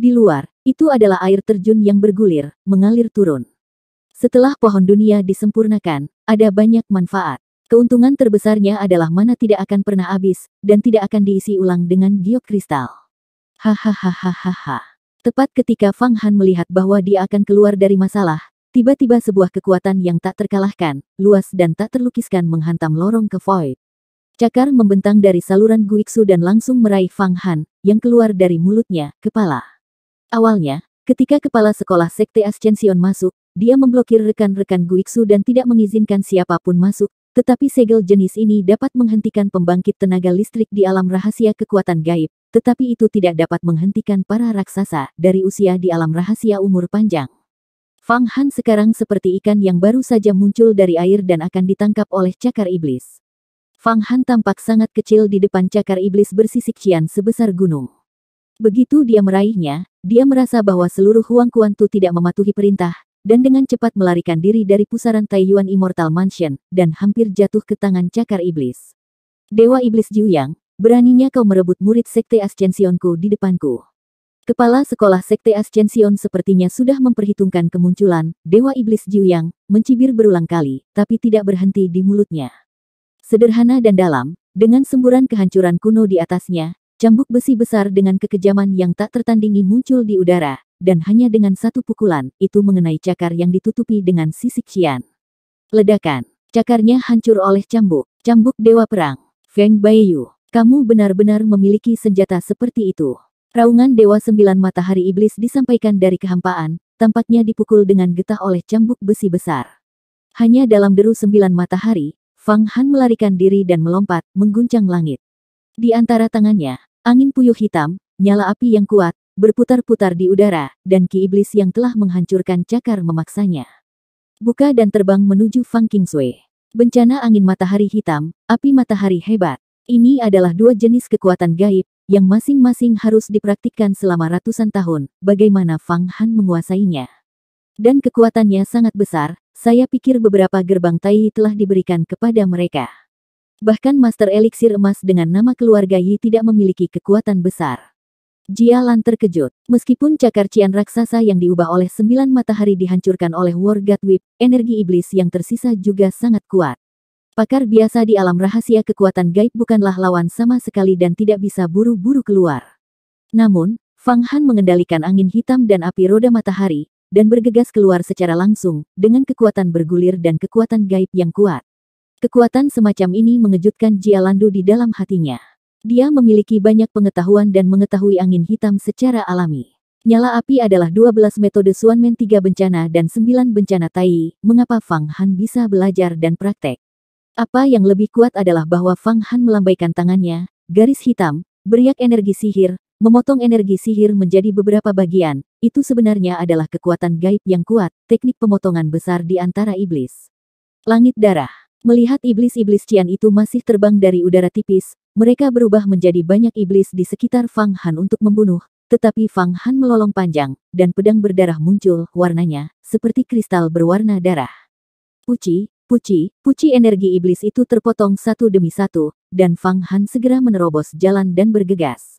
Di luar, itu adalah air terjun yang bergulir, mengalir turun. Setelah pohon dunia disempurnakan, ada banyak manfaat. Keuntungan terbesarnya adalah mana tidak akan pernah habis, dan tidak akan diisi ulang dengan giok Hahaha. Tepat ketika Fang Han melihat bahwa dia akan keluar dari masalah, tiba-tiba sebuah kekuatan yang tak terkalahkan, luas dan tak terlukiskan menghantam lorong ke void. Cakar membentang dari saluran Guixu dan langsung meraih Fang Han, yang keluar dari mulutnya, kepala. Awalnya, ketika kepala sekolah Sekte Ascension masuk, dia memblokir rekan-rekan Guixu dan tidak mengizinkan siapapun masuk, tetapi segel jenis ini dapat menghentikan pembangkit tenaga listrik di alam rahasia kekuatan gaib, tetapi itu tidak dapat menghentikan para raksasa dari usia di alam rahasia umur panjang. Fang Han sekarang seperti ikan yang baru saja muncul dari air dan akan ditangkap oleh cakar iblis. Fang Han tampak sangat kecil di depan cakar iblis bersisik cian sebesar gunung. Begitu dia meraihnya, dia merasa bahwa seluruh Huang Kuan Tu tidak mematuhi perintah, dan dengan cepat melarikan diri dari pusaran Taiyuan Immortal Mansion, dan hampir jatuh ke tangan cakar iblis. Dewa Iblis Jiu Yang, beraninya kau merebut murid Sekte Ascensionku di depanku. Kepala Sekolah Sekte Ascension sepertinya sudah memperhitungkan kemunculan Dewa Iblis Jiu Yang, mencibir berulang kali, tapi tidak berhenti di mulutnya. Sederhana dan dalam, dengan semburan kehancuran kuno di atasnya, cambuk besi besar dengan kekejaman yang tak tertandingi muncul di udara, dan hanya dengan satu pukulan, itu mengenai cakar yang ditutupi dengan sisik cian. Ledakan. Cakarnya hancur oleh cambuk. Cambuk Dewa Perang. Feng Baiyu. Kamu benar-benar memiliki senjata seperti itu. Raungan Dewa Sembilan Matahari Iblis disampaikan dari kehampaan, tampaknya dipukul dengan getah oleh cambuk besi besar. Hanya dalam deru sembilan matahari, Fang Han melarikan diri dan melompat, mengguncang langit. Di antara tangannya, angin puyuh hitam, nyala api yang kuat, berputar-putar di udara, dan ki iblis yang telah menghancurkan cakar memaksanya. Buka dan terbang menuju Fang Kingsway. Bencana angin matahari hitam, api matahari hebat. Ini adalah dua jenis kekuatan gaib, yang masing-masing harus dipraktikkan selama ratusan tahun, bagaimana Fang Han menguasainya. Dan kekuatannya sangat besar, saya pikir beberapa gerbang Tai telah diberikan kepada mereka. Bahkan Master Elixir Emas dengan nama keluarga Yi tidak memiliki kekuatan besar. Jialan terkejut. Meskipun cakar cian raksasa yang diubah oleh sembilan matahari dihancurkan oleh War God Whip, energi iblis yang tersisa juga sangat kuat. Pakar biasa di alam rahasia kekuatan gaib bukanlah lawan sama sekali dan tidak bisa buru-buru keluar. Namun, Fang Han mengendalikan angin hitam dan api roda matahari, dan bergegas keluar secara langsung, dengan kekuatan bergulir dan kekuatan gaib yang kuat. Kekuatan semacam ini mengejutkan Jialandu di dalam hatinya. Dia memiliki banyak pengetahuan dan mengetahui angin hitam secara alami. Nyala api adalah 12 metode Suanmen tiga bencana dan 9 bencana Tai, mengapa Fang Han bisa belajar dan praktek. Apa yang lebih kuat adalah bahwa Fang Han melambaikan tangannya, garis hitam, beriak energi sihir, memotong energi sihir menjadi beberapa bagian, itu sebenarnya adalah kekuatan gaib yang kuat, teknik pemotongan besar di antara iblis. Langit darah. Melihat iblis-iblis Cian itu masih terbang dari udara tipis, mereka berubah menjadi banyak iblis di sekitar Fang Han untuk membunuh, tetapi Fang Han melolong panjang, dan pedang berdarah muncul, warnanya, seperti kristal berwarna darah. Puci, puci, puci energi iblis itu terpotong satu demi satu, dan Fang Han segera menerobos jalan dan bergegas.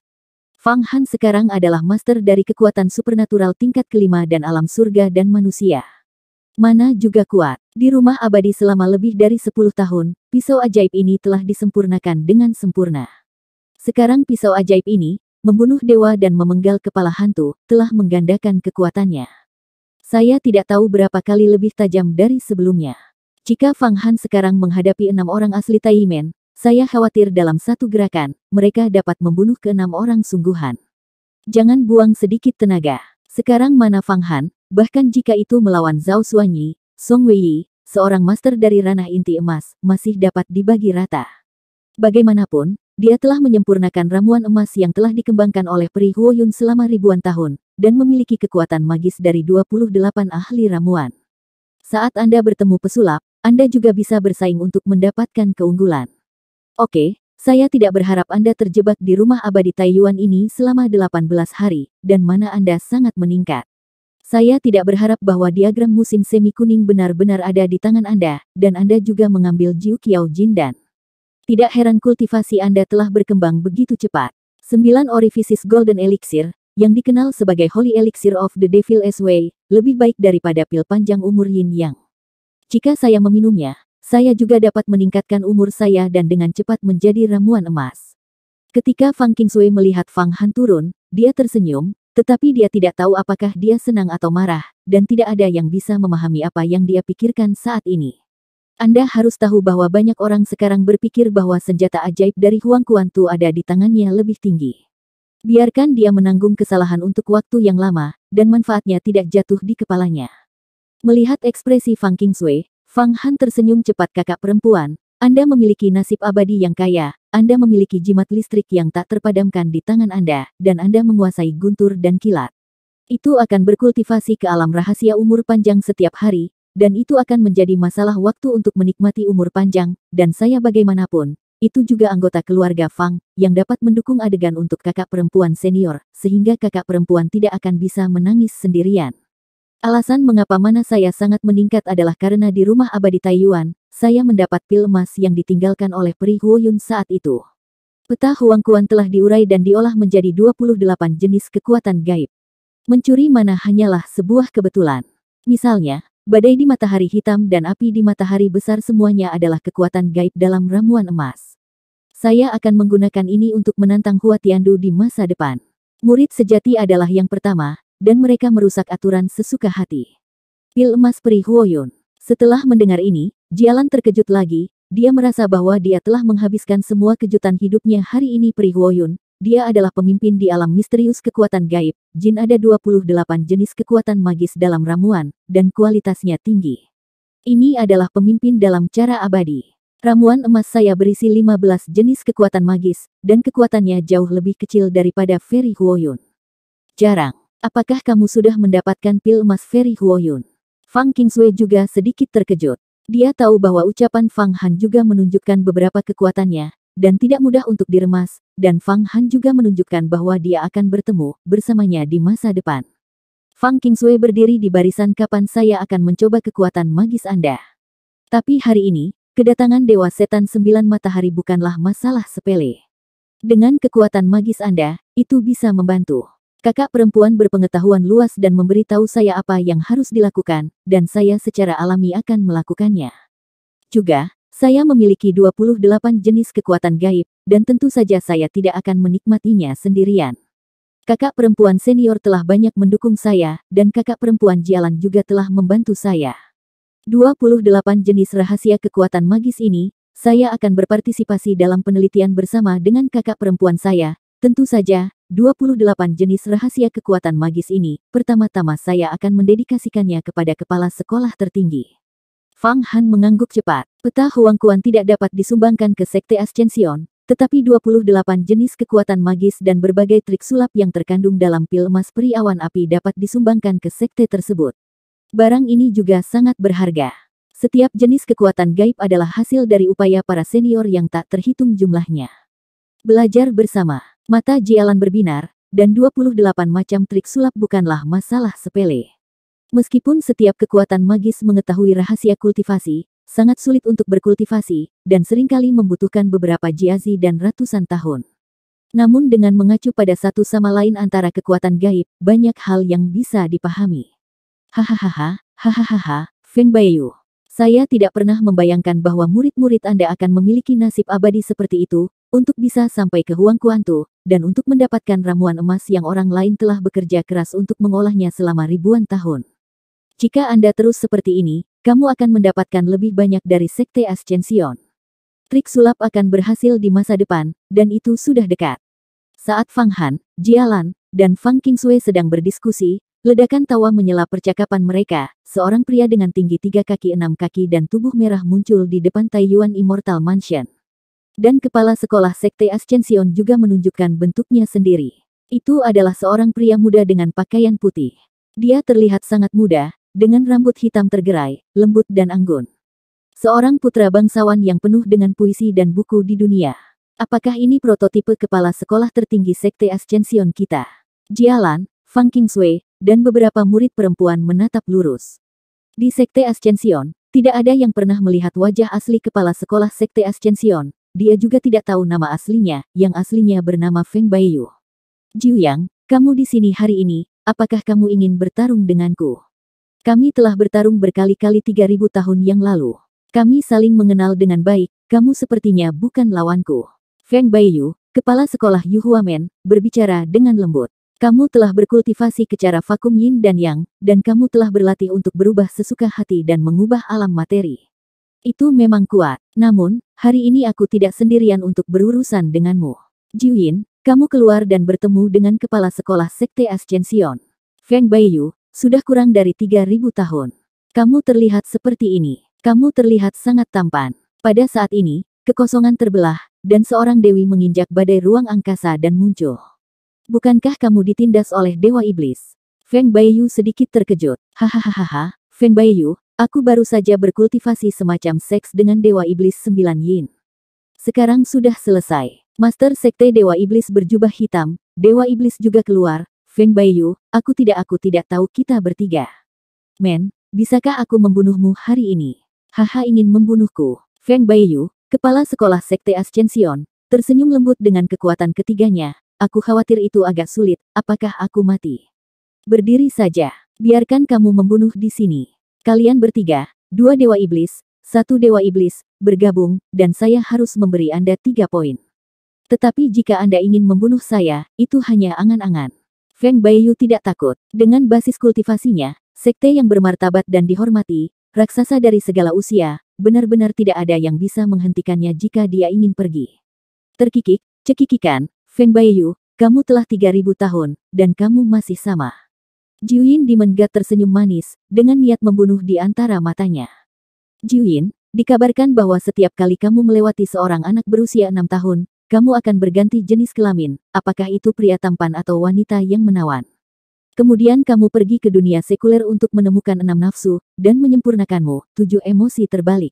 Fang Han sekarang adalah master dari kekuatan supernatural tingkat kelima dan alam surga dan manusia. Mana juga kuat. Di rumah abadi selama lebih dari 10 tahun, pisau ajaib ini telah disempurnakan dengan sempurna. Sekarang pisau ajaib ini, membunuh dewa dan memenggal kepala hantu, telah menggandakan kekuatannya. Saya tidak tahu berapa kali lebih tajam dari sebelumnya. Jika Fang Han sekarang menghadapi enam orang asli Taimen, saya khawatir dalam satu gerakan, mereka dapat membunuh keenam orang sungguhan. Jangan buang sedikit tenaga. Sekarang mana Fang Han, Bahkan jika itu melawan Zhao Xuanyi, Song Weiyi, seorang master dari ranah inti emas, masih dapat dibagi rata. Bagaimanapun, dia telah menyempurnakan ramuan emas yang telah dikembangkan oleh Peri Huoyun selama ribuan tahun, dan memiliki kekuatan magis dari 28 ahli ramuan. Saat Anda bertemu pesulap, Anda juga bisa bersaing untuk mendapatkan keunggulan. Oke, saya tidak berharap Anda terjebak di rumah abadi Taiwan ini selama 18 hari, dan mana Anda sangat meningkat. Saya tidak berharap bahwa diagram musim semi kuning benar-benar ada di tangan Anda, dan Anda juga mengambil Jiu Kiao Jin dan tidak heran kultivasi Anda telah berkembang begitu cepat. 9 Orifices Golden Elixir, yang dikenal sebagai Holy Elixir of the Devil Way, lebih baik daripada pil panjang umur Yin Yang. Jika saya meminumnya, saya juga dapat meningkatkan umur saya dan dengan cepat menjadi ramuan emas. Ketika Fang Kingsui melihat Fang Han turun, dia tersenyum, tetapi dia tidak tahu apakah dia senang atau marah, dan tidak ada yang bisa memahami apa yang dia pikirkan saat ini. Anda harus tahu bahwa banyak orang sekarang berpikir bahwa senjata ajaib dari Huang Kuan tu ada di tangannya lebih tinggi. Biarkan dia menanggung kesalahan untuk waktu yang lama, dan manfaatnya tidak jatuh di kepalanya. Melihat ekspresi Fang Kingsway, Fang Han tersenyum cepat kakak perempuan, anda memiliki nasib abadi yang kaya, Anda memiliki jimat listrik yang tak terpadamkan di tangan Anda, dan Anda menguasai guntur dan kilat. Itu akan berkultivasi ke alam rahasia umur panjang setiap hari, dan itu akan menjadi masalah waktu untuk menikmati umur panjang, dan saya bagaimanapun, itu juga anggota keluarga Fang, yang dapat mendukung adegan untuk kakak perempuan senior, sehingga kakak perempuan tidak akan bisa menangis sendirian. Alasan mengapa mana saya sangat meningkat adalah karena di rumah abadi Taiyuan, saya mendapat pil emas yang ditinggalkan oleh peri Huoyun saat itu. Peta Kuan telah diurai dan diolah menjadi 28 jenis kekuatan gaib. Mencuri mana hanyalah sebuah kebetulan. Misalnya, badai di matahari hitam dan api di matahari besar semuanya adalah kekuatan gaib dalam ramuan emas. Saya akan menggunakan ini untuk menantang Hua Tiandu di masa depan. Murid sejati adalah yang pertama, dan mereka merusak aturan sesuka hati. Pil emas peri Huoyun. Setelah mendengar ini, Jialan terkejut lagi, dia merasa bahwa dia telah menghabiskan semua kejutan hidupnya hari ini Huoyun. Dia adalah pemimpin di alam misterius kekuatan gaib. Jin ada 28 jenis kekuatan magis dalam ramuan, dan kualitasnya tinggi. Ini adalah pemimpin dalam cara abadi. Ramuan emas saya berisi 15 jenis kekuatan magis, dan kekuatannya jauh lebih kecil daripada Ferry Huoyun. Jarang. Apakah kamu sudah mendapatkan pil emas Ferry Huoyun? Fang Kingsway juga sedikit terkejut. Dia tahu bahwa ucapan Fang Han juga menunjukkan beberapa kekuatannya, dan tidak mudah untuk diremas, dan Fang Han juga menunjukkan bahwa dia akan bertemu bersamanya di masa depan. Fang Kingsway berdiri di barisan kapan saya akan mencoba kekuatan magis Anda. Tapi hari ini, kedatangan Dewa Setan Sembilan Matahari bukanlah masalah sepele. Dengan kekuatan magis Anda, itu bisa membantu. Kakak perempuan berpengetahuan luas dan memberitahu saya apa yang harus dilakukan, dan saya secara alami akan melakukannya. Juga, saya memiliki 28 jenis kekuatan gaib, dan tentu saja saya tidak akan menikmatinya sendirian. Kakak perempuan senior telah banyak mendukung saya, dan kakak perempuan jalan juga telah membantu saya. 28 jenis rahasia kekuatan magis ini, saya akan berpartisipasi dalam penelitian bersama dengan kakak perempuan saya, tentu saja, 28 jenis rahasia kekuatan magis ini, pertama-tama saya akan mendedikasikannya kepada kepala sekolah tertinggi. Fang Han mengangguk cepat. Peta Huang Kuan tidak dapat disumbangkan ke Sekte Ascension, tetapi 28 jenis kekuatan magis dan berbagai trik sulap yang terkandung dalam pil emas peri awan api dapat disumbangkan ke sekte tersebut. Barang ini juga sangat berharga. Setiap jenis kekuatan gaib adalah hasil dari upaya para senior yang tak terhitung jumlahnya. Belajar bersama Mata Jialan berbinar, dan 28 macam trik sulap bukanlah masalah sepele. Meskipun setiap kekuatan magis mengetahui rahasia kultivasi, sangat sulit untuk berkultivasi, dan seringkali membutuhkan beberapa jiazi dan ratusan tahun. Namun dengan mengacu pada satu sama lain antara kekuatan gaib, banyak hal yang bisa dipahami. Hahaha, hahaha, Feng Baiyu. Saya tidak pernah membayangkan bahwa murid-murid Anda akan memiliki nasib abadi seperti itu, untuk bisa sampai ke Huang Kuantu, dan untuk mendapatkan ramuan emas yang orang lain telah bekerja keras untuk mengolahnya selama ribuan tahun. Jika Anda terus seperti ini, kamu akan mendapatkan lebih banyak dari Sekte Ascension. Trik sulap akan berhasil di masa depan, dan itu sudah dekat. Saat Fang Han, Jialan, dan Fang Kingsue sedang berdiskusi, ledakan tawa menyela percakapan mereka, seorang pria dengan tinggi tiga kaki enam kaki dan tubuh merah muncul di depan Taiyuan Immortal Mansion. Dan kepala sekolah Sekte Ascension juga menunjukkan bentuknya sendiri. Itu adalah seorang pria muda dengan pakaian putih. Dia terlihat sangat muda, dengan rambut hitam tergerai, lembut dan anggun. Seorang putra bangsawan yang penuh dengan puisi dan buku di dunia. Apakah ini prototipe kepala sekolah tertinggi Sekte Ascension kita? Jialan, Fang Kingsway, dan beberapa murid perempuan menatap lurus. Di Sekte Ascension, tidak ada yang pernah melihat wajah asli kepala sekolah Sekte Ascension, dia juga tidak tahu nama aslinya, yang aslinya bernama Feng Baiyu. Jiu Yang, kamu di sini hari ini, apakah kamu ingin bertarung denganku? Kami telah bertarung berkali-kali 3000 tahun yang lalu. Kami saling mengenal dengan baik, kamu sepertinya bukan lawanku. Feng Baiyu, kepala sekolah Yuhuamen, berbicara dengan lembut. Kamu telah berkultivasi ke cara vakum yin dan yang, dan kamu telah berlatih untuk berubah sesuka hati dan mengubah alam materi. Itu memang kuat, namun, hari ini aku tidak sendirian untuk berurusan denganmu. Jiuyin, kamu keluar dan bertemu dengan kepala sekolah Sekte Ascension. Feng Baiyu, sudah kurang dari 3000 tahun. Kamu terlihat seperti ini. Kamu terlihat sangat tampan. Pada saat ini, kekosongan terbelah, dan seorang dewi menginjak badai ruang angkasa dan muncul. Bukankah kamu ditindas oleh Dewa Iblis? Feng Baiyu sedikit terkejut. Hahaha, Feng Baiyu, Aku baru saja berkultivasi semacam seks dengan Dewa Iblis Sembilan Yin. Sekarang sudah selesai. Master Sekte Dewa Iblis berjubah hitam, Dewa Iblis juga keluar, Feng Baiyu, aku tidak aku tidak tahu kita bertiga. Men, bisakah aku membunuhmu hari ini? Haha ingin membunuhku. Feng Baiyu, kepala sekolah Sekte Ascension, tersenyum lembut dengan kekuatan ketiganya. Aku khawatir itu agak sulit, apakah aku mati? Berdiri saja, biarkan kamu membunuh di sini. Kalian bertiga, dua dewa iblis, satu dewa iblis, bergabung, dan saya harus memberi Anda tiga poin. Tetapi jika Anda ingin membunuh saya, itu hanya angan-angan. Feng Baiyu tidak takut. Dengan basis kultivasinya, sekte yang bermartabat dan dihormati, raksasa dari segala usia, benar-benar tidak ada yang bisa menghentikannya jika dia ingin pergi. Terkikik, cekikikan, Feng Baiyu, kamu telah 3000 tahun, dan kamu masih sama. Jiuyin menggat tersenyum manis, dengan niat membunuh di antara matanya. Jiuyin, dikabarkan bahwa setiap kali kamu melewati seorang anak berusia enam tahun, kamu akan berganti jenis kelamin, apakah itu pria tampan atau wanita yang menawan. Kemudian kamu pergi ke dunia sekuler untuk menemukan enam nafsu, dan menyempurnakanmu, tujuh emosi terbalik.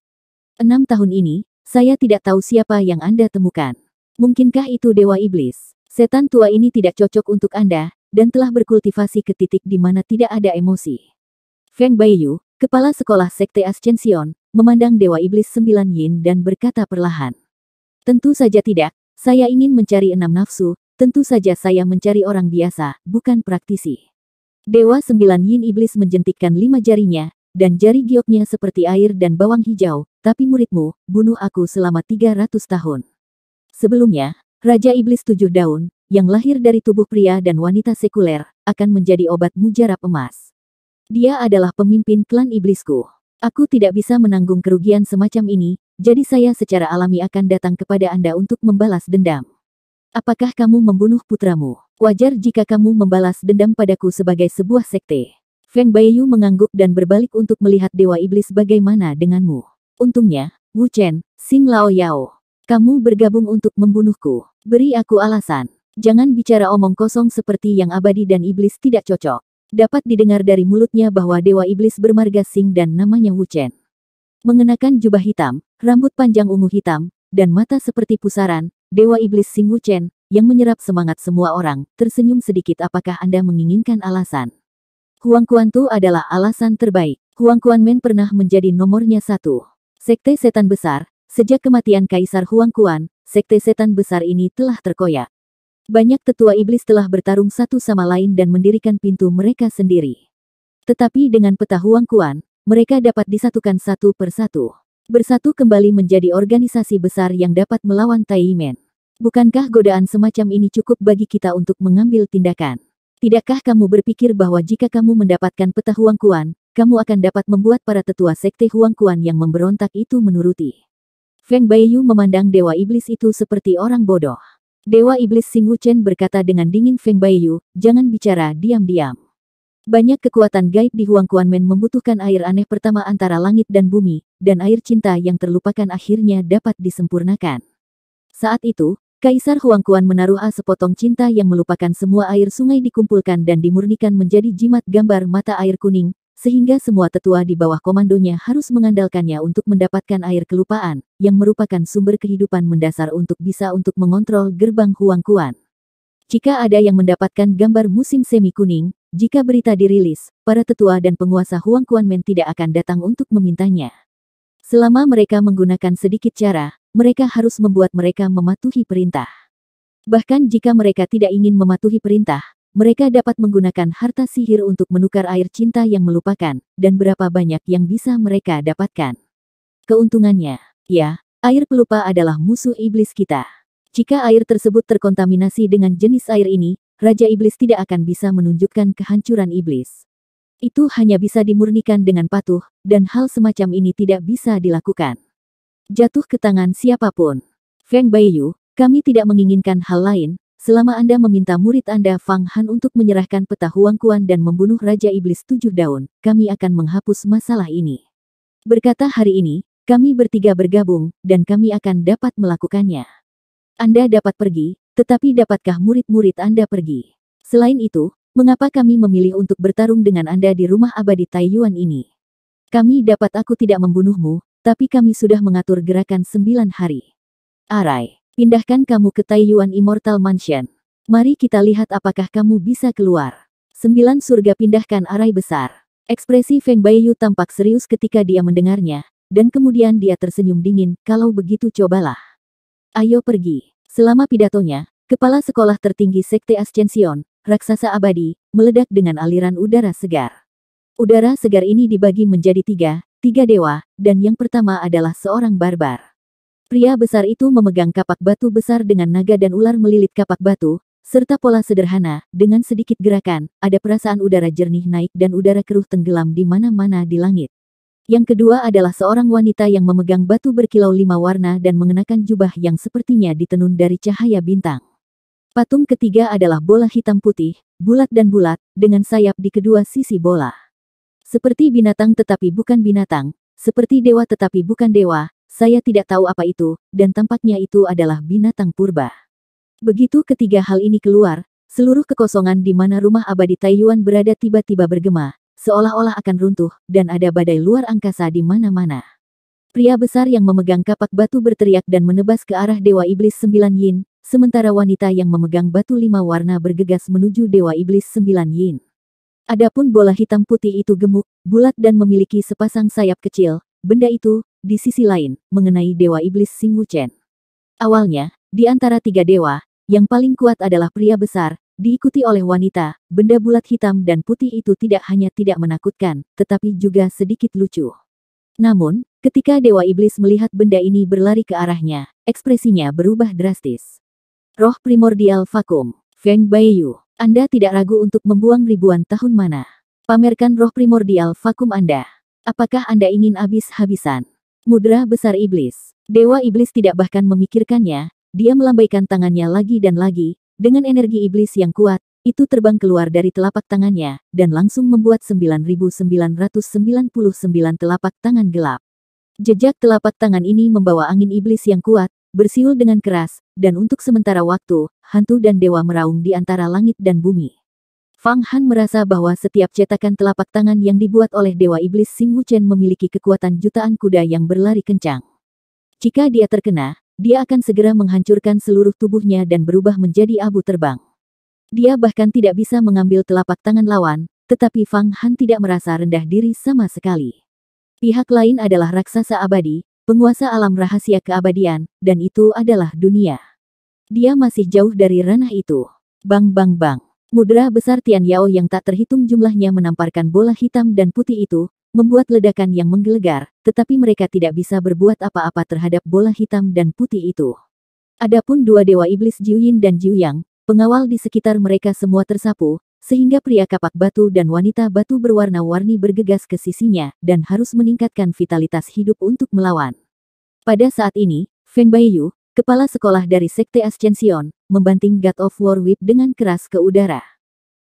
Enam tahun ini, saya tidak tahu siapa yang Anda temukan. Mungkinkah itu Dewa Iblis? Setan tua ini tidak cocok untuk Anda, dan telah berkultivasi ke titik di mana tidak ada emosi. Feng Baiyu, kepala sekolah Sekte Ascension, memandang Dewa Iblis Sembilan Yin dan berkata perlahan. Tentu saja tidak, saya ingin mencari enam nafsu, tentu saja saya mencari orang biasa, bukan praktisi. Dewa Sembilan Yin Iblis menjentikkan lima jarinya, dan jari gioknya seperti air dan bawang hijau, tapi muridmu, bunuh aku selama 300 tahun. Sebelumnya, Raja Iblis Tujuh Daun, yang lahir dari tubuh pria dan wanita sekuler, akan menjadi obat mujarab emas. Dia adalah pemimpin klan iblisku. Aku tidak bisa menanggung kerugian semacam ini, jadi saya secara alami akan datang kepada Anda untuk membalas dendam. Apakah kamu membunuh putramu? Wajar jika kamu membalas dendam padaku sebagai sebuah sekte. Feng Baiyu mengangguk dan berbalik untuk melihat Dewa Iblis bagaimana denganmu. Untungnya, Wu Chen, Sing Lao Yao. Kamu bergabung untuk membunuhku. Beri aku alasan. Jangan bicara omong kosong seperti yang abadi dan iblis tidak cocok. Dapat didengar dari mulutnya bahwa Dewa Iblis bermarga Sing dan namanya Wu Chen. Mengenakan jubah hitam, rambut panjang ungu hitam, dan mata seperti pusaran, Dewa Iblis Sing Wu Chen, yang menyerap semangat semua orang, tersenyum sedikit apakah Anda menginginkan alasan. Huang tu adalah alasan terbaik. Huang men pernah menjadi nomornya satu. Sekte Setan Besar, sejak kematian Kaisar Huang Kuan, Sekte Setan Besar ini telah terkoyak. Banyak tetua iblis telah bertarung satu sama lain dan mendirikan pintu mereka sendiri. Tetapi dengan peta Huang Kuan, mereka dapat disatukan satu per satu. Bersatu kembali menjadi organisasi besar yang dapat melawan Tai Men. Bukankah godaan semacam ini cukup bagi kita untuk mengambil tindakan? Tidakkah kamu berpikir bahwa jika kamu mendapatkan peta Huang Kuan, kamu akan dapat membuat para tetua sekte Huang Kuan yang memberontak itu menuruti? Feng Baiyu memandang dewa iblis itu seperti orang bodoh. Dewa Iblis Sing Wuchen berkata dengan dingin Feng Baiyu, jangan bicara diam-diam. Banyak kekuatan gaib di Huang Kuan Men membutuhkan air aneh pertama antara langit dan bumi, dan air cinta yang terlupakan akhirnya dapat disempurnakan. Saat itu, Kaisar Huang Kuan menaruh A sepotong cinta yang melupakan semua air sungai dikumpulkan dan dimurnikan menjadi jimat gambar mata air kuning, sehingga semua tetua di bawah komandonya harus mengandalkannya untuk mendapatkan air kelupaan, yang merupakan sumber kehidupan mendasar untuk bisa untuk mengontrol gerbang Huang Kuan. Jika ada yang mendapatkan gambar musim semi kuning, jika berita dirilis, para tetua dan penguasa Huang Kuan Men tidak akan datang untuk memintanya. Selama mereka menggunakan sedikit cara, mereka harus membuat mereka mematuhi perintah. Bahkan jika mereka tidak ingin mematuhi perintah, mereka dapat menggunakan harta sihir untuk menukar air cinta yang melupakan, dan berapa banyak yang bisa mereka dapatkan. Keuntungannya, ya, air pelupa adalah musuh iblis kita. Jika air tersebut terkontaminasi dengan jenis air ini, Raja Iblis tidak akan bisa menunjukkan kehancuran iblis. Itu hanya bisa dimurnikan dengan patuh, dan hal semacam ini tidak bisa dilakukan. Jatuh ke tangan siapapun. Feng Baiyu, kami tidak menginginkan hal lain, selama Anda meminta murid Anda Fang Han untuk menyerahkan peta Huang Kuan dan membunuh Raja Iblis Tujuh Daun, kami akan menghapus masalah ini. Berkata hari ini, kami bertiga bergabung, dan kami akan dapat melakukannya. Anda dapat pergi, tetapi dapatkah murid-murid Anda pergi? Selain itu, mengapa kami memilih untuk bertarung dengan Anda di rumah abadi Taiyuan ini? Kami dapat aku tidak membunuhmu, tapi kami sudah mengatur gerakan sembilan hari. Arai. Pindahkan kamu ke Taiyuan Immortal Mansion. Mari kita lihat apakah kamu bisa keluar. Sembilan surga pindahkan arai besar. Ekspresi Feng Baiyu tampak serius ketika dia mendengarnya, dan kemudian dia tersenyum dingin, kalau begitu cobalah. Ayo pergi. Selama pidatonya, kepala sekolah tertinggi Sekte Ascension, raksasa abadi, meledak dengan aliran udara segar. Udara segar ini dibagi menjadi tiga, tiga dewa, dan yang pertama adalah seorang barbar. Pria besar itu memegang kapak batu besar dengan naga dan ular melilit kapak batu, serta pola sederhana, dengan sedikit gerakan, ada perasaan udara jernih naik dan udara keruh tenggelam di mana-mana di langit. Yang kedua adalah seorang wanita yang memegang batu berkilau lima warna dan mengenakan jubah yang sepertinya ditenun dari cahaya bintang. Patung ketiga adalah bola hitam putih, bulat dan bulat, dengan sayap di kedua sisi bola. Seperti binatang tetapi bukan binatang, seperti dewa tetapi bukan dewa, saya tidak tahu apa itu, dan tampaknya itu adalah binatang purba. Begitu ketiga hal ini keluar, seluruh kekosongan di mana rumah abadi Taiyuan berada tiba-tiba bergema, seolah-olah akan runtuh, dan ada badai luar angkasa di mana-mana. Pria besar yang memegang kapak batu berteriak dan menebas ke arah Dewa Iblis Sembilan Yin, sementara wanita yang memegang batu lima warna bergegas menuju Dewa Iblis Sembilan Yin. Adapun bola hitam putih itu gemuk, bulat dan memiliki sepasang sayap kecil. Benda itu, di sisi lain, mengenai Dewa Iblis Sing Wuchen. Awalnya, di antara tiga dewa, yang paling kuat adalah pria besar, diikuti oleh wanita, benda bulat hitam dan putih itu tidak hanya tidak menakutkan, tetapi juga sedikit lucu. Namun, ketika Dewa Iblis melihat benda ini berlari ke arahnya, ekspresinya berubah drastis. Roh primordial vakum, Feng Baiyu, Anda tidak ragu untuk membuang ribuan tahun mana. Pamerkan roh primordial vakum Anda. Apakah Anda ingin habis-habisan? Mudra besar iblis. Dewa iblis tidak bahkan memikirkannya, dia melambaikan tangannya lagi dan lagi, dengan energi iblis yang kuat, itu terbang keluar dari telapak tangannya, dan langsung membuat 9999 telapak tangan gelap. Jejak telapak tangan ini membawa angin iblis yang kuat, bersiul dengan keras, dan untuk sementara waktu, hantu dan dewa meraung di antara langit dan bumi. Fang Han merasa bahwa setiap cetakan telapak tangan yang dibuat oleh Dewa Iblis Sing Wuchen memiliki kekuatan jutaan kuda yang berlari kencang. Jika dia terkena, dia akan segera menghancurkan seluruh tubuhnya dan berubah menjadi abu terbang. Dia bahkan tidak bisa mengambil telapak tangan lawan, tetapi Fang Han tidak merasa rendah diri sama sekali. Pihak lain adalah raksasa abadi, penguasa alam rahasia keabadian, dan itu adalah dunia. Dia masih jauh dari ranah itu. Bang bang bang. Mudra besar Tian Yao yang tak terhitung jumlahnya menamparkan bola hitam dan putih itu, membuat ledakan yang menggelegar, tetapi mereka tidak bisa berbuat apa-apa terhadap bola hitam dan putih itu. Adapun dua dewa iblis Jiuyin dan Jiuyang, pengawal di sekitar mereka semua tersapu, sehingga pria kapak batu dan wanita batu berwarna-warni bergegas ke sisinya dan harus meningkatkan vitalitas hidup untuk melawan. Pada saat ini, Feng Baiyu, kepala sekolah dari Sekte Ascension, membanting God of War Whip dengan keras ke udara.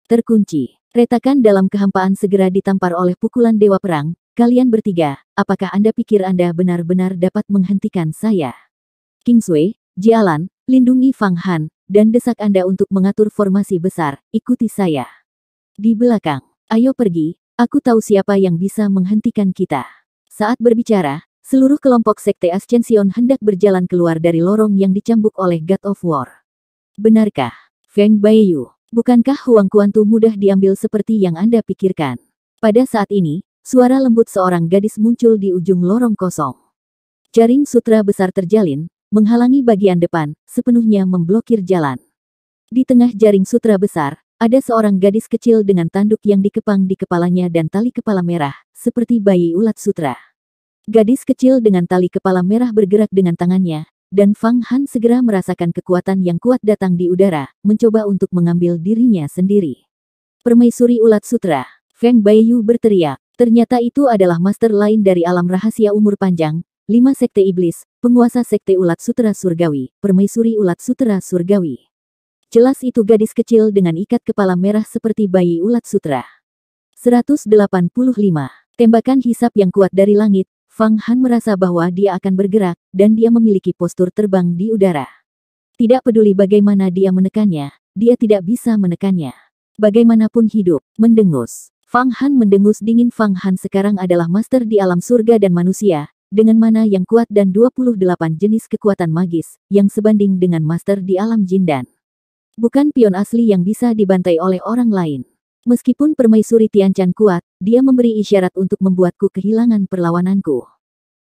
Terkunci, retakan dalam kehampaan segera ditampar oleh pukulan Dewa Perang, kalian bertiga, apakah Anda pikir Anda benar-benar dapat menghentikan saya? Kingsway, Jialan, lindungi Fang Han, dan desak Anda untuk mengatur formasi besar, ikuti saya. Di belakang, ayo pergi, aku tahu siapa yang bisa menghentikan kita. Saat berbicara, Seluruh kelompok sekte Ascension hendak berjalan keluar dari lorong yang dicambuk oleh God of War. Benarkah, Feng Baiyu, bukankah Huang Kuantu mudah diambil seperti yang Anda pikirkan? Pada saat ini, suara lembut seorang gadis muncul di ujung lorong kosong. Jaring sutra besar terjalin, menghalangi bagian depan, sepenuhnya memblokir jalan. Di tengah jaring sutra besar, ada seorang gadis kecil dengan tanduk yang dikepang di kepalanya dan tali kepala merah, seperti bayi ulat sutra. Gadis kecil dengan tali kepala merah bergerak dengan tangannya, dan Fang Han segera merasakan kekuatan yang kuat datang di udara, mencoba untuk mengambil dirinya sendiri. Permaisuri Ulat Sutra, Feng Baiyu berteriak. Ternyata itu adalah master lain dari alam rahasia umur panjang, lima sekte iblis, penguasa sekte Ulat Sutra Surgawi, Permaisuri Ulat Sutra Surgawi. Jelas itu gadis kecil dengan ikat kepala merah seperti bayi ulat sutra. 185. Tembakan hisap yang kuat dari langit, Fang Han merasa bahwa dia akan bergerak, dan dia memiliki postur terbang di udara. Tidak peduli bagaimana dia menekannya, dia tidak bisa menekannya. Bagaimanapun hidup, mendengus. Fang Han mendengus dingin Fang Han sekarang adalah master di alam surga dan manusia, dengan mana yang kuat dan 28 jenis kekuatan magis, yang sebanding dengan master di alam jindan. bukan pion asli yang bisa dibantai oleh orang lain. Meskipun permaisuri Tiancan kuat, dia memberi isyarat untuk membuatku kehilangan perlawananku.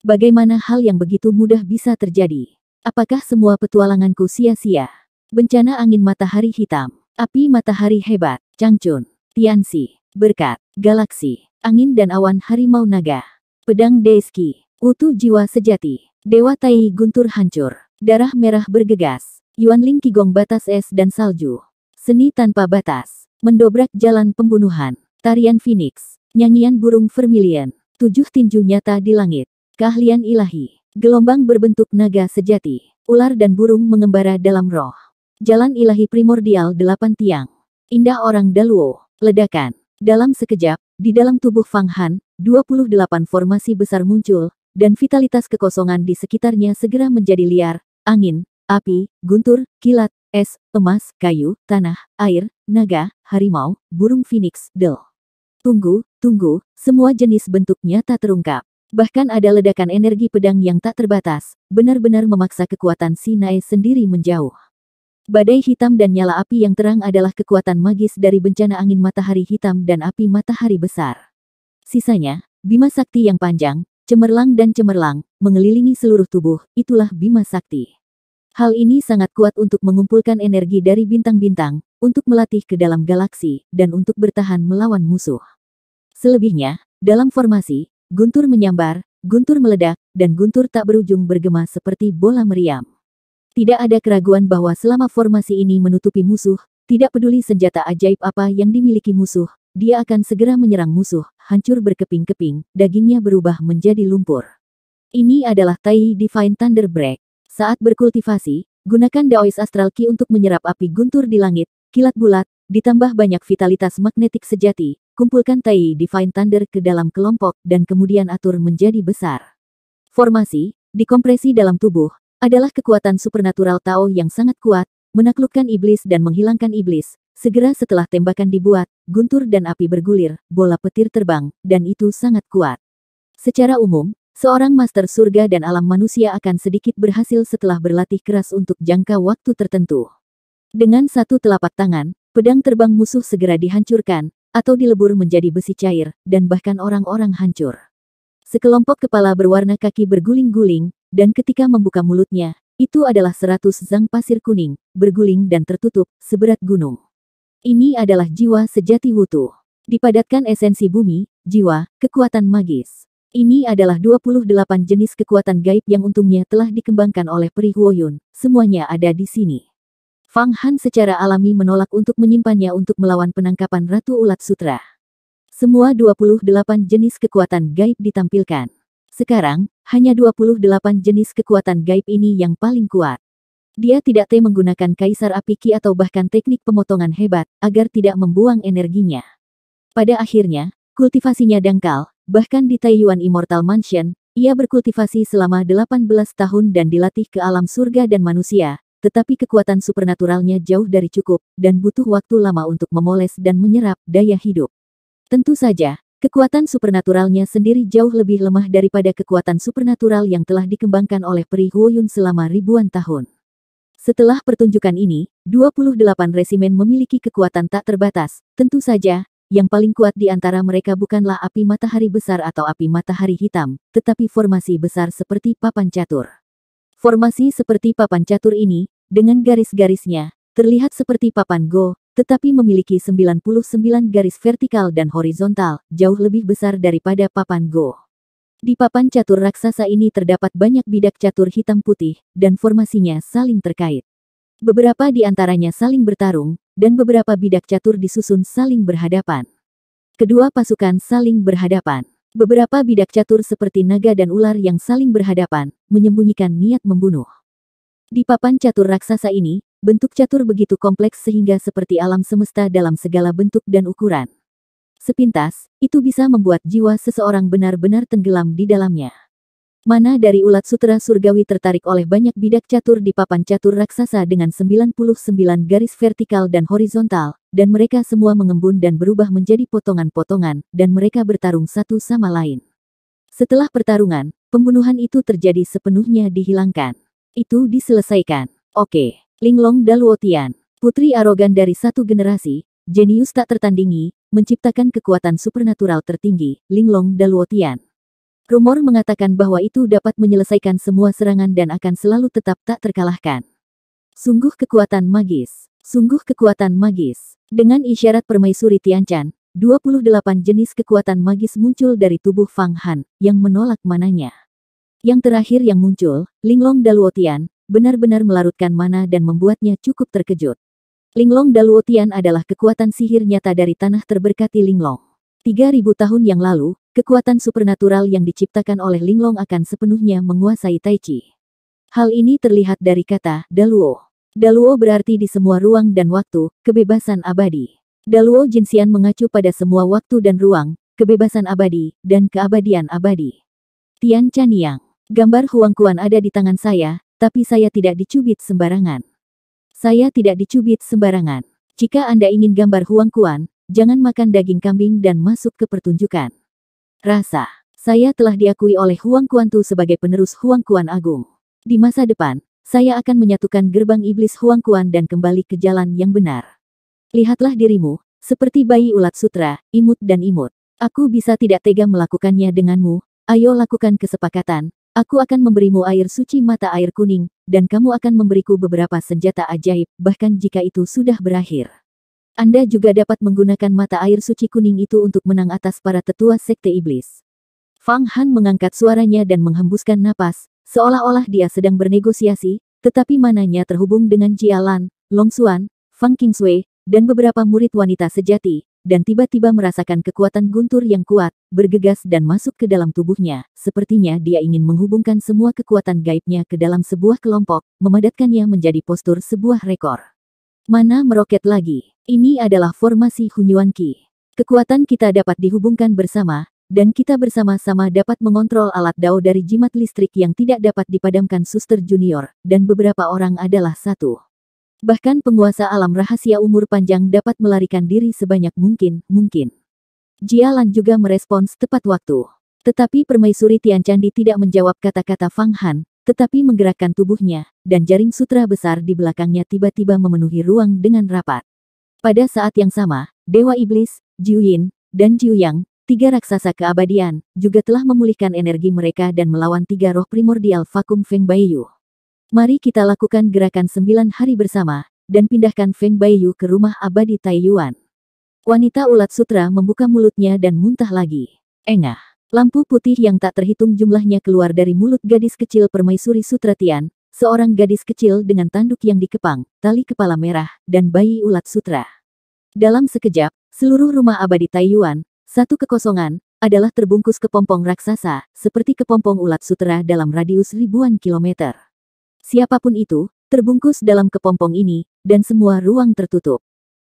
Bagaimana hal yang begitu mudah bisa terjadi? Apakah semua petualanganku sia-sia? Bencana angin matahari hitam, api matahari hebat, cangcun, tiansi, berkat, galaksi, angin dan awan harimau naga, pedang deski, utuh jiwa sejati, dewa tai guntur hancur, darah merah bergegas, Yuan Ling Kigong batas es dan salju. Seni tanpa batas. Mendobrak jalan pembunuhan. Tarian Phoenix. Nyanyian burung vermilion. Tujuh tinju nyata di langit. Keahlian ilahi. Gelombang berbentuk naga sejati. Ular dan burung mengembara dalam roh. Jalan ilahi primordial delapan tiang. Indah orang Daluo. Ledakan. Dalam sekejap, di dalam tubuh Fang Han, 28 formasi besar muncul, dan vitalitas kekosongan di sekitarnya segera menjadi liar, angin, api, guntur, kilat, es, emas, kayu, tanah, air, naga, harimau, burung phoenix, del. Tunggu, tunggu, semua jenis bentuknya tak terungkap. Bahkan ada ledakan energi pedang yang tak terbatas, benar-benar memaksa kekuatan Sinai sendiri menjauh. Badai hitam dan nyala api yang terang adalah kekuatan magis dari bencana angin matahari hitam dan api matahari besar. Sisanya, Bima Sakti yang panjang, cemerlang dan cemerlang, mengelilingi seluruh tubuh, itulah Bima Sakti. Hal ini sangat kuat untuk mengumpulkan energi dari bintang-bintang, untuk melatih ke dalam galaksi, dan untuk bertahan melawan musuh. Selebihnya, dalam formasi, guntur menyambar, guntur meledak, dan guntur tak berujung bergema seperti bola meriam. Tidak ada keraguan bahwa selama formasi ini menutupi musuh, tidak peduli senjata ajaib apa yang dimiliki musuh, dia akan segera menyerang musuh, hancur berkeping-keping, dagingnya berubah menjadi lumpur. Ini adalah Tai Divine Thunder Break. Saat berkultivasi, gunakan Daois Astral Ki untuk menyerap api guntur di langit, kilat bulat, ditambah banyak vitalitas magnetik sejati, kumpulkan Tai Divine Thunder ke dalam kelompok dan kemudian atur menjadi besar. Formasi, dikompresi dalam tubuh, adalah kekuatan supernatural Tao yang sangat kuat, menaklukkan iblis dan menghilangkan iblis. Segera setelah tembakan dibuat, guntur dan api bergulir, bola petir terbang, dan itu sangat kuat. Secara umum, Seorang master surga dan alam manusia akan sedikit berhasil setelah berlatih keras untuk jangka waktu tertentu. Dengan satu telapak tangan, pedang terbang musuh segera dihancurkan, atau dilebur menjadi besi cair, dan bahkan orang-orang hancur. Sekelompok kepala berwarna kaki berguling-guling, dan ketika membuka mulutnya, itu adalah seratus zang pasir kuning, berguling dan tertutup, seberat gunung. Ini adalah jiwa sejati Wutu. Dipadatkan esensi bumi, jiwa, kekuatan magis. Ini adalah 28 jenis kekuatan gaib yang untungnya telah dikembangkan oleh Peri Huoyun. Semuanya ada di sini. Fang Han secara alami menolak untuk menyimpannya untuk melawan penangkapan Ratu Ulat Sutra. Semua 28 jenis kekuatan gaib ditampilkan. Sekarang, hanya 28 jenis kekuatan gaib ini yang paling kuat. Dia tidak te menggunakan kaisar apiki atau bahkan teknik pemotongan hebat, agar tidak membuang energinya. Pada akhirnya, kultivasinya dangkal, Bahkan di Taiyuan Immortal Mansion, ia berkultivasi selama 18 tahun dan dilatih ke alam surga dan manusia, tetapi kekuatan supernaturalnya jauh dari cukup dan butuh waktu lama untuk memoles dan menyerap daya hidup. Tentu saja, kekuatan supernaturalnya sendiri jauh lebih lemah daripada kekuatan supernatural yang telah dikembangkan oleh Peri Huoyun selama ribuan tahun. Setelah pertunjukan ini, 28 resimen memiliki kekuatan tak terbatas. Tentu saja, yang paling kuat di antara mereka bukanlah api matahari besar atau api matahari hitam, tetapi formasi besar seperti papan catur. Formasi seperti papan catur ini, dengan garis-garisnya, terlihat seperti papan go, tetapi memiliki 99 garis vertikal dan horizontal, jauh lebih besar daripada papan go. Di papan catur raksasa ini terdapat banyak bidak catur hitam putih, dan formasinya saling terkait. Beberapa di antaranya saling bertarung, dan beberapa bidak catur disusun saling berhadapan. Kedua pasukan saling berhadapan. Beberapa bidak catur seperti naga dan ular yang saling berhadapan, menyembunyikan niat membunuh. Di papan catur raksasa ini, bentuk catur begitu kompleks sehingga seperti alam semesta dalam segala bentuk dan ukuran. Sepintas, itu bisa membuat jiwa seseorang benar-benar tenggelam di dalamnya. Mana dari ulat sutra surgawi tertarik oleh banyak bidak catur di papan catur raksasa dengan 99 garis vertikal dan horizontal, dan mereka semua mengembun dan berubah menjadi potongan-potongan, dan mereka bertarung satu sama lain. Setelah pertarungan, pembunuhan itu terjadi sepenuhnya dihilangkan. Itu diselesaikan. Oke, Linglong Daluotian, putri arogan dari satu generasi, jenius tak tertandingi, menciptakan kekuatan supernatural tertinggi, Linglong Daluotian. Rumor mengatakan bahwa itu dapat menyelesaikan semua serangan dan akan selalu tetap tak terkalahkan. Sungguh kekuatan magis. Sungguh kekuatan magis. Dengan isyarat permaisuri Tiancan, 28 jenis kekuatan magis muncul dari tubuh Fang Han, yang menolak mananya. Yang terakhir yang muncul, Linglong Daluotian, benar-benar melarutkan mana dan membuatnya cukup terkejut. Linglong Daluotian adalah kekuatan sihir nyata dari tanah terberkati Linglong. 3000 tahun yang lalu, Kekuatan supernatural yang diciptakan oleh Linglong akan sepenuhnya menguasai Tai Chi. Hal ini terlihat dari kata Daluo. Daluo berarti di semua ruang dan waktu, kebebasan abadi. Daluo Jinsian mengacu pada semua waktu dan ruang, kebebasan abadi, dan keabadian abadi. Tian Chaniang. Gambar Huang Kuan ada di tangan saya, tapi saya tidak dicubit sembarangan. Saya tidak dicubit sembarangan. Jika Anda ingin gambar Huang Kuan, jangan makan daging kambing dan masuk ke pertunjukan. Rasa, saya telah diakui oleh Huang Kuantu sebagai penerus Huang Kuan Agung. Di masa depan, saya akan menyatukan gerbang iblis Huang Kuan dan kembali ke jalan yang benar. Lihatlah dirimu, seperti bayi ulat sutra, imut dan imut. Aku bisa tidak tega melakukannya denganmu, ayo lakukan kesepakatan, Aku akan memberimu air suci mata air kuning, dan kamu akan memberiku beberapa senjata ajaib, bahkan jika itu sudah berakhir. Anda juga dapat menggunakan mata air suci kuning itu untuk menang atas para tetua sekte iblis. Fang Han mengangkat suaranya dan menghembuskan napas, seolah-olah dia sedang bernegosiasi, tetapi mananya terhubung dengan Lan, Long Xuan, Fang Kingswei, dan beberapa murid wanita sejati, dan tiba-tiba merasakan kekuatan guntur yang kuat, bergegas dan masuk ke dalam tubuhnya. Sepertinya dia ingin menghubungkan semua kekuatan gaibnya ke dalam sebuah kelompok, memadatkannya menjadi postur sebuah rekor. Mana meroket lagi? Ini adalah formasi Hunyuan Qi. Kekuatan kita dapat dihubungkan bersama, dan kita bersama-sama dapat mengontrol alat dao dari jimat listrik yang tidak dapat dipadamkan suster junior, dan beberapa orang adalah satu. Bahkan penguasa alam rahasia umur panjang dapat melarikan diri sebanyak mungkin, mungkin. Jialan juga merespons tepat waktu. Tetapi permaisuri Tian Candi tidak menjawab kata-kata Fang Han, tetapi menggerakkan tubuhnya, dan jaring sutra besar di belakangnya tiba-tiba memenuhi ruang dengan rapat. Pada saat yang sama, Dewa Iblis, Jiu Yin, dan Jiu Yang, tiga raksasa keabadian, juga telah memulihkan energi mereka dan melawan tiga roh primordial vakum Feng Baiyu. Mari kita lakukan gerakan sembilan hari bersama, dan pindahkan Feng Baiyu ke rumah abadi Taiyuan. Wanita ulat sutra membuka mulutnya dan muntah lagi. Engah. Lampu putih yang tak terhitung jumlahnya keluar dari mulut gadis kecil permaisuri Sutratian, Seorang gadis kecil dengan tanduk yang dikepang, tali kepala merah, dan bayi ulat sutra. Dalam sekejap, seluruh rumah abadi Taiyuan, satu kekosongan, adalah terbungkus kepompong raksasa, seperti kepompong ulat sutra dalam radius ribuan kilometer. Siapapun itu, terbungkus dalam kepompong ini, dan semua ruang tertutup.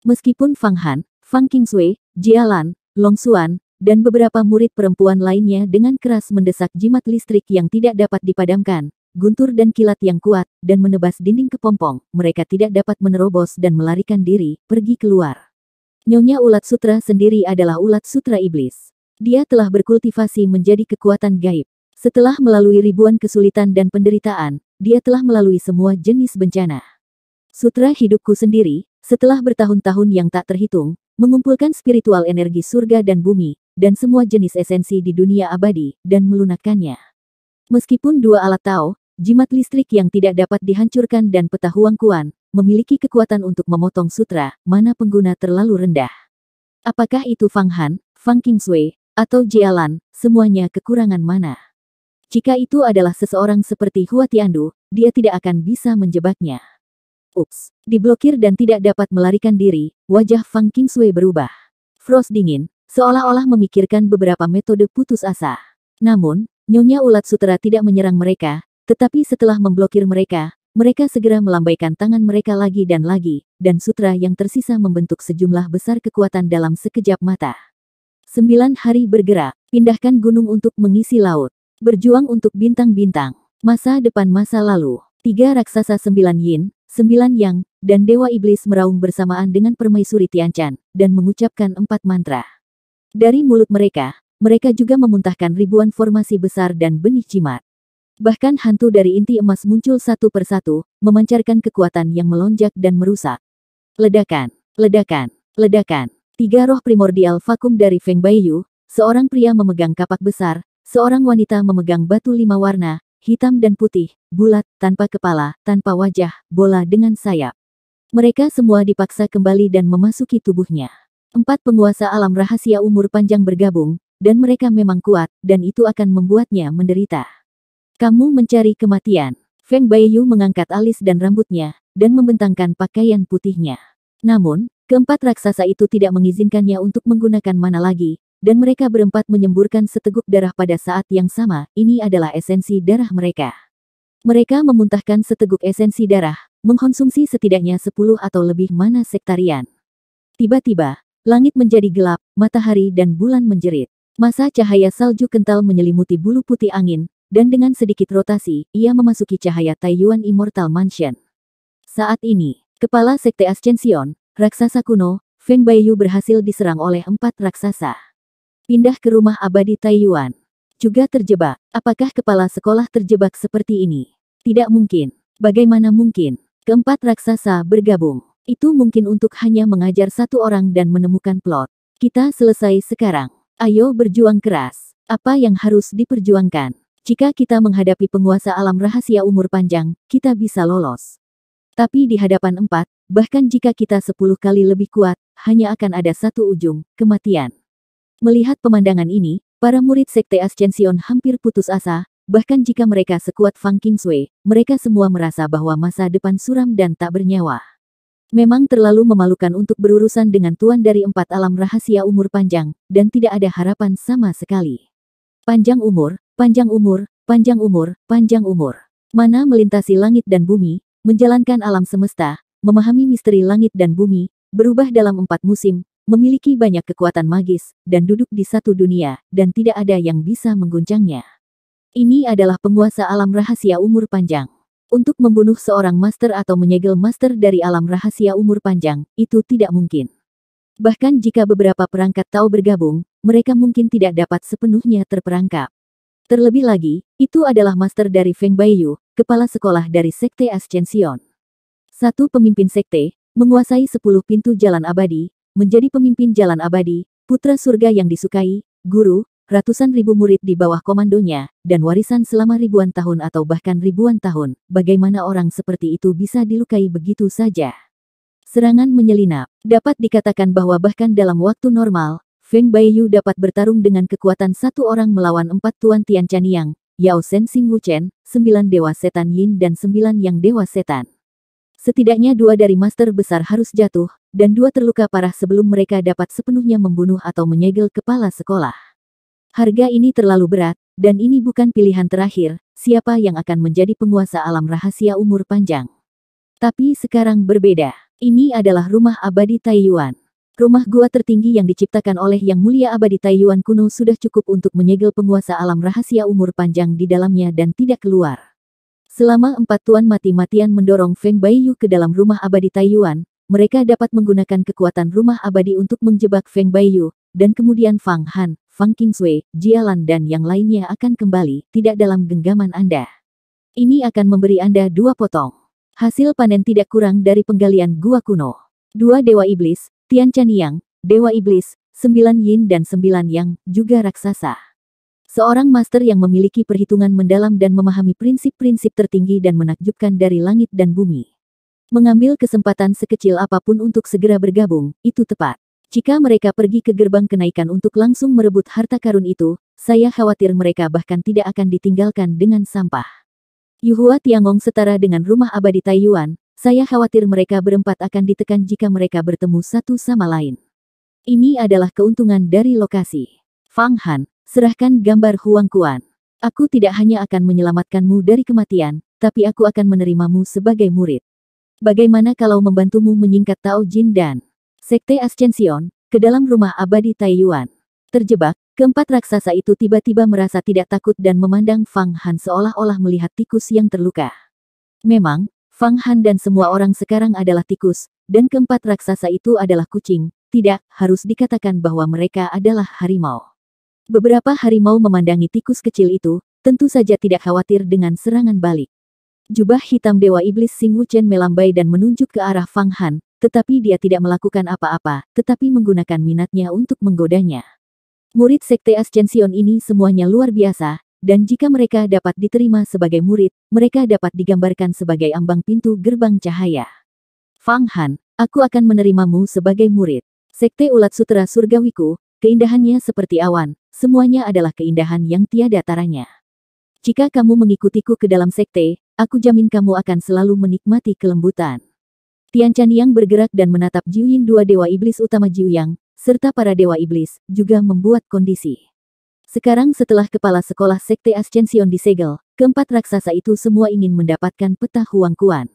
Meskipun Fang Han, Fang Kingsui, Jialan, Long Xuan, dan beberapa murid perempuan lainnya dengan keras mendesak jimat listrik yang tidak dapat dipadamkan, guntur dan kilat yang kuat, dan menebas dinding kepompong, mereka tidak dapat menerobos dan melarikan diri, pergi keluar. Nyonya ulat sutra sendiri adalah ulat sutra iblis. Dia telah berkultivasi menjadi kekuatan gaib. Setelah melalui ribuan kesulitan dan penderitaan, dia telah melalui semua jenis bencana. Sutra hidupku sendiri, setelah bertahun-tahun yang tak terhitung, mengumpulkan spiritual energi surga dan bumi, dan semua jenis esensi di dunia abadi, dan melunakkannya. Meskipun dua alat tahu, Jimat listrik yang tidak dapat dihancurkan dan peta Huang Kuan, memiliki kekuatan untuk memotong sutra, mana pengguna terlalu rendah. Apakah itu Fang Han, Fang Sui, atau Jialan, semuanya kekurangan mana? Jika itu adalah seseorang seperti Hua Tiandu, dia tidak akan bisa menjebaknya. Ups, diblokir dan tidak dapat melarikan diri, wajah Fang Sui berubah. Frost dingin, seolah-olah memikirkan beberapa metode putus asa. Namun, Nyonya ulat sutra tidak menyerang mereka, tetapi setelah memblokir mereka, mereka segera melambaikan tangan mereka lagi dan lagi, dan sutra yang tersisa membentuk sejumlah besar kekuatan dalam sekejap mata. Sembilan hari bergerak, pindahkan gunung untuk mengisi laut, berjuang untuk bintang-bintang, masa depan masa lalu, tiga raksasa sembilan yin, sembilan yang, dan Dewa Iblis meraung bersamaan dengan permaisuri Tianchan, dan mengucapkan empat mantra. Dari mulut mereka, mereka juga memuntahkan ribuan formasi besar dan benih cimat. Bahkan hantu dari inti emas muncul satu persatu, memancarkan kekuatan yang melonjak dan merusak. Ledakan, ledakan, ledakan. Tiga roh primordial vakum dari Feng Baiyu, seorang pria memegang kapak besar, seorang wanita memegang batu lima warna, hitam dan putih, bulat, tanpa kepala, tanpa wajah, bola dengan sayap. Mereka semua dipaksa kembali dan memasuki tubuhnya. Empat penguasa alam rahasia umur panjang bergabung, dan mereka memang kuat, dan itu akan membuatnya menderita. Kamu mencari kematian. Feng Baiyu mengangkat alis dan rambutnya, dan membentangkan pakaian putihnya. Namun, keempat raksasa itu tidak mengizinkannya untuk menggunakan mana lagi, dan mereka berempat menyemburkan seteguk darah pada saat yang sama, ini adalah esensi darah mereka. Mereka memuntahkan seteguk esensi darah, mengkonsumsi setidaknya sepuluh atau lebih mana sektarian. Tiba-tiba, langit menjadi gelap, matahari dan bulan menjerit. Masa cahaya salju kental menyelimuti bulu putih angin, dan dengan sedikit rotasi, ia memasuki cahaya Taiyuan Immortal Mansion. Saat ini, kepala Sekte Ascension, raksasa kuno, Feng Baiyu berhasil diserang oleh empat raksasa. Pindah ke rumah abadi Taiyuan. Juga terjebak, apakah kepala sekolah terjebak seperti ini? Tidak mungkin. Bagaimana mungkin? Keempat raksasa bergabung. Itu mungkin untuk hanya mengajar satu orang dan menemukan plot. Kita selesai sekarang. Ayo berjuang keras. Apa yang harus diperjuangkan? Jika kita menghadapi penguasa alam rahasia umur panjang, kita bisa lolos. Tapi di hadapan empat, bahkan jika kita sepuluh kali lebih kuat, hanya akan ada satu ujung, kematian. Melihat pemandangan ini, para murid Sekte Ascension hampir putus asa, bahkan jika mereka sekuat Fang Sui, mereka semua merasa bahwa masa depan suram dan tak bernyawa. Memang terlalu memalukan untuk berurusan dengan tuan dari empat alam rahasia umur panjang, dan tidak ada harapan sama sekali. Panjang umur, Panjang umur, panjang umur, panjang umur. Mana melintasi langit dan bumi, menjalankan alam semesta, memahami misteri langit dan bumi, berubah dalam empat musim, memiliki banyak kekuatan magis, dan duduk di satu dunia, dan tidak ada yang bisa mengguncangnya. Ini adalah penguasa alam rahasia umur panjang. Untuk membunuh seorang master atau menyegel master dari alam rahasia umur panjang, itu tidak mungkin. Bahkan jika beberapa perangkat tahu bergabung, mereka mungkin tidak dapat sepenuhnya terperangkap. Terlebih lagi, itu adalah master dari Feng Baiyu, kepala sekolah dari Sekte Ascension. Satu pemimpin sekte, menguasai sepuluh pintu jalan abadi, menjadi pemimpin jalan abadi, putra surga yang disukai, guru, ratusan ribu murid di bawah komandonya, dan warisan selama ribuan tahun atau bahkan ribuan tahun, bagaimana orang seperti itu bisa dilukai begitu saja. Serangan menyelinap. Dapat dikatakan bahwa bahkan dalam waktu normal, Feng Baiyu dapat bertarung dengan kekuatan satu orang melawan empat Tuan Tian Chan Yang, Yao Shen Xing Wu Chen, sembilan dewa setan Yin dan sembilan yang dewa setan. Setidaknya dua dari master besar harus jatuh, dan dua terluka parah sebelum mereka dapat sepenuhnya membunuh atau menyegel kepala sekolah. Harga ini terlalu berat, dan ini bukan pilihan terakhir, siapa yang akan menjadi penguasa alam rahasia umur panjang. Tapi sekarang berbeda. Ini adalah rumah abadi Taiyuan. Rumah gua tertinggi yang diciptakan oleh Yang Mulia Abadi Taiyuan kuno sudah cukup untuk menyegel penguasa alam rahasia umur panjang di dalamnya dan tidak keluar. Selama empat tuan mati-matian mendorong Feng Baiyu ke dalam rumah abadi Taiyuan, mereka dapat menggunakan kekuatan rumah abadi untuk menjebak Feng Baiyu, dan kemudian Fang Han, Fang Kingswei, Jialan dan yang lainnya akan kembali, tidak dalam genggaman Anda. Ini akan memberi Anda dua potong. Hasil panen tidak kurang dari penggalian gua kuno. Dua dewa iblis, Tian Yang, Dewa Iblis, Sembilan Yin dan Sembilan Yang, juga raksasa. Seorang master yang memiliki perhitungan mendalam dan memahami prinsip-prinsip tertinggi dan menakjubkan dari langit dan bumi. Mengambil kesempatan sekecil apapun untuk segera bergabung, itu tepat. Jika mereka pergi ke gerbang kenaikan untuk langsung merebut harta karun itu, saya khawatir mereka bahkan tidak akan ditinggalkan dengan sampah. Yuhua Tiangong setara dengan rumah abadi Taiyuan, saya khawatir mereka berempat akan ditekan jika mereka bertemu satu sama lain. Ini adalah keuntungan dari lokasi. Fang Han, serahkan gambar Huang Kuan. Aku tidak hanya akan menyelamatkanmu dari kematian, tapi aku akan menerimamu sebagai murid. Bagaimana kalau membantumu menyingkat Tao Jin dan Sekte Ascension ke dalam rumah abadi Taiyuan? Terjebak, keempat raksasa itu tiba-tiba merasa tidak takut dan memandang Fang Han seolah-olah melihat tikus yang terluka. Memang, Fang Han dan semua orang sekarang adalah tikus, dan keempat raksasa itu adalah kucing. Tidak, harus dikatakan bahwa mereka adalah harimau. Beberapa harimau memandangi tikus kecil itu, tentu saja tidak khawatir dengan serangan balik. Jubah hitam Dewa Iblis Sing Wuchen melambai dan menunjuk ke arah Fang Han, tetapi dia tidak melakukan apa-apa, tetapi menggunakan minatnya untuk menggodanya. Murid Sekte Ascension ini semuanya luar biasa, dan jika mereka dapat diterima sebagai murid, mereka dapat digambarkan sebagai ambang pintu gerbang cahaya. Fang Han, aku akan menerimamu sebagai murid. Sekte Ulat Sutra Surgawiku, keindahannya seperti awan, semuanya adalah keindahan yang tiada taranya. Jika kamu mengikutiku ke dalam sekte, aku jamin kamu akan selalu menikmati kelembutan. Tian Yang bergerak dan menatap Jiuyin dua dewa iblis utama Jiuyang, serta para dewa iblis, juga membuat kondisi. Sekarang setelah kepala sekolah Sekte Ascension disegel, keempat raksasa itu semua ingin mendapatkan peta Huang Kuan.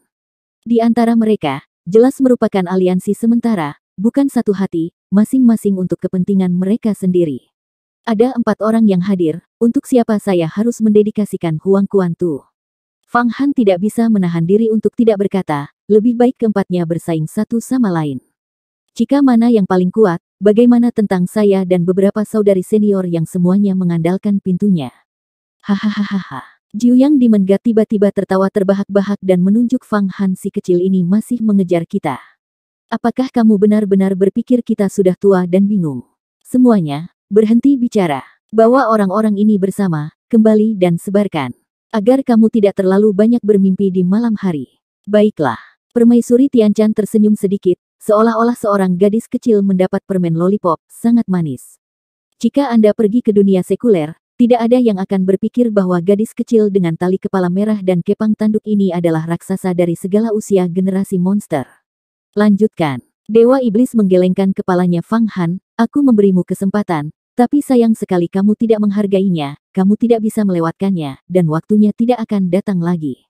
Di antara mereka, jelas merupakan aliansi sementara, bukan satu hati, masing-masing untuk kepentingan mereka sendiri. Ada empat orang yang hadir, untuk siapa saya harus mendedikasikan Huangkuan Tu. Fang Han tidak bisa menahan diri untuk tidak berkata, lebih baik keempatnya bersaing satu sama lain. Jika mana yang paling kuat, Bagaimana tentang saya dan beberapa saudari senior yang semuanya mengandalkan pintunya? Hahaha. Jiu Yang di tiba-tiba tertawa terbahak-bahak dan menunjuk Fang Han si kecil ini masih mengejar kita. Apakah kamu benar-benar berpikir kita sudah tua dan bingung? Semuanya, berhenti bicara. Bawa orang-orang ini bersama, kembali dan sebarkan. Agar kamu tidak terlalu banyak bermimpi di malam hari. Baiklah. Permaisuri Tianchan tersenyum sedikit, Seolah-olah seorang gadis kecil mendapat permen lollipop, sangat manis. Jika Anda pergi ke dunia sekuler, tidak ada yang akan berpikir bahwa gadis kecil dengan tali kepala merah dan kepang tanduk ini adalah raksasa dari segala usia generasi monster. Lanjutkan. Dewa Iblis menggelengkan kepalanya Fang Han, aku memberimu kesempatan, tapi sayang sekali kamu tidak menghargainya, kamu tidak bisa melewatkannya, dan waktunya tidak akan datang lagi.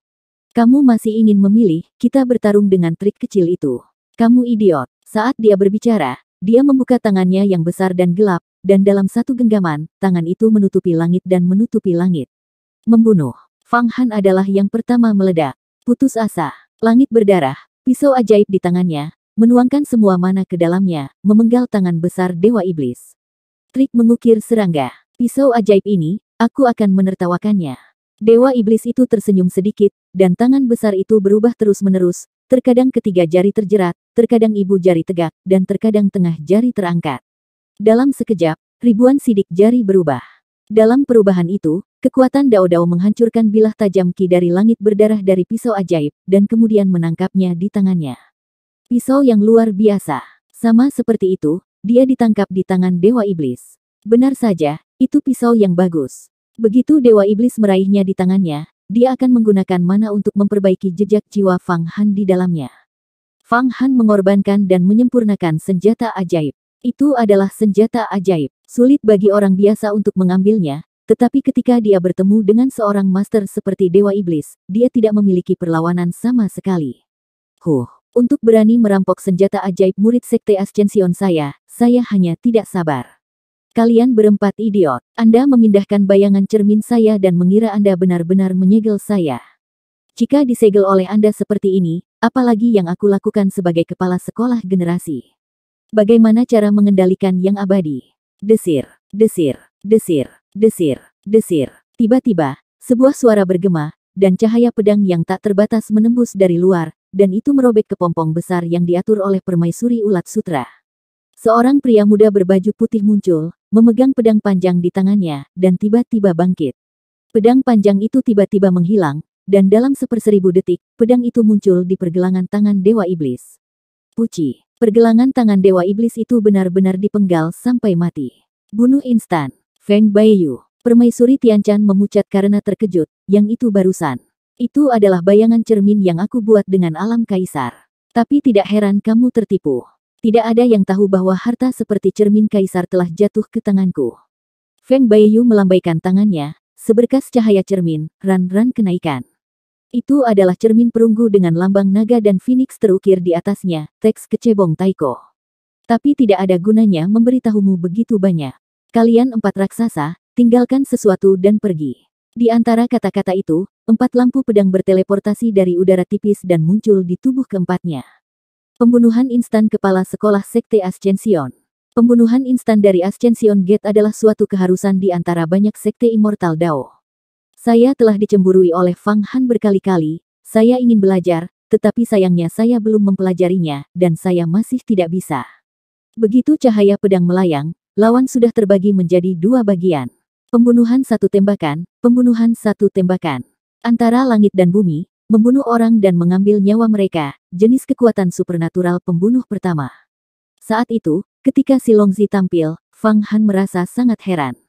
Kamu masih ingin memilih, kita bertarung dengan trik kecil itu. Kamu idiot. Saat dia berbicara, dia membuka tangannya yang besar dan gelap, dan dalam satu genggaman, tangan itu menutupi langit dan menutupi langit. Membunuh. Fang Han adalah yang pertama meledak. Putus asa. Langit berdarah, pisau ajaib di tangannya, menuangkan semua mana ke dalamnya, memenggal tangan besar Dewa Iblis. Trik mengukir serangga. Pisau ajaib ini, aku akan menertawakannya. Dewa Iblis itu tersenyum sedikit, dan tangan besar itu berubah terus-menerus, terkadang ketiga jari terjerat, terkadang ibu jari tegak, dan terkadang tengah jari terangkat. Dalam sekejap, ribuan sidik jari berubah. Dalam perubahan itu, kekuatan Dao-Dao menghancurkan bilah tajam ki dari langit berdarah dari pisau ajaib, dan kemudian menangkapnya di tangannya. Pisau yang luar biasa. Sama seperti itu, dia ditangkap di tangan Dewa Iblis. Benar saja, itu pisau yang bagus. Begitu Dewa Iblis meraihnya di tangannya, dia akan menggunakan mana untuk memperbaiki jejak jiwa Fang Han di dalamnya. Fang Han mengorbankan dan menyempurnakan senjata ajaib. Itu adalah senjata ajaib. Sulit bagi orang biasa untuk mengambilnya, tetapi ketika dia bertemu dengan seorang master seperti Dewa Iblis, dia tidak memiliki perlawanan sama sekali. Huh, untuk berani merampok senjata ajaib murid Sekte Ascension saya, saya hanya tidak sabar. Kalian berempat idiot. Anda memindahkan bayangan cermin saya dan mengira Anda benar-benar menyegel saya. Jika disegel oleh Anda seperti ini, apalagi yang aku lakukan sebagai kepala sekolah generasi. Bagaimana cara mengendalikan yang abadi? Desir, desir, desir, desir, desir. Tiba-tiba, sebuah suara bergema, dan cahaya pedang yang tak terbatas menembus dari luar, dan itu merobek kepompong besar yang diatur oleh permaisuri ulat sutra. Seorang pria muda berbaju putih muncul, memegang pedang panjang di tangannya, dan tiba-tiba bangkit. Pedang panjang itu tiba-tiba menghilang, dan dalam seperseribu detik, pedang itu muncul di pergelangan tangan Dewa Iblis. Puci, pergelangan tangan Dewa Iblis itu benar-benar dipenggal sampai mati. Bunuh instan, Feng Baiyu. Permaisuri Tianchan memucat karena terkejut, yang itu barusan. Itu adalah bayangan cermin yang aku buat dengan alam kaisar. Tapi tidak heran kamu tertipu. Tidak ada yang tahu bahwa harta seperti cermin kaisar telah jatuh ke tanganku. Feng Baiyu melambaikan tangannya, seberkas cahaya cermin, ran-ran kenaikan. Itu adalah cermin perunggu dengan lambang naga dan phoenix terukir di atasnya, teks kecebong Taiko. Tapi tidak ada gunanya memberitahumu begitu banyak. Kalian empat raksasa, tinggalkan sesuatu dan pergi. Di antara kata-kata itu, empat lampu pedang berteleportasi dari udara tipis dan muncul di tubuh keempatnya. Pembunuhan instan kepala sekolah Sekte Ascension. Pembunuhan instan dari Ascension Gate adalah suatu keharusan di antara banyak sekte Immortal Dao. Saya telah dicemburui oleh Fang Han berkali-kali, saya ingin belajar, tetapi sayangnya saya belum mempelajarinya, dan saya masih tidak bisa. Begitu cahaya pedang melayang, lawan sudah terbagi menjadi dua bagian. Pembunuhan satu tembakan, pembunuhan satu tembakan. Antara langit dan bumi, membunuh orang dan mengambil nyawa mereka, jenis kekuatan supernatural pembunuh pertama. Saat itu, ketika Silongzi tampil, Fang Han merasa sangat heran.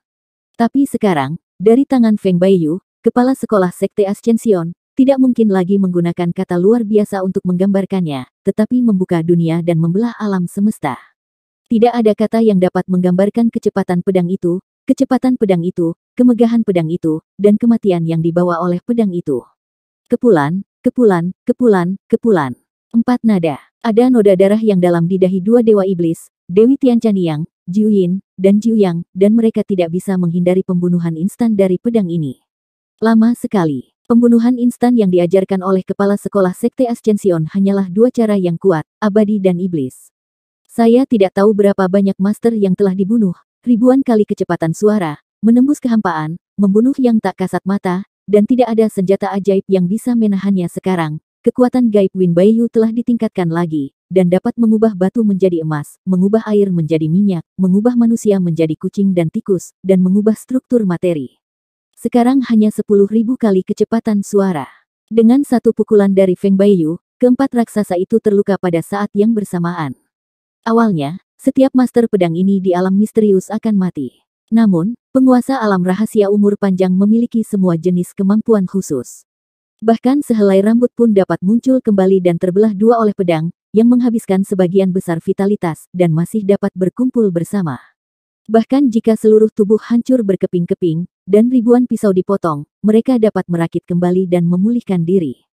Tapi sekarang, dari tangan Feng Baiyu, kepala sekolah Sekte Ascension, tidak mungkin lagi menggunakan kata luar biasa untuk menggambarkannya, tetapi membuka dunia dan membelah alam semesta. Tidak ada kata yang dapat menggambarkan kecepatan pedang itu, kecepatan pedang itu, kemegahan pedang itu, dan kematian yang dibawa oleh pedang itu. Kepulan, kepulan, kepulan, kepulan. Empat nada. Ada noda darah yang dalam di dahi dua dewa iblis, Dewi Tiancaniang, Jiu Yin, dan Jiu Yang, dan mereka tidak bisa menghindari pembunuhan instan dari pedang ini. Lama sekali. Pembunuhan instan yang diajarkan oleh kepala sekolah Sekte Ascension hanyalah dua cara yang kuat, abadi dan iblis. Saya tidak tahu berapa banyak master yang telah dibunuh, ribuan kali kecepatan suara, menembus kehampaan, membunuh yang tak kasat mata, dan tidak ada senjata ajaib yang bisa menahannya sekarang. Kekuatan gaib Win Bayu telah ditingkatkan lagi, dan dapat mengubah batu menjadi emas, mengubah air menjadi minyak, mengubah manusia menjadi kucing dan tikus, dan mengubah struktur materi. Sekarang hanya ribu kali kecepatan suara. Dengan satu pukulan dari Feng Baiyu, keempat raksasa itu terluka pada saat yang bersamaan. Awalnya, setiap master pedang ini di alam misterius akan mati. Namun, penguasa alam rahasia umur panjang memiliki semua jenis kemampuan khusus. Bahkan sehelai rambut pun dapat muncul kembali dan terbelah dua oleh pedang, yang menghabiskan sebagian besar vitalitas dan masih dapat berkumpul bersama. Bahkan jika seluruh tubuh hancur berkeping-keping, dan ribuan pisau dipotong, mereka dapat merakit kembali dan memulihkan diri.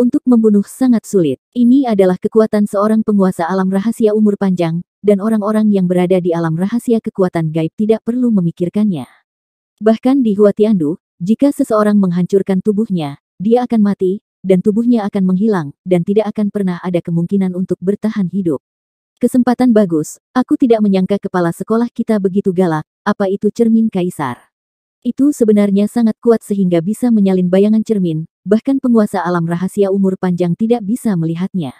Untuk membunuh sangat sulit. Ini adalah kekuatan seorang penguasa alam rahasia umur panjang, dan orang-orang yang berada di alam rahasia kekuatan gaib tidak perlu memikirkannya. Bahkan di Huatiandu, jika seseorang menghancurkan tubuhnya, dia akan mati, dan tubuhnya akan menghilang, dan tidak akan pernah ada kemungkinan untuk bertahan hidup. Kesempatan bagus, aku tidak menyangka kepala sekolah kita begitu galak, apa itu cermin kaisar. Itu sebenarnya sangat kuat sehingga bisa menyalin bayangan cermin, bahkan penguasa alam rahasia umur panjang tidak bisa melihatnya.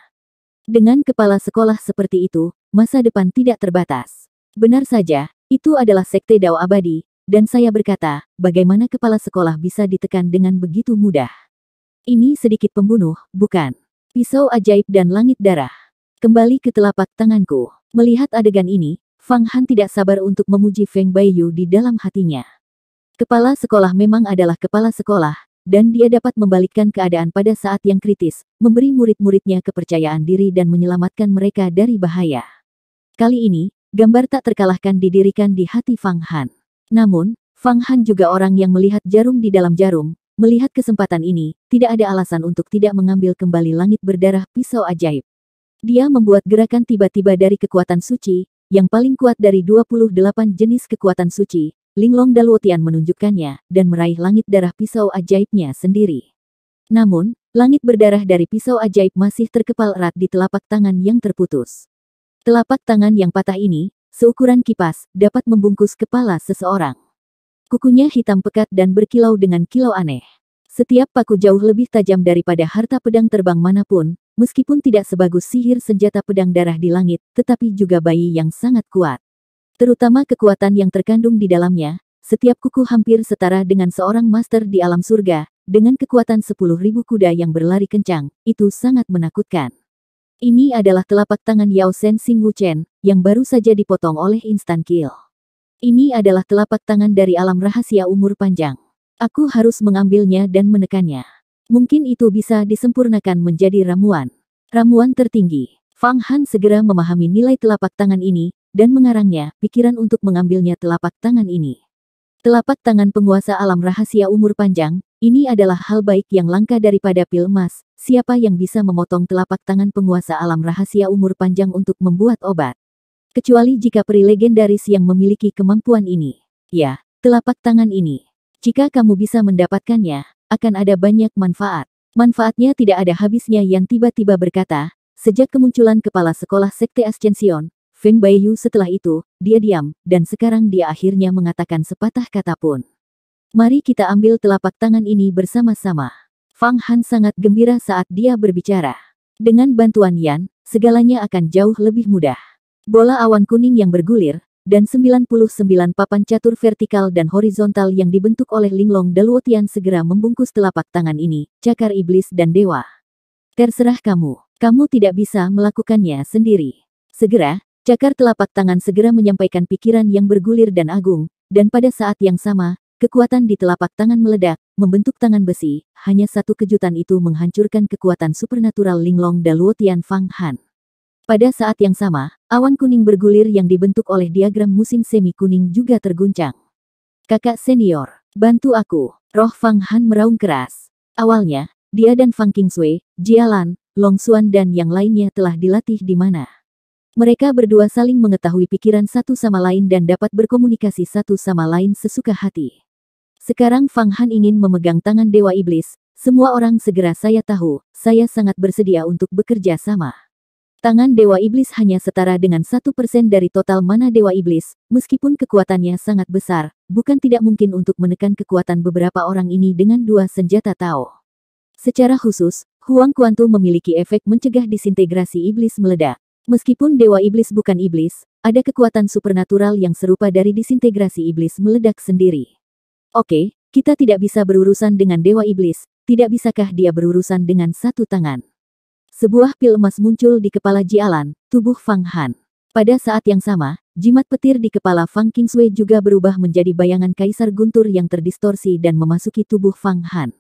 Dengan kepala sekolah seperti itu, masa depan tidak terbatas. Benar saja, itu adalah sekte Dao Abadi, dan saya berkata, bagaimana kepala sekolah bisa ditekan dengan begitu mudah. Ini sedikit pembunuh, bukan? Pisau ajaib dan langit darah. Kembali ke telapak tanganku. Melihat adegan ini, Fang Han tidak sabar untuk memuji Feng Baiyu di dalam hatinya. Kepala sekolah memang adalah kepala sekolah, dan dia dapat membalikkan keadaan pada saat yang kritis, memberi murid-muridnya kepercayaan diri dan menyelamatkan mereka dari bahaya. Kali ini, gambar tak terkalahkan didirikan di hati Fang Han. Namun, Fang Han juga orang yang melihat jarum di dalam jarum, melihat kesempatan ini, tidak ada alasan untuk tidak mengambil kembali langit berdarah pisau ajaib. Dia membuat gerakan tiba-tiba dari kekuatan suci, yang paling kuat dari 28 jenis kekuatan suci, Linglong Dalwotian menunjukkannya, dan meraih langit darah pisau ajaibnya sendiri. Namun, langit berdarah dari pisau ajaib masih terkepal erat di telapak tangan yang terputus. Telapak tangan yang patah ini, seukuran kipas, dapat membungkus kepala seseorang. Kukunya hitam pekat dan berkilau dengan kilau aneh. Setiap paku jauh lebih tajam daripada harta pedang terbang manapun, meskipun tidak sebagus sihir senjata pedang darah di langit, tetapi juga bayi yang sangat kuat. Terutama kekuatan yang terkandung di dalamnya, setiap kuku hampir setara dengan seorang master di alam surga, dengan kekuatan 10.000 kuda yang berlari kencang, itu sangat menakutkan. Ini adalah telapak tangan Yao Sen Sing Wu Chen, yang baru saja dipotong oleh Instant kill. Ini adalah telapak tangan dari alam rahasia umur panjang. Aku harus mengambilnya dan menekannya. Mungkin itu bisa disempurnakan menjadi ramuan. Ramuan tertinggi. Fang Han segera memahami nilai telapak tangan ini, dan mengarangnya pikiran untuk mengambilnya telapak tangan ini. Telapak tangan penguasa alam rahasia umur panjang, ini adalah hal baik yang langka daripada pil emas. Siapa yang bisa memotong telapak tangan penguasa alam rahasia umur panjang untuk membuat obat? Kecuali jika peri legendaris yang memiliki kemampuan ini. Ya, telapak tangan ini. Jika kamu bisa mendapatkannya, akan ada banyak manfaat. Manfaatnya tidak ada habisnya yang tiba-tiba berkata, sejak kemunculan kepala sekolah Sekte Ascension, Feng Baiyu setelah itu, dia diam, dan sekarang dia akhirnya mengatakan sepatah kata pun. Mari kita ambil telapak tangan ini bersama-sama. Fang Han sangat gembira saat dia berbicara. Dengan bantuan Yan, segalanya akan jauh lebih mudah. Bola awan kuning yang bergulir, dan 99 papan catur vertikal dan horizontal yang dibentuk oleh Linglong Daluotian segera membungkus telapak tangan ini, cakar iblis dan dewa. Terserah kamu, kamu tidak bisa melakukannya sendiri. Segera, cakar telapak tangan segera menyampaikan pikiran yang bergulir dan agung, dan pada saat yang sama, kekuatan di telapak tangan meledak, membentuk tangan besi, hanya satu kejutan itu menghancurkan kekuatan supernatural Linglong Daluotian Fang Han. Pada saat yang sama, awan kuning bergulir yang dibentuk oleh diagram musim semi kuning juga terguncang. Kakak senior, bantu aku. Roh Fang Han meraung keras. Awalnya, dia dan Fang Sui, Jialan, Long Xuan dan yang lainnya telah dilatih di mana. Mereka berdua saling mengetahui pikiran satu sama lain dan dapat berkomunikasi satu sama lain sesuka hati. Sekarang Fang Han ingin memegang tangan Dewa Iblis, semua orang segera saya tahu, saya sangat bersedia untuk bekerja sama. Tangan Dewa Iblis hanya setara dengan satu persen dari total mana Dewa Iblis, meskipun kekuatannya sangat besar, bukan tidak mungkin untuk menekan kekuatan beberapa orang ini dengan dua senjata Tao. Secara khusus, Huang Kuantu memiliki efek mencegah disintegrasi iblis meledak. Meskipun Dewa Iblis bukan iblis, ada kekuatan supernatural yang serupa dari disintegrasi iblis meledak sendiri. Oke, kita tidak bisa berurusan dengan Dewa Iblis, tidak bisakah dia berurusan dengan satu tangan? Sebuah pil emas muncul di kepala Jialan, tubuh Fang Han. Pada saat yang sama, jimat petir di kepala Fang Kingsway juga berubah menjadi bayangan Kaisar Guntur yang terdistorsi dan memasuki tubuh Fang Han.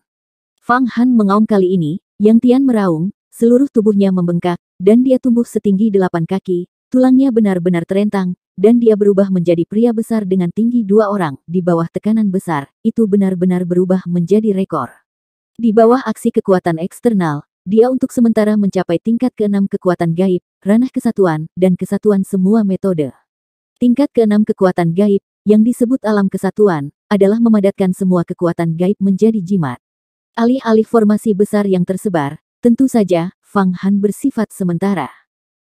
Fang Han mengaum kali ini, Yang Tian meraung, seluruh tubuhnya membengkak, dan dia tumbuh setinggi delapan kaki, tulangnya benar-benar terentang, dan dia berubah menjadi pria besar dengan tinggi dua orang, di bawah tekanan besar, itu benar-benar berubah menjadi rekor. Di bawah aksi kekuatan eksternal, dia untuk sementara mencapai tingkat keenam kekuatan gaib, ranah kesatuan, dan kesatuan semua metode. Tingkat keenam kekuatan gaib, yang disebut alam kesatuan, adalah memadatkan semua kekuatan gaib menjadi jimat. Alih-alih formasi besar yang tersebar, tentu saja, Fang Han bersifat sementara.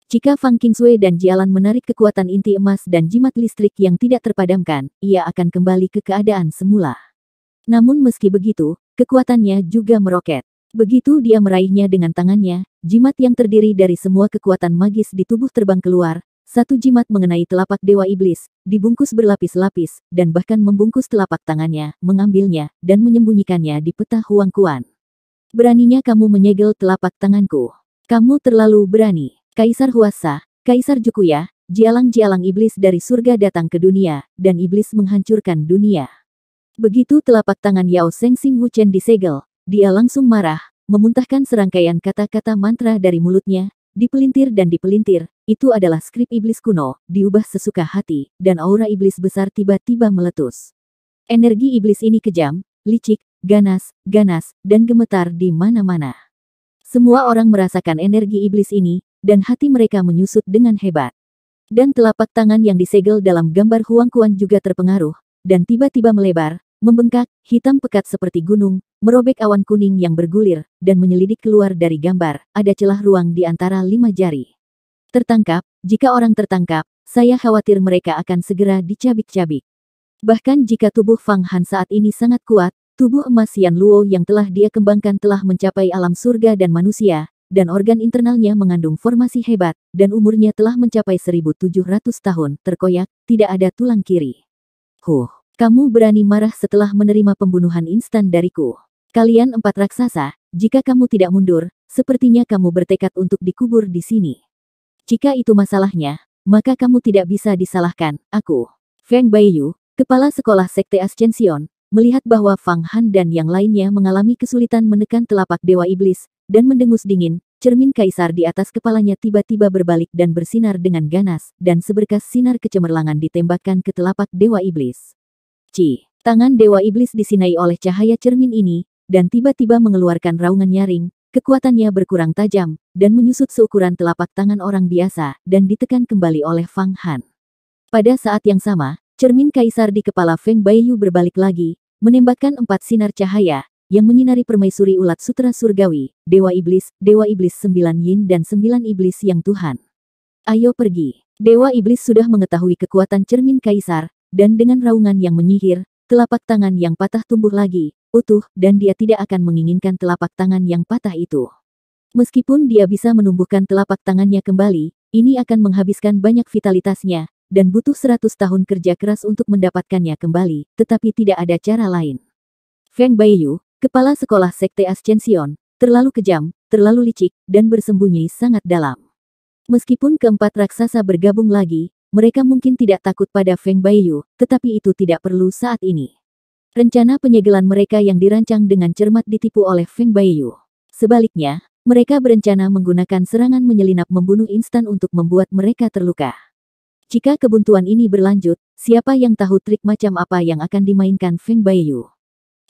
Jika Fang Kingsue dan Jialan menarik kekuatan inti emas dan jimat listrik yang tidak terpadamkan, ia akan kembali ke keadaan semula. Namun meski begitu, kekuatannya juga meroket. Begitu dia meraihnya dengan tangannya, jimat yang terdiri dari semua kekuatan magis di tubuh terbang keluar. Satu jimat mengenai telapak Dewa Iblis, dibungkus berlapis-lapis, dan bahkan membungkus telapak tangannya, mengambilnya, dan menyembunyikannya di peta Huang Kuan. Beraninya kamu menyegel telapak tanganku. Kamu terlalu berani. Kaisar Huasa, Kaisar Jukuya, jialang-jialang iblis dari surga datang ke dunia, dan iblis menghancurkan dunia. Begitu telapak tangan Yao Seng Sing Wuchen disegel, dia langsung marah, memuntahkan serangkaian kata-kata mantra dari mulutnya, dipelintir dan dipelintir, itu adalah skrip iblis kuno, diubah sesuka hati, dan aura iblis besar tiba-tiba meletus. Energi iblis ini kejam, licik, ganas, ganas, dan gemetar di mana-mana. Semua orang merasakan energi iblis ini, dan hati mereka menyusut dengan hebat. Dan telapak tangan yang disegel dalam gambar Huang Kuan juga terpengaruh, dan tiba-tiba melebar, membengkak, hitam pekat seperti gunung, merobek awan kuning yang bergulir, dan menyelidik keluar dari gambar, ada celah ruang di antara lima jari. Tertangkap, jika orang tertangkap, saya khawatir mereka akan segera dicabik-cabik. Bahkan jika tubuh Fang Han saat ini sangat kuat, tubuh emas Yan Luo yang telah dia kembangkan telah mencapai alam surga dan manusia, dan organ internalnya mengandung formasi hebat, dan umurnya telah mencapai 1700 tahun, terkoyak, tidak ada tulang kiri. Huh. Kamu berani marah setelah menerima pembunuhan instan dariku. Kalian empat raksasa, jika kamu tidak mundur, sepertinya kamu bertekad untuk dikubur di sini. Jika itu masalahnya, maka kamu tidak bisa disalahkan, aku. Feng Baiyu, kepala sekolah Sekte Ascension, melihat bahwa Fang Han dan yang lainnya mengalami kesulitan menekan telapak Dewa Iblis, dan mendengus dingin, cermin kaisar di atas kepalanya tiba-tiba berbalik dan bersinar dengan ganas, dan seberkas sinar kecemerlangan ditembakkan ke telapak Dewa Iblis. Ci. Tangan Dewa Iblis disinai oleh cahaya cermin ini, dan tiba-tiba mengeluarkan raungan nyaring, kekuatannya berkurang tajam, dan menyusut seukuran telapak tangan orang biasa, dan ditekan kembali oleh Fang Han. Pada saat yang sama, cermin kaisar di kepala Feng Baiyu berbalik lagi, menembakkan empat sinar cahaya, yang menyinari permaisuri ulat sutra surgawi, Dewa Iblis, Dewa Iblis sembilan yin dan sembilan iblis yang Tuhan. Ayo pergi. Dewa Iblis sudah mengetahui kekuatan cermin kaisar, dan dengan raungan yang menyihir, telapak tangan yang patah tumbuh lagi, utuh, dan dia tidak akan menginginkan telapak tangan yang patah itu. Meskipun dia bisa menumbuhkan telapak tangannya kembali, ini akan menghabiskan banyak vitalitasnya, dan butuh seratus tahun kerja keras untuk mendapatkannya kembali, tetapi tidak ada cara lain. Feng Baiyu, kepala sekolah Sekte Ascension, terlalu kejam, terlalu licik, dan bersembunyi sangat dalam. Meskipun keempat raksasa bergabung lagi, mereka mungkin tidak takut pada Feng Baiyu, tetapi itu tidak perlu saat ini. Rencana penyegelan mereka yang dirancang dengan cermat ditipu oleh Feng Baiyu. Sebaliknya, mereka berencana menggunakan serangan menyelinap membunuh instan untuk membuat mereka terluka. Jika kebuntuan ini berlanjut, siapa yang tahu trik macam apa yang akan dimainkan Feng Baiyu?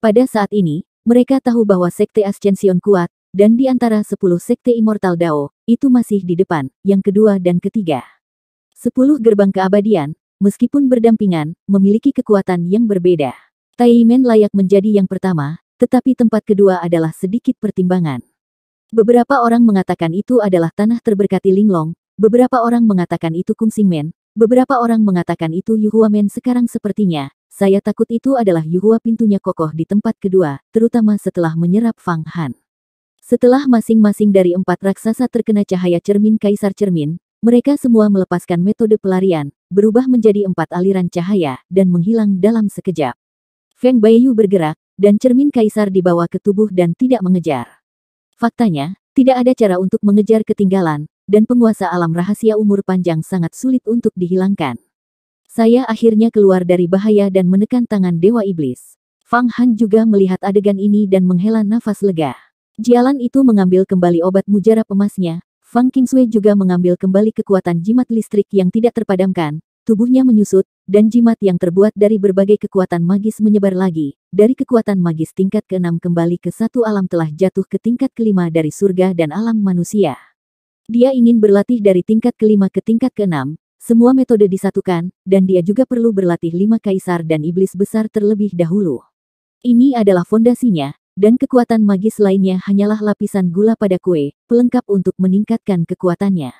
Pada saat ini, mereka tahu bahwa Sekte Ascension kuat, dan di antara sepuluh Sekte Immortal Dao, itu masih di depan, yang kedua dan ketiga. Sepuluh gerbang keabadian, meskipun berdampingan, memiliki kekuatan yang berbeda. Taimen layak menjadi yang pertama, tetapi tempat kedua adalah sedikit pertimbangan. Beberapa orang mengatakan itu adalah tanah terberkati Linglong, beberapa orang mengatakan itu Kung Men, beberapa orang mengatakan itu Men. sekarang sepertinya, saya takut itu adalah Yuhua pintunya kokoh di tempat kedua, terutama setelah menyerap Fang Han. Setelah masing-masing dari empat raksasa terkena cahaya cermin Kaisar Cermin, mereka semua melepaskan metode pelarian, berubah menjadi empat aliran cahaya, dan menghilang dalam sekejap. Feng Baiyu bergerak, dan cermin kaisar dibawa ke tubuh dan tidak mengejar. Faktanya, tidak ada cara untuk mengejar ketinggalan, dan penguasa alam rahasia umur panjang sangat sulit untuk dihilangkan. Saya akhirnya keluar dari bahaya dan menekan tangan Dewa Iblis. Fang Han juga melihat adegan ini dan menghela nafas lega. Jialan itu mengambil kembali obat mujarab emasnya, Fang Kingsui juga mengambil kembali kekuatan jimat listrik yang tidak terpadamkan, tubuhnya menyusut, dan jimat yang terbuat dari berbagai kekuatan magis menyebar lagi, dari kekuatan magis tingkat ke-6 kembali ke satu alam telah jatuh ke tingkat kelima dari surga dan alam manusia. Dia ingin berlatih dari tingkat kelima ke tingkat ke-6, semua metode disatukan, dan dia juga perlu berlatih lima kaisar dan iblis besar terlebih dahulu. Ini adalah fondasinya, dan kekuatan magis lainnya hanyalah lapisan gula pada kue, pelengkap untuk meningkatkan kekuatannya.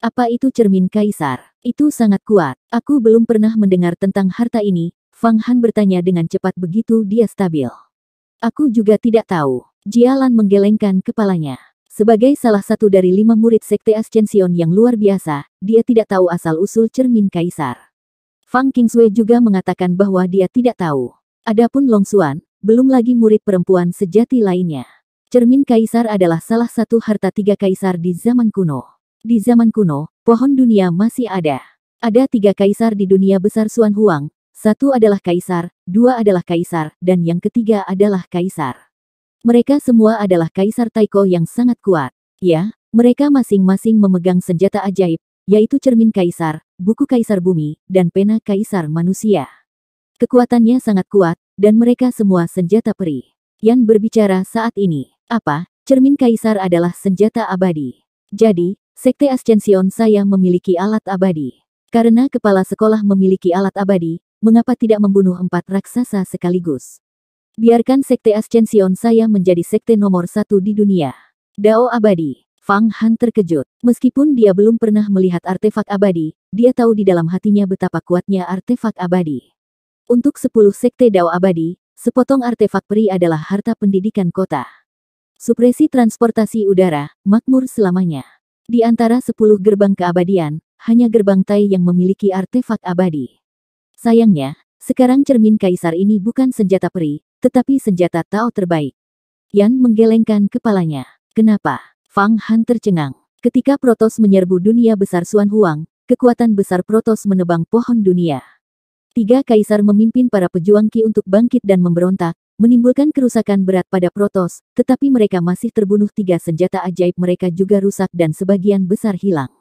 Apa itu cermin kaisar? Itu sangat kuat. Aku belum pernah mendengar tentang harta ini, Fang Han bertanya dengan cepat begitu dia stabil. Aku juga tidak tahu. Jialan menggelengkan kepalanya. Sebagai salah satu dari lima murid Sekte Ascension yang luar biasa, dia tidak tahu asal-usul cermin kaisar. Fang Kingsue juga mengatakan bahwa dia tidak tahu. Adapun Long Xuan, belum lagi murid perempuan sejati lainnya. Cermin kaisar adalah salah satu harta tiga kaisar di zaman kuno. Di zaman kuno, pohon dunia masih ada. Ada tiga kaisar di dunia besar Suan Huang, satu adalah kaisar, dua adalah kaisar, dan yang ketiga adalah kaisar. Mereka semua adalah kaisar Taiko yang sangat kuat. Ya, mereka masing-masing memegang senjata ajaib, yaitu cermin kaisar, buku kaisar bumi, dan pena kaisar manusia. Kekuatannya sangat kuat, dan mereka semua senjata peri Yang berbicara saat ini, apa, cermin kaisar adalah senjata abadi. Jadi, Sekte Ascension saya memiliki alat abadi. Karena kepala sekolah memiliki alat abadi, mengapa tidak membunuh empat raksasa sekaligus? Biarkan Sekte Ascension saya menjadi sekte nomor satu di dunia. Dao abadi. Fang Han terkejut. Meskipun dia belum pernah melihat artefak abadi, dia tahu di dalam hatinya betapa kuatnya artefak abadi. Untuk 10 sekte Dao Abadi, sepotong artefak peri adalah harta pendidikan kota. Supresi transportasi udara, makmur selamanya. Di antara sepuluh gerbang keabadian, hanya gerbang Tai yang memiliki artefak abadi. Sayangnya, sekarang cermin kaisar ini bukan senjata peri, tetapi senjata Tao terbaik. Yan menggelengkan kepalanya. Kenapa? Fang Han tercengang. Ketika Protos menyerbu dunia besar Suan Huang, kekuatan besar Protos menebang pohon dunia. Tiga kaisar memimpin para pejuang Qi untuk bangkit dan memberontak, menimbulkan kerusakan berat pada Protos, tetapi mereka masih terbunuh tiga senjata ajaib mereka juga rusak dan sebagian besar hilang.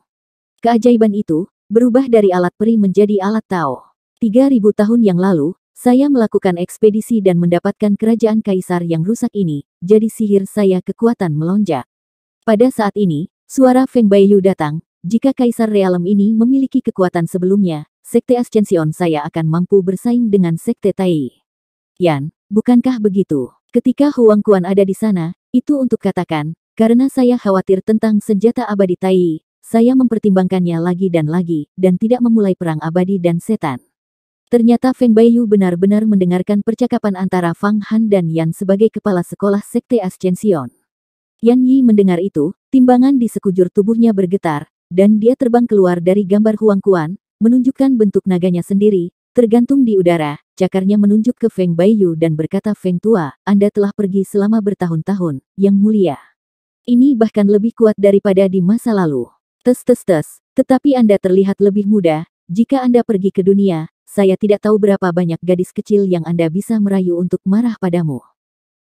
Keajaiban itu, berubah dari alat peri menjadi alat Tao. 3000 tahun yang lalu, saya melakukan ekspedisi dan mendapatkan kerajaan kaisar yang rusak ini, jadi sihir saya kekuatan melonjak. Pada saat ini, suara Feng Baiyu datang, jika kaisar realem ini memiliki kekuatan sebelumnya, Sekte Ascension saya akan mampu bersaing dengan Sekte Tai. Yan, bukankah begitu? Ketika Huang Kuan ada di sana, itu untuk katakan, karena saya khawatir tentang senjata abadi Tai, saya mempertimbangkannya lagi dan lagi, dan tidak memulai perang abadi dan setan. Ternyata Feng Baiyu benar-benar mendengarkan percakapan antara Fang Han dan Yan sebagai kepala sekolah Sekte Ascension. Yan Yi mendengar itu, timbangan di sekujur tubuhnya bergetar, dan dia terbang keluar dari gambar Huang Kuan, menunjukkan bentuk naganya sendiri, tergantung di udara, cakarnya menunjuk ke Feng Baiyu dan berkata Feng Tua, Anda telah pergi selama bertahun-tahun, yang mulia. Ini bahkan lebih kuat daripada di masa lalu. Tes tes tes, tetapi Anda terlihat lebih muda, jika Anda pergi ke dunia, saya tidak tahu berapa banyak gadis kecil yang Anda bisa merayu untuk marah padamu.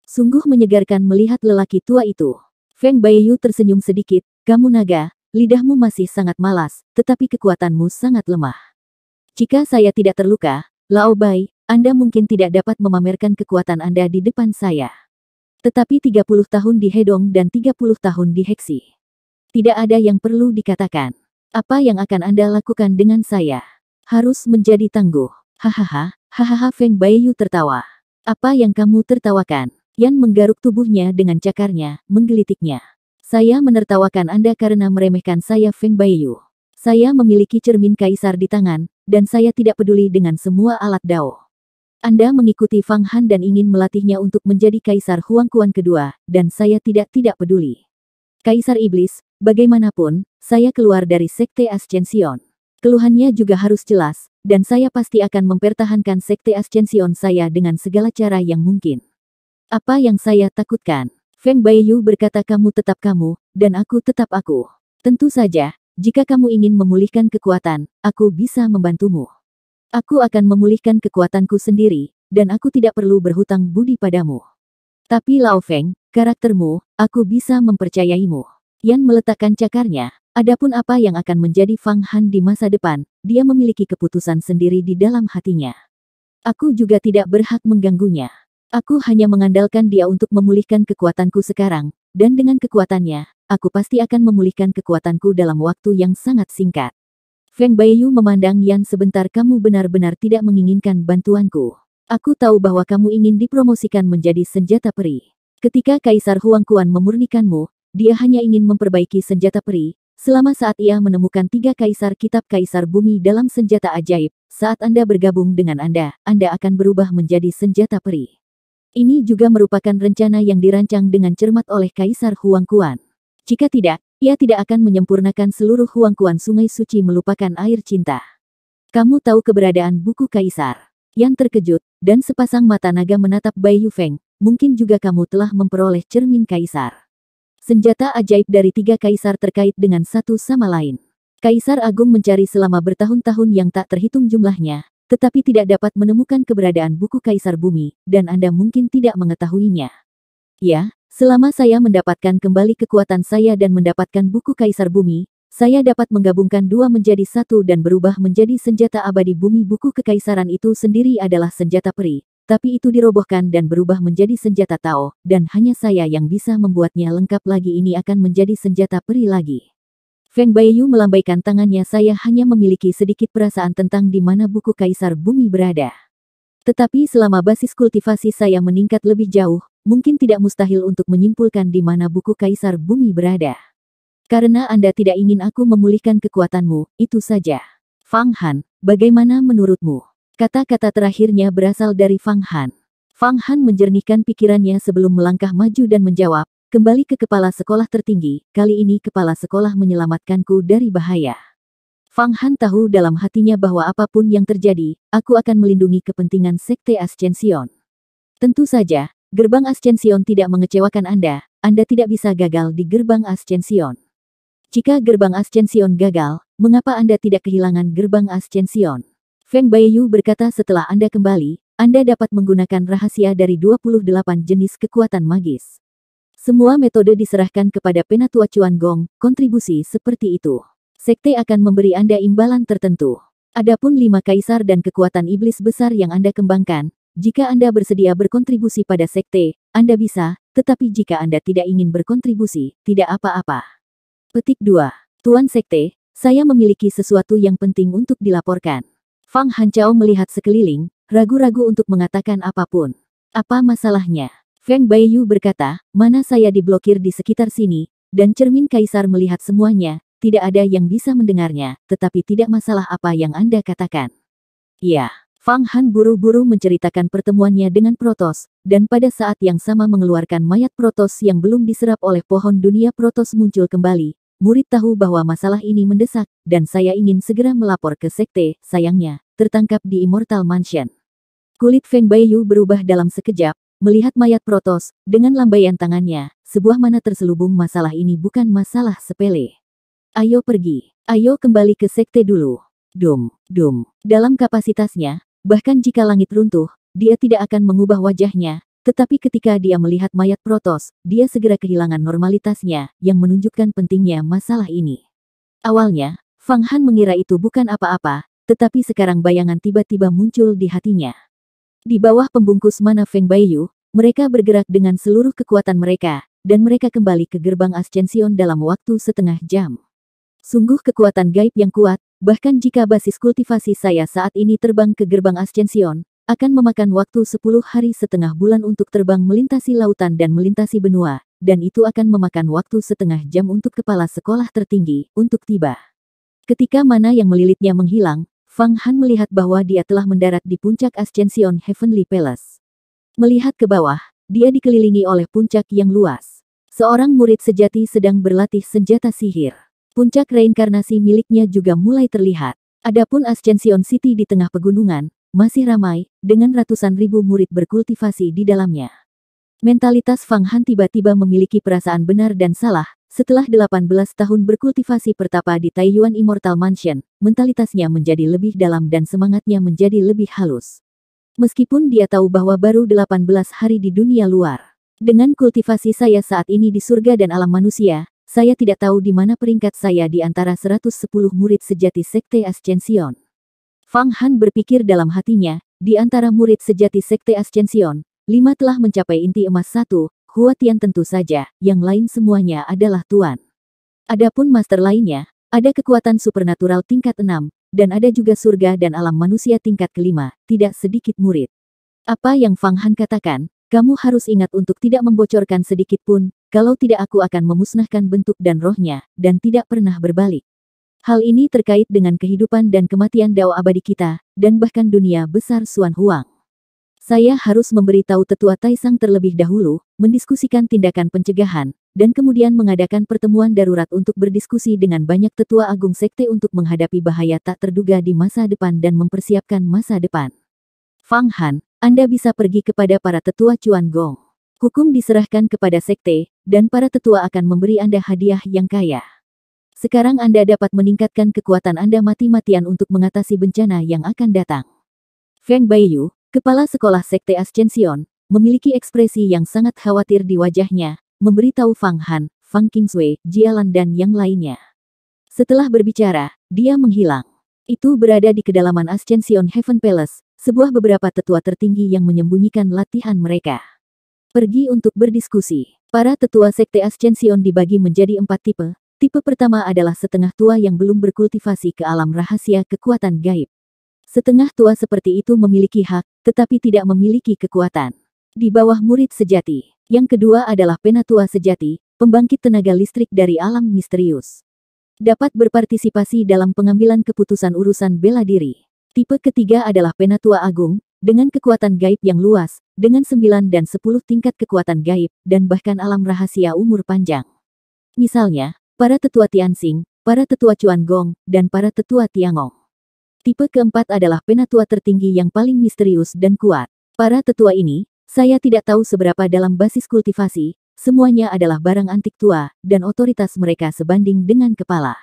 Sungguh menyegarkan melihat lelaki tua itu. Feng Baiyu tersenyum sedikit, kamu naga, Lidahmu masih sangat malas, tetapi kekuatanmu sangat lemah. Jika saya tidak terluka, Lao Bai, Anda mungkin tidak dapat memamerkan kekuatan Anda di depan saya. Tetapi 30 tahun di Hedong dan 30 tahun di Heksi. Tidak ada yang perlu dikatakan. Apa yang akan Anda lakukan dengan saya? Harus menjadi tangguh. Hahaha, hahaha Feng Baiyu tertawa. Apa yang kamu tertawakan? Yan menggaruk tubuhnya dengan cakarnya, menggelitiknya. Saya menertawakan Anda karena meremehkan saya Feng Baiyu. Saya memiliki cermin kaisar di tangan, dan saya tidak peduli dengan semua alat dao. Anda mengikuti Fang Han dan ingin melatihnya untuk menjadi Kaisar Huang Kuan kedua, dan saya tidak-tidak peduli. Kaisar Iblis, bagaimanapun, saya keluar dari Sekte Ascension. Keluhannya juga harus jelas, dan saya pasti akan mempertahankan Sekte Ascension saya dengan segala cara yang mungkin. Apa yang saya takutkan? Feng Baiyu berkata kamu tetap kamu, dan aku tetap aku. Tentu saja, jika kamu ingin memulihkan kekuatan, aku bisa membantumu. Aku akan memulihkan kekuatanku sendiri, dan aku tidak perlu berhutang budi padamu. Tapi Lao Feng, karaktermu, aku bisa mempercayaimu. Yan meletakkan cakarnya, adapun apa yang akan menjadi Fang Han di masa depan, dia memiliki keputusan sendiri di dalam hatinya. Aku juga tidak berhak mengganggunya. Aku hanya mengandalkan dia untuk memulihkan kekuatanku sekarang, dan dengan kekuatannya, aku pasti akan memulihkan kekuatanku dalam waktu yang sangat singkat. Feng Baiyu memandang Yan sebentar kamu benar-benar tidak menginginkan bantuanku. Aku tahu bahwa kamu ingin dipromosikan menjadi senjata peri. Ketika Kaisar Huang Kuan memurnikanmu, dia hanya ingin memperbaiki senjata peri, selama saat ia menemukan tiga kaisar kitab kaisar bumi dalam senjata ajaib, saat Anda bergabung dengan Anda, Anda akan berubah menjadi senjata peri. Ini juga merupakan rencana yang dirancang dengan cermat oleh Kaisar Huang Kuan. Jika tidak, ia tidak akan menyempurnakan seluruh Huang Kuan Sungai Suci melupakan air cinta. Kamu tahu keberadaan buku Kaisar. Yang terkejut, dan sepasang mata naga menatap Bai Yu Feng. mungkin juga kamu telah memperoleh cermin Kaisar. Senjata ajaib dari tiga Kaisar terkait dengan satu sama lain. Kaisar Agung mencari selama bertahun-tahun yang tak terhitung jumlahnya, tetapi tidak dapat menemukan keberadaan buku Kaisar Bumi, dan Anda mungkin tidak mengetahuinya. Ya, selama saya mendapatkan kembali kekuatan saya dan mendapatkan buku Kaisar Bumi, saya dapat menggabungkan dua menjadi satu dan berubah menjadi senjata abadi bumi buku kekaisaran itu sendiri adalah senjata peri, tapi itu dirobohkan dan berubah menjadi senjata Tao, dan hanya saya yang bisa membuatnya lengkap lagi ini akan menjadi senjata peri lagi. Feng Baiyu melambaikan tangannya saya hanya memiliki sedikit perasaan tentang di mana buku Kaisar Bumi berada. Tetapi selama basis kultivasi saya meningkat lebih jauh, mungkin tidak mustahil untuk menyimpulkan di mana buku Kaisar Bumi berada. Karena Anda tidak ingin aku memulihkan kekuatanmu, itu saja. Fang Han, bagaimana menurutmu? Kata-kata terakhirnya berasal dari Fang Han. Fang Han menjernihkan pikirannya sebelum melangkah maju dan menjawab, Kembali ke kepala sekolah tertinggi, kali ini kepala sekolah menyelamatkanku dari bahaya. Fang Han tahu dalam hatinya bahwa apapun yang terjadi, aku akan melindungi kepentingan Sekte Ascension. Tentu saja, gerbang Ascension tidak mengecewakan Anda, Anda tidak bisa gagal di gerbang Ascension. Jika gerbang Ascension gagal, mengapa Anda tidak kehilangan gerbang Ascension? Feng Baiyu berkata setelah Anda kembali, Anda dapat menggunakan rahasia dari 28 jenis kekuatan magis. Semua metode diserahkan kepada penatua Chuan Gong, kontribusi seperti itu. Sekte akan memberi Anda imbalan tertentu. Adapun lima kaisar dan kekuatan iblis besar yang Anda kembangkan, jika Anda bersedia berkontribusi pada sekte, Anda bisa, tetapi jika Anda tidak ingin berkontribusi, tidak apa-apa. Petik 2. Tuan Sekte, saya memiliki sesuatu yang penting untuk dilaporkan. Fang Hancao melihat sekeliling, ragu-ragu untuk mengatakan apapun. Apa masalahnya? Feng Baiyu berkata, mana saya diblokir di sekitar sini, dan cermin kaisar melihat semuanya, tidak ada yang bisa mendengarnya, tetapi tidak masalah apa yang Anda katakan. Ya, Fang Han buru-buru menceritakan pertemuannya dengan Protos, dan pada saat yang sama mengeluarkan mayat Protos yang belum diserap oleh pohon dunia Protos muncul kembali. Murid tahu bahwa masalah ini mendesak, dan saya ingin segera melapor ke sekte, sayangnya, tertangkap di Immortal Mansion. Kulit Feng Baiyu berubah dalam sekejap, Melihat mayat Protos, dengan lambaian tangannya, sebuah mana terselubung masalah ini bukan masalah sepele. Ayo pergi, ayo kembali ke sekte dulu. Dum, dum. Dalam kapasitasnya, bahkan jika langit runtuh, dia tidak akan mengubah wajahnya, tetapi ketika dia melihat mayat Protos, dia segera kehilangan normalitasnya, yang menunjukkan pentingnya masalah ini. Awalnya, Fang Han mengira itu bukan apa-apa, tetapi sekarang bayangan tiba-tiba muncul di hatinya. Di bawah pembungkus mana Feng Baiyu, mereka bergerak dengan seluruh kekuatan mereka, dan mereka kembali ke gerbang Ascension dalam waktu setengah jam. Sungguh kekuatan gaib yang kuat, bahkan jika basis kultivasi saya saat ini terbang ke gerbang Ascension, akan memakan waktu 10 hari setengah bulan untuk terbang melintasi lautan dan melintasi benua, dan itu akan memakan waktu setengah jam untuk kepala sekolah tertinggi untuk tiba. Ketika mana yang melilitnya menghilang, Fang Han melihat bahwa dia telah mendarat di puncak Ascension Heavenly Palace. Melihat ke bawah, dia dikelilingi oleh puncak yang luas. Seorang murid sejati sedang berlatih senjata sihir. Puncak reinkarnasi miliknya juga mulai terlihat. Adapun Ascension City di tengah pegunungan, masih ramai, dengan ratusan ribu murid berkultivasi di dalamnya. Mentalitas Fang Han tiba-tiba memiliki perasaan benar dan salah, setelah 18 tahun berkultivasi pertapa di Taiyuan Immortal Mansion, mentalitasnya menjadi lebih dalam dan semangatnya menjadi lebih halus. Meskipun dia tahu bahwa baru 18 hari di dunia luar. Dengan kultivasi saya saat ini di surga dan alam manusia, saya tidak tahu di mana peringkat saya di antara 110 murid sejati Sekte Ascension. Fang Han berpikir dalam hatinya, di antara murid sejati Sekte Ascension, lima telah mencapai inti emas satu, Hua Tian tentu saja, yang lain semuanya adalah tuan. Adapun master lainnya, ada kekuatan supernatural tingkat 6, dan ada juga surga dan alam manusia tingkat kelima, tidak sedikit murid. Apa yang Fang Han katakan, kamu harus ingat untuk tidak membocorkan sedikit pun, kalau tidak aku akan memusnahkan bentuk dan rohnya, dan tidak pernah berbalik. Hal ini terkait dengan kehidupan dan kematian Dao abadi kita, dan bahkan dunia besar Suan Huang. Saya harus memberitahu tetua Taisang terlebih dahulu, mendiskusikan tindakan pencegahan, dan kemudian mengadakan pertemuan darurat untuk berdiskusi dengan banyak tetua agung sekte untuk menghadapi bahaya tak terduga di masa depan dan mempersiapkan masa depan. Fang Han, Anda bisa pergi kepada para tetua Cuan Gong. Hukum diserahkan kepada sekte, dan para tetua akan memberi Anda hadiah yang kaya. Sekarang Anda dapat meningkatkan kekuatan Anda mati-matian untuk mengatasi bencana yang akan datang. Feng Baiyu, Kepala Sekolah Sekte Ascension, memiliki ekspresi yang sangat khawatir di wajahnya, memberitahu Fang Han, Fang Kingsway, Jialan dan yang lainnya. Setelah berbicara, dia menghilang. Itu berada di kedalaman Ascension Heaven Palace, sebuah beberapa tetua tertinggi yang menyembunyikan latihan mereka. Pergi untuk berdiskusi. Para tetua sekte Ascension dibagi menjadi empat tipe. Tipe pertama adalah setengah tua yang belum berkultivasi ke alam rahasia kekuatan gaib. Setengah tua seperti itu memiliki hak, tetapi tidak memiliki kekuatan. Di bawah murid sejati. Yang kedua adalah penatua sejati, pembangkit tenaga listrik dari alam misterius. Dapat berpartisipasi dalam pengambilan keputusan urusan bela diri. Tipe ketiga adalah penatua agung, dengan kekuatan gaib yang luas, dengan sembilan dan sepuluh tingkat kekuatan gaib, dan bahkan alam rahasia umur panjang. Misalnya, para tetua Tianxing, para tetua Chuan Gong, dan para tetua Tiangong. Tipe keempat adalah penatua tertinggi yang paling misterius dan kuat. Para tetua ini, saya tidak tahu seberapa dalam basis kultivasi, semuanya adalah barang antik tua, dan otoritas mereka sebanding dengan kepala.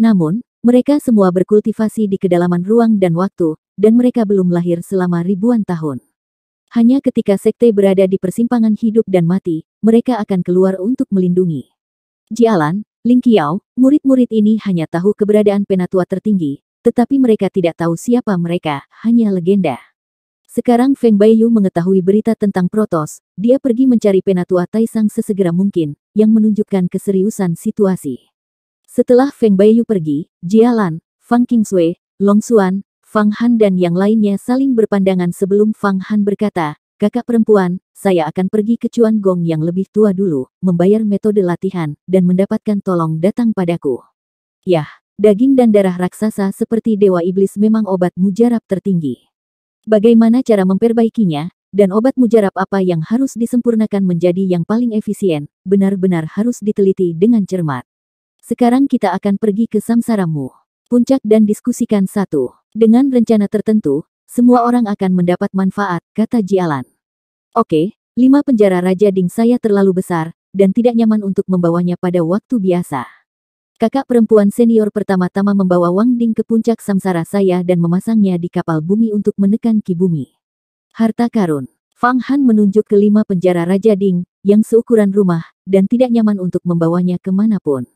Namun, mereka semua berkultivasi di kedalaman ruang dan waktu, dan mereka belum lahir selama ribuan tahun. Hanya ketika sekte berada di persimpangan hidup dan mati, mereka akan keluar untuk melindungi. Jialan, Ling murid-murid ini hanya tahu keberadaan penatua tertinggi, tetapi mereka tidak tahu siapa mereka, hanya legenda. Sekarang Feng Baiyu mengetahui berita tentang Protos, dia pergi mencari Penatua Taisang sesegera mungkin, yang menunjukkan keseriusan situasi. Setelah Feng Baiyu pergi, Jialan, Fang Kingsui, Long Xuan, Fang Han dan yang lainnya saling berpandangan sebelum Fang Han berkata, kakak perempuan, saya akan pergi ke Cuan Gong yang lebih tua dulu, membayar metode latihan, dan mendapatkan tolong datang padaku. Yah, daging dan darah raksasa seperti dewa iblis memang obat mujarab tertinggi. Bagaimana cara memperbaikinya, dan obat mujarab apa yang harus disempurnakan menjadi yang paling efisien, benar-benar harus diteliti dengan cermat. Sekarang kita akan pergi ke samsaramu. Puncak dan diskusikan satu. Dengan rencana tertentu, semua orang akan mendapat manfaat, kata Jialan. Oke, lima penjara Raja Ding saya terlalu besar, dan tidak nyaman untuk membawanya pada waktu biasa. Kakak perempuan senior pertama-tama membawa Wang Ding ke puncak samsara saya dan memasangnya di kapal bumi untuk menekan Ki Bumi. Harta karun. Fang Han menunjuk kelima penjara Raja Ding, yang seukuran rumah, dan tidak nyaman untuk membawanya kemanapun.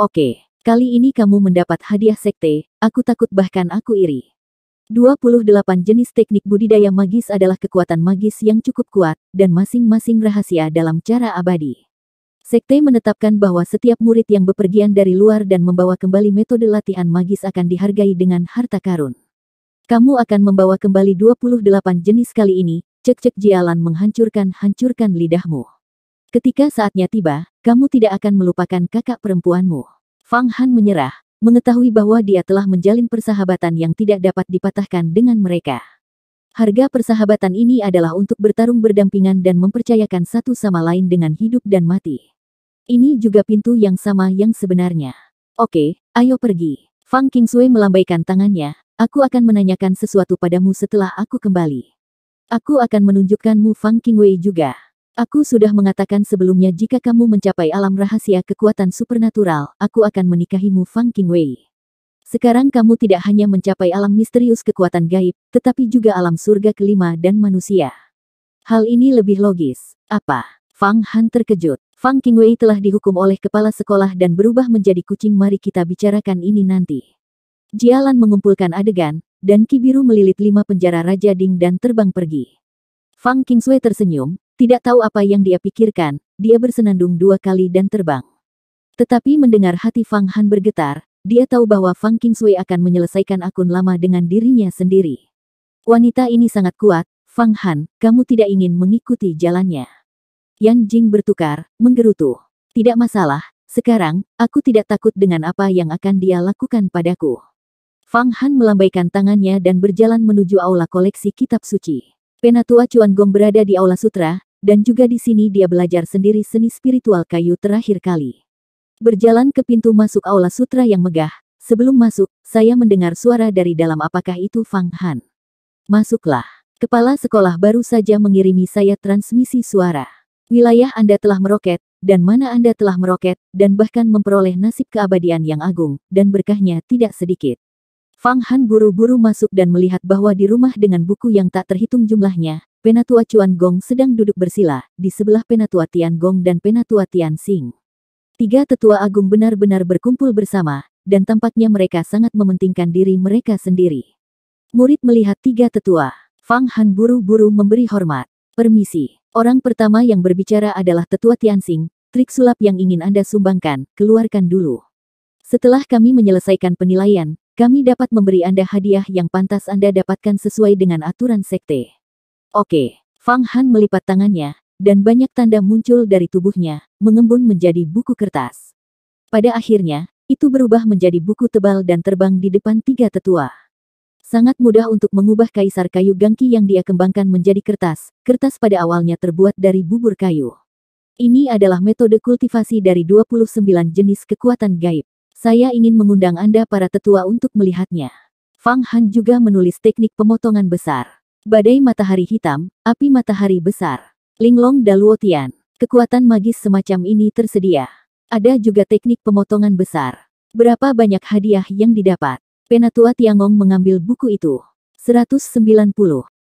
Oke, kali ini kamu mendapat hadiah sekte, aku takut bahkan aku iri. 28 jenis teknik budidaya magis adalah kekuatan magis yang cukup kuat, dan masing-masing rahasia dalam cara abadi. Sekte menetapkan bahwa setiap murid yang bepergian dari luar dan membawa kembali metode latihan magis akan dihargai dengan harta karun. Kamu akan membawa kembali 28 jenis kali ini, cek-cek jialan menghancurkan-hancurkan lidahmu. Ketika saatnya tiba, kamu tidak akan melupakan kakak perempuanmu. Fang Han menyerah, mengetahui bahwa dia telah menjalin persahabatan yang tidak dapat dipatahkan dengan mereka. Harga persahabatan ini adalah untuk bertarung berdampingan dan mempercayakan satu sama lain dengan hidup dan mati. Ini juga pintu yang sama yang sebenarnya. Oke, ayo pergi. Fang Sui melambaikan tangannya. Aku akan menanyakan sesuatu padamu setelah aku kembali. Aku akan menunjukkanmu Fang Wei juga. Aku sudah mengatakan sebelumnya jika kamu mencapai alam rahasia kekuatan supernatural, aku akan menikahimu Fang Wei. Sekarang kamu tidak hanya mencapai alam misterius kekuatan gaib, tetapi juga alam surga kelima dan manusia. Hal ini lebih logis. Apa? Fang Han terkejut. Fang King Wei telah dihukum oleh kepala sekolah dan berubah menjadi kucing mari kita bicarakan ini nanti. Jialan mengumpulkan adegan, dan Kibiru melilit lima penjara Raja Ding dan terbang pergi. Fang King Wei tersenyum, tidak tahu apa yang dia pikirkan, dia bersenandung dua kali dan terbang. Tetapi mendengar hati Fang Han bergetar, dia tahu bahwa Fang King Wei akan menyelesaikan akun lama dengan dirinya sendiri. Wanita ini sangat kuat, Fang Han, kamu tidak ingin mengikuti jalannya. Yang Jing bertukar, menggerutu. Tidak masalah, sekarang, aku tidak takut dengan apa yang akan dia lakukan padaku. Fang Han melambaikan tangannya dan berjalan menuju aula koleksi kitab suci. Penatua Cuan Gong berada di aula sutra, dan juga di sini dia belajar sendiri seni spiritual kayu terakhir kali. Berjalan ke pintu masuk aula sutra yang megah, sebelum masuk, saya mendengar suara dari dalam apakah itu Fang Han. Masuklah. Kepala sekolah baru saja mengirimi saya transmisi suara. Wilayah Anda telah meroket, dan mana Anda telah meroket, dan bahkan memperoleh nasib keabadian yang agung, dan berkahnya tidak sedikit. Fang Han buru-buru masuk dan melihat bahwa di rumah dengan buku yang tak terhitung jumlahnya, Penatua Chuan Gong sedang duduk bersila, di sebelah Penatua Tian Gong dan Penatua Tian Sing. Tiga tetua agung benar-benar berkumpul bersama, dan tampaknya mereka sangat mementingkan diri mereka sendiri. Murid melihat tiga tetua. Fang Han buru-buru memberi hormat. Permisi, Orang pertama yang berbicara adalah Tetua Tianxing, trik sulap yang ingin Anda sumbangkan, keluarkan dulu. Setelah kami menyelesaikan penilaian, kami dapat memberi Anda hadiah yang pantas Anda dapatkan sesuai dengan aturan sekte. Oke, Fang Han melipat tangannya, dan banyak tanda muncul dari tubuhnya, mengembun menjadi buku kertas. Pada akhirnya, itu berubah menjadi buku tebal dan terbang di depan tiga tetua. Sangat mudah untuk mengubah kaisar kayu gangki yang dia kembangkan menjadi kertas. Kertas pada awalnya terbuat dari bubur kayu. Ini adalah metode kultivasi dari 29 jenis kekuatan gaib. Saya ingin mengundang Anda para tetua untuk melihatnya. Fang Han juga menulis teknik pemotongan besar. Badai matahari hitam, api matahari besar. Linglong Daluotian. Kekuatan magis semacam ini tersedia. Ada juga teknik pemotongan besar. Berapa banyak hadiah yang didapat? Penatua Tiangong mengambil buku itu. 190.